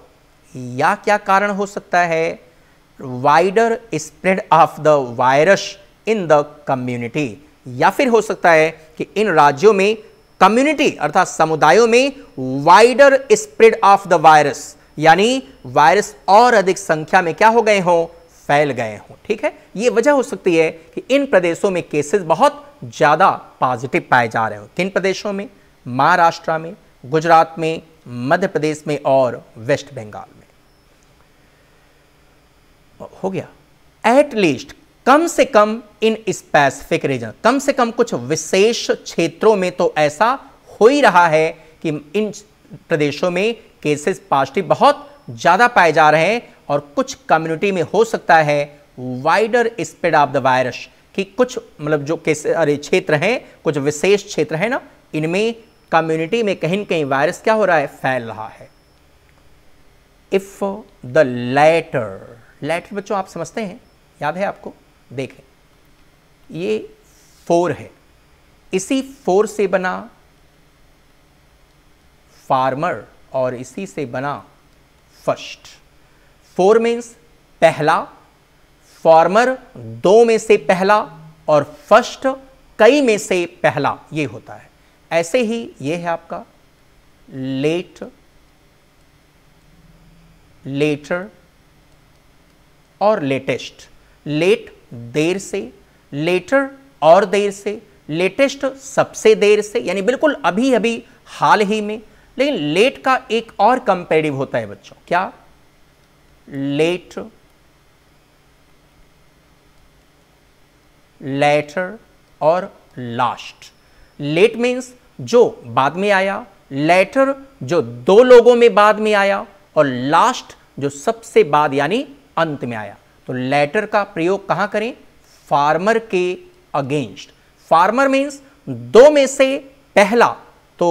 Speaker 1: या क्या कारण हो सकता है wider spread of the virus in the community या फिर हो सकता है कि इन राज्यों में कम्युनिटी अर्थात समुदायों में wider spread of the virus यानी वायरस और अधिक संख्या में क्या हो गए हों फैल गए हों ठीक है ये वजह हो सकती है कि इन प्रदेशों में केसेस बहुत ज़्यादा पॉजिटिव पाए जा रहे हो किन प्रदेशों में महाराष्ट्र में गुजरात में मध्य प्रदेश में और वेस्ट बंगाल में हो गया एटलीस्ट कम से कम इन स्पेसिफिक रीजन कम से कम कुछ विशेष क्षेत्रों में तो ऐसा हो ही रहा है कि इन प्रदेशों में केसेस पॉजिटिव बहुत ज़्यादा पाए जा रहे हैं और कुछ कम्युनिटी में हो सकता है wider spread of the virus कि कुछ मतलब जो केस अरे क्षेत्र हैं कुछ विशेष क्षेत्र हैं ना इनमें कम्युनिटी में कहीं ना कहीं वायरस क्या हो रहा है फैल रहा है इफ द लेटर लेटर बच्चों आप समझते हैं याद है आपको देखें ये फोर है इसी फोर से बना फार्मर और इसी से बना फर्स्ट फोर मीन्स पहला फॉर्मर दो में से पहला और फर्स्ट कई में से पहला ये होता है ऐसे ही ये है आपका लेट लेटर और लेटेस्ट लेट देर से लेटर और देर से लेटेस्ट सबसे देर से यानी बिल्कुल अभी अभी हाल ही में लेकिन लेट का एक और कंपेरिटिव होता है बच्चों क्या लेट लेटर और लास्ट लेट मीन्स जो बाद में आया लेटर जो दो लोगों में बाद में आया और लास्ट जो सबसे बाद यानी अंत में आया तो लेटर का प्रयोग कहां करें फार्मर के अगेंस्ट फार्मर मीन्स दो में से पहला तो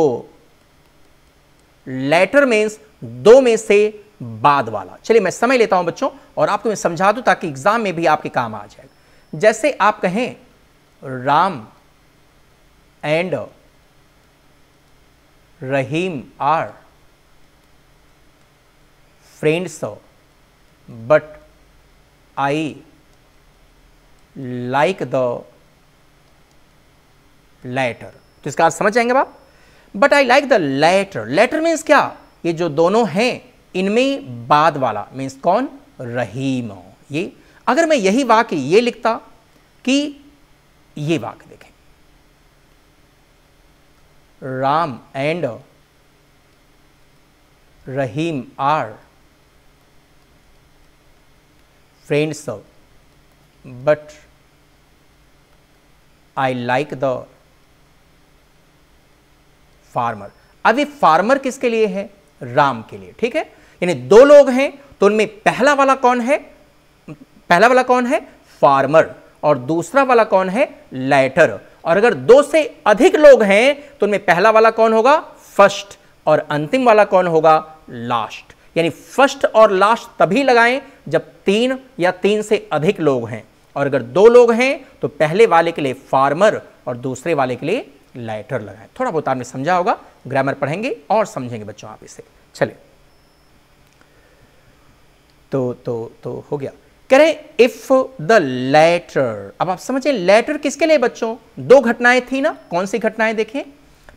Speaker 1: लेटर मीन्स दो में से बाद वाला चलिए मैं समय लेता हूं बच्चों और आपको मैं समझा दूं ताकि एग्जाम में भी आपके काम आ जाएगा जैसे आप कहें Ram and Rahim are friends but I like the latter तो इसका आप समझ जाएंगे बाप but I like the latter latter means क्या ये जो दोनों हैं इनमें बाद वाला मीन्स कौन रहीम ये अगर मैं यही वाक्य ये लिखता कि ये वाक्य देखें Ram and Rahim are friends but I like the former अब ये फार्मर किसके लिए है राम के लिए ठीक है यानी दो लोग हैं तो उनमें पहला वाला कौन है पहला वाला कौन है फार्मर और दूसरा वाला कौन है लेटर और अगर दो से अधिक लोग हैं तो उनमें पहला वाला कौन होगा फर्स्ट और अंतिम वाला कौन होगा लास्ट यानी फर्स्ट और लास्ट तभी लगाएं जब तीन या तीन से अधिक लोग हैं और अगर दो लोग हैं तो पहले वाले के लिए फार्मर और दूसरे वाले के लिए लेटर लगाएं थोड़ा बहुत आपने समझा होगा ग्रामर पढ़ेंगे और समझेंगे बच्चों आप इसे चले तो तो तो हो गया कह रहे इफ द लेटर अब आप समझे लेटर किसके लिए बच्चों दो घटनाएं थी ना कौन सी घटनाएं देखें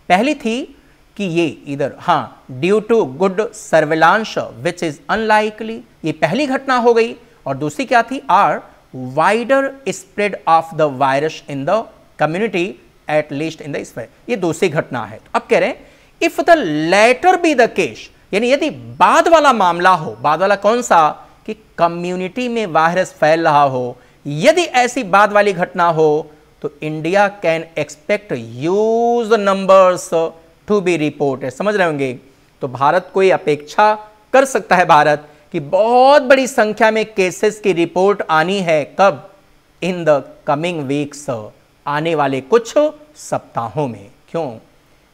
Speaker 1: पहली थी कि ये इधर हाँ due to good surveillance which is unlikely ये पहली घटना हो गई और दूसरी क्या थी or wider spread of the virus in the community at least in the sphere ये दूसरी घटना है तो अब कह रहे हैं if the latter be the case यानी यदि बाद वाला मामला हो बाद वाला कौन सा कि कम्युनिटी में वायरस फैल रहा हो यदि ऐसी बाद वाली घटना हो तो India can expect huge numbers to be reported समझ रहे होंगे तो भारत को ये अपेक्षा कर सकता है भारत कि बहुत बड़ी संख्या में केसेस की रिपोर्ट आनी है कब इन द कमिंग वीक्स आने वाले कुछ सप्ताहों में क्यों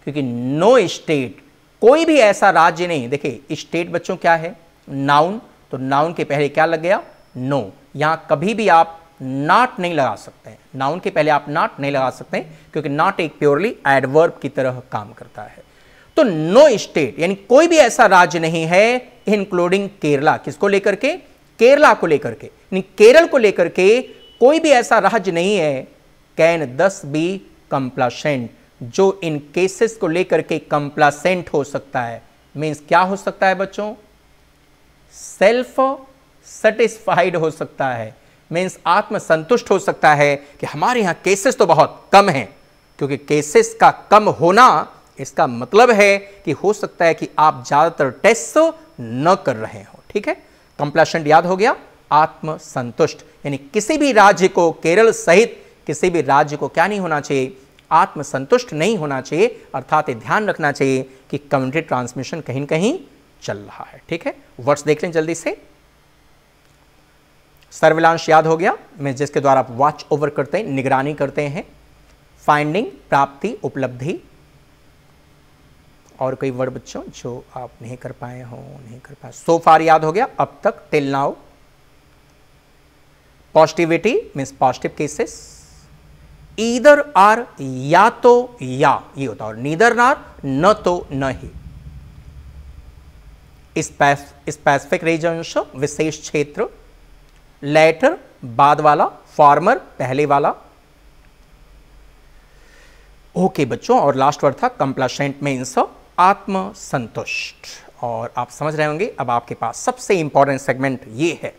Speaker 1: क्योंकि नो स्टेट कोई भी ऐसा राज्य नहीं देखिए स्टेट बच्चों क्या है नाउन तो नाउन के पहले क्या लग गया नो no. कभी भी आप नाट नहीं लगा सकते हैं नाउन के पहले आप नाट नहीं लगा सकते हैं क्योंकि नाट एक प्योरली एडवर्ब की तरह काम करता है तो नो स्टेट यानी कोई भी ऐसा राज्य नहीं है इंक्लूडिंग केरला किसको लेकर के केरला को लेकर के यानी केरल को लेकर के कोई भी ऐसा राज्य नहीं है कैन दस बी कंप्लासेंट जो इन केसेस को लेकर के कंप्लासेंट हो सकता है मीन्स क्या हो सकता है बच्चों सेल्फ सेटिस्फाइड हो सकता है मीन्स आत्मसंतुष्ट हो सकता है कि हमारे यहां केसेस तो बहुत कम हैं क्योंकि केसेस का कम होना इसका मतलब है कि हो सकता है कि आप ज़्यादातर टेस्ट न कर रहे हो ठीक है कंप्लासेंट याद हो गया आत्मसंतुष्ट यानी किसी भी राज्य को केरल सहित किसी भी राज्य को क्या नहीं होना चाहिए आत्मसंतुष्ट नहीं होना चाहिए अर्थात ध्यान रखना चाहिए कि कम्युनिटी ट्रांसमिशन कहीं कहीं चल रहा है ठीक है वर्ड्स देख लें जल्दी से सर्विलांश याद हो गया मीन जिसके द्वारा आप वॉच ओवर करते हैं निगरानी करते हैं फाइंडिंग प्राप्ति उपलब्धि और कई वर्ड बच्चों जो आप नहीं कर पाए हो नहीं कर पाए सो फार याद हो गया अब तक till now positivity means positive cases either are या तो या ये होता है और नीदर नार न तो न ही स्पेसिफिक रेजंश विशेष क्षेत्र लेटर बाद वाला फॉर्मर पहले वाला ओके बच्चों और लास्ट वर्ड था कंप्लाशेंट में इनसा आत्मसंतुष्ट और आप समझ रहे होंगे अब आपके पास सबसे इंपॉर्टेंट सेगमेंट ये है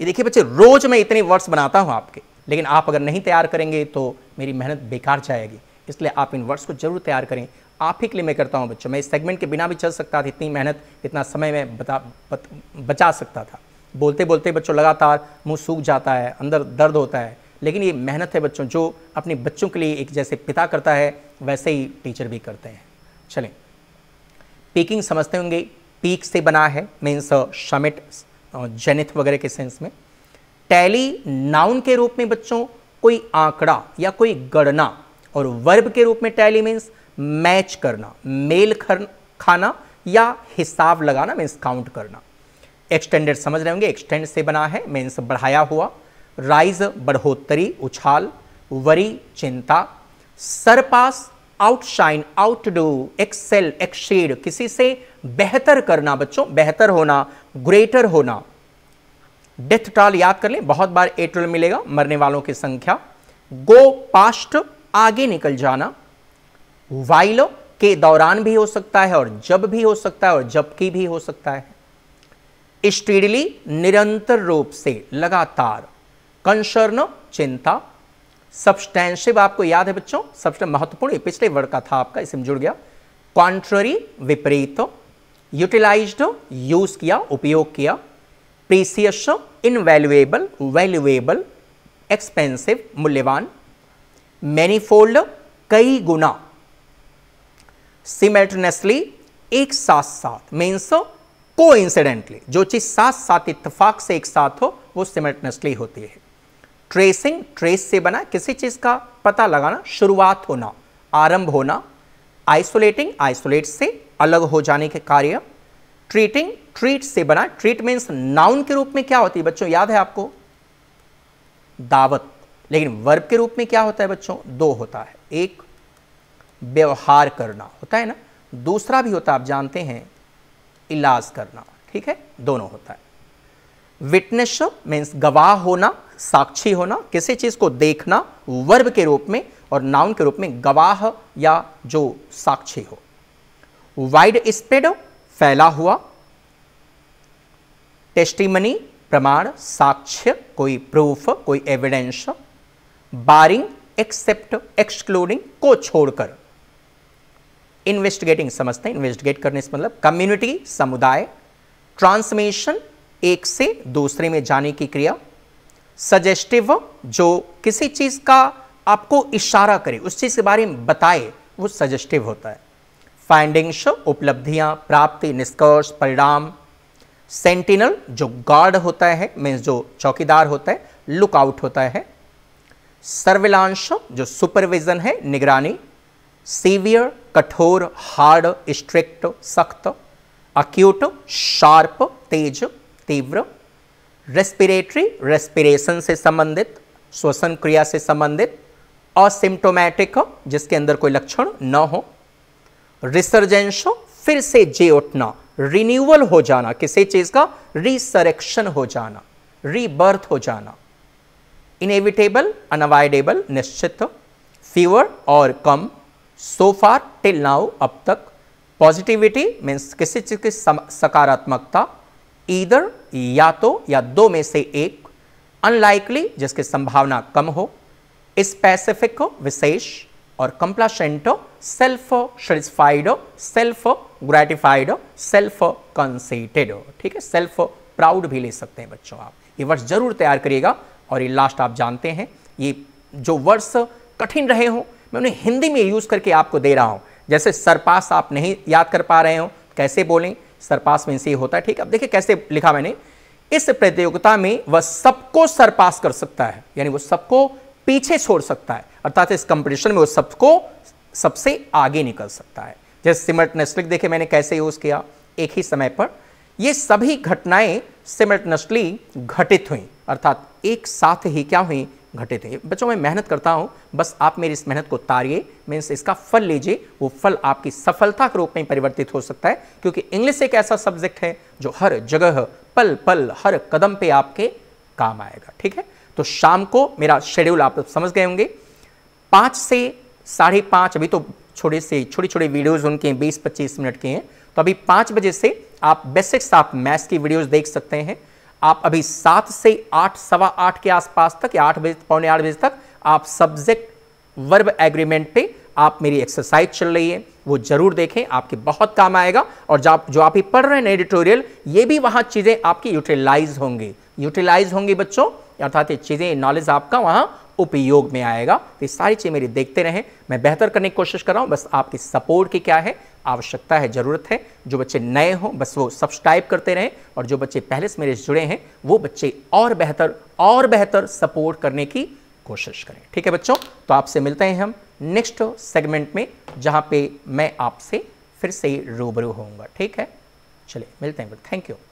Speaker 1: ये देखिए बच्चे रोज मैं इतने वर्ड्स बनाता हूं आपके लेकिन आप अगर नहीं तैयार करेंगे तो मेरी मेहनत बेकार जाएगी इसलिए आप इन वर्ड्स को जरूर तैयार करें आप ही के लिए मैं करता हूँ बच्चों मैं इस सेगमेंट के बिना भी चल सकता था इतनी मेहनत इतना समय मैं बता बत, बचा सकता था बोलते बोलते बच्चों लगातार मुंह सूख जाता है अंदर दर्द होता है लेकिन ये मेहनत है बच्चों जो अपने बच्चों के लिए एक जैसे पिता करता है वैसे ही टीचर भी करते हैं चलें पीकिंग समझते होंगे पीक से बना है मीन्स शमिट जेनिथ वगैरह के सेंस में टैली नाउन के रूप में बच्चों कोई आंकड़ा या कोई गणना और वर्ब के रूप में टैली मीन्स मैच करना मेल खर खाना या हिसाब लगाना मीन्स काउंट करना एक्सटेंडेड समझ रहे होंगे एक्सटेंड से बना है मीन्स बढ़ाया हुआ राइज बढ़ोतरी उछाल वरी चिंता surpass outshine outdo excel exceed किसी से बेहतर करना बच्चों बेहतर होना ग्रेटर होना डेथ टॉल याद कर लें बहुत बार एटल मिलेगा मरने वालों की संख्या गो पास्ट आगे निकल जाना वाइल के दौरान भी हो सकता है और जब भी हो सकता है और जबकि भी हो सकता है स्टीडली निरंतर रूप से लगातार कंसर्न चिंता सब्सटैंशिव आपको याद है बच्चों सबसे महत्वपूर्ण पिछले वर्ड का था आपका इसमें जुड़ गया कॉन्ट्ररी विपरीत यूटिलाइज्ड यूज किया उपयोग किया प्रीसियस इनवैल्यूएबल वैल्यूएबल एक्सपेंसिव मूल्यवान मैनीफोल्ड कई गुना सिमेल्टनेसली एक साथ साथ मीन्स को इंसिडेंटली जो चीज़ साथ साथ इतफाक से एक साथ हो वो सिमेल्टनेसली होती है ट्रेसिंग ट्रेस से बना किसी चीज़ का पता लगाना शुरुआत होना आरंभ होना आइसोलेटिंग आइसोलेट से अलग हो जाने के कार्य ट्रीटिंग ट्रीट से बना ट्रीट मीन्स नाउन के रूप में क्या होती है बच्चों याद है आपको दावत लेकिन वर्ब के रूप में क्या होता है बच्चों दो होता है एक व्यवहार करना होता है ना दूसरा भी होता है आप जानते हैं इलाज करना ठीक है दोनों होता है विटनेस मीन्स गवाह होना साक्षी होना किसी चीज़ को देखना वर्ब के रूप में और नाउन के रूप में गवाह या जो साक्षी हो वाइड स्प्रेड फैला हुआ टेस्टिमनी प्रमाण साक्ष्य कोई प्रूफ कोई एविडेंस बारिंग एक्सेप्ट एक्सक्लूडिंग को छोड़कर इन्वेस्टिगेटिंग समझते हैं इन्वेस्टिगेट करने से मतलब कम्युनिटी समुदाय ट्रांसमिशन एक से दूसरे में जाने की क्रिया सजेस्टिव जो किसी चीज़ का आपको इशारा करे उस चीज़ के बारे में बताए वो सजेस्टिव होता है फाइंडिंग्स उपलब्धियां प्राप्ति निष्कर्ष परिणाम सेंटिनल जो गार्ड होता है मीन्स जो चौकीदार होता है लुकआउट होता है सर्विलांश जो सुपरविजन है निगरानी सीवियर कठोर हार्ड स्ट्रिक्ट सख्त अक्यूट शार्प तेज तीव्र रेस्पिरेटरी रेस्पिरेशन से संबंधित श्वसन क्रिया से संबंधित असिम्टोमेटिक जिसके अंदर कोई लक्षण न हो रिसर्जेंशो फिर से जे उठना रिन्यूअल हो जाना किसी चीज का रिसरेक्शन हो जाना रीबर्थ हो जाना इनएविटेबल अनवाइडेबल निश्चित फीवर और कम सो फार टिल नाउ अब तक पॉजिटिविटी मीन्स किसी चीज की सकारात्मकता ईदर या तो या दो में से एक अनलाइकली जिसकी संभावना कम हो स्पेसिफिक हो विशेष और कंप्लाशेंट हो self satisfied self gratified self conceited ठीक है सेल्फ प्राउड भी ले सकते हैं बच्चों आप ये वर्ड्स जरूर तैयार करिएगा और ये लास्ट आप जानते हैं ये जो वर्ड्स कठिन रहे हो मैं उन्हें हिंदी में यूज़ करके आपको दे रहा हूँ जैसे सरपास आप नहीं याद कर पा रहे हो कैसे बोलें सरपास में से होता है ठीक अब देखिए कैसे लिखा मैंने इस प्रतियोगिता में वह सबको सरपास कर सकता है यानी वो सबको पीछे छोड़ सकता है अर्थात इस कंपटीशन में वो सबको सबसे आगे निकल सकता है जैसे नस्लिक देखे मैंने कैसे यूज़ किया एक ही समय पर ये सभी घटनाएं सिमल्टनेसली घटित हुई अर्थात एक साथ ही क्या हुई घटित हुई बच्चों मैं मेहनत करता हूं बस आप मेरी इस मेहनत को तारिए मीन्स इसका फल लीजिए वो फल आपकी सफलता के रूप में परिवर्तित हो सकता है क्योंकि इंग्लिश एक ऐसा सब्जेक्ट है जो हर जगह पल पल हर कदम पे आपके काम आएगा ठीक है तो शाम को मेरा शेड्यूल आप समझ गए होंगे पाँच से साढ़े पाँच अभी तो छोटे से छोटे छोटे वीडियोस उनके हैं बीस पच्चीस मिनट के हैं तो अभी पाँच बजे से आप बेसिक्स आप मैथ्स की वीडियोस देख सकते हैं आप अभी सात से आठ सवा आठ के आसपास तक या आठ बजे पौने आठ बजे तक आप सब्जेक्ट वर्ब एग्रीमेंट पे आप मेरी एक्सरसाइज चल रही है वो जरूर देखें आपके बहुत काम आएगा और जो आप जो आप ही पढ़ रहे हैं एडिटोरियल ये भी वहाँ चीज़ें आपकी यूटिलाइज होंगी यूटिलाइज होंगी बच्चों अर्थात ये चीज़ें नॉलेज आपका वहाँ उपयोग में आएगा तो ये सारी चीज़ें मेरी देखते रहें मैं बेहतर करने की कोशिश कर रहा हूँ बस आपकी सपोर्ट की क्या है आवश्यकता है ज़रूरत है जो बच्चे नए हों बस वो सब्सक्राइब करते रहें और जो बच्चे पहले से मेरे जुड़े हैं वो बच्चे और बेहतर और बेहतर सपोर्ट करने की कोशिश करें ठीक है बच्चों तो आपसे मिलते हैं हम नेक्स्ट सेगमेंट में जहाँ पे मैं आपसे फिर से रूबरू होऊंगा ठीक है चलिए मिलते हैं थैंक यू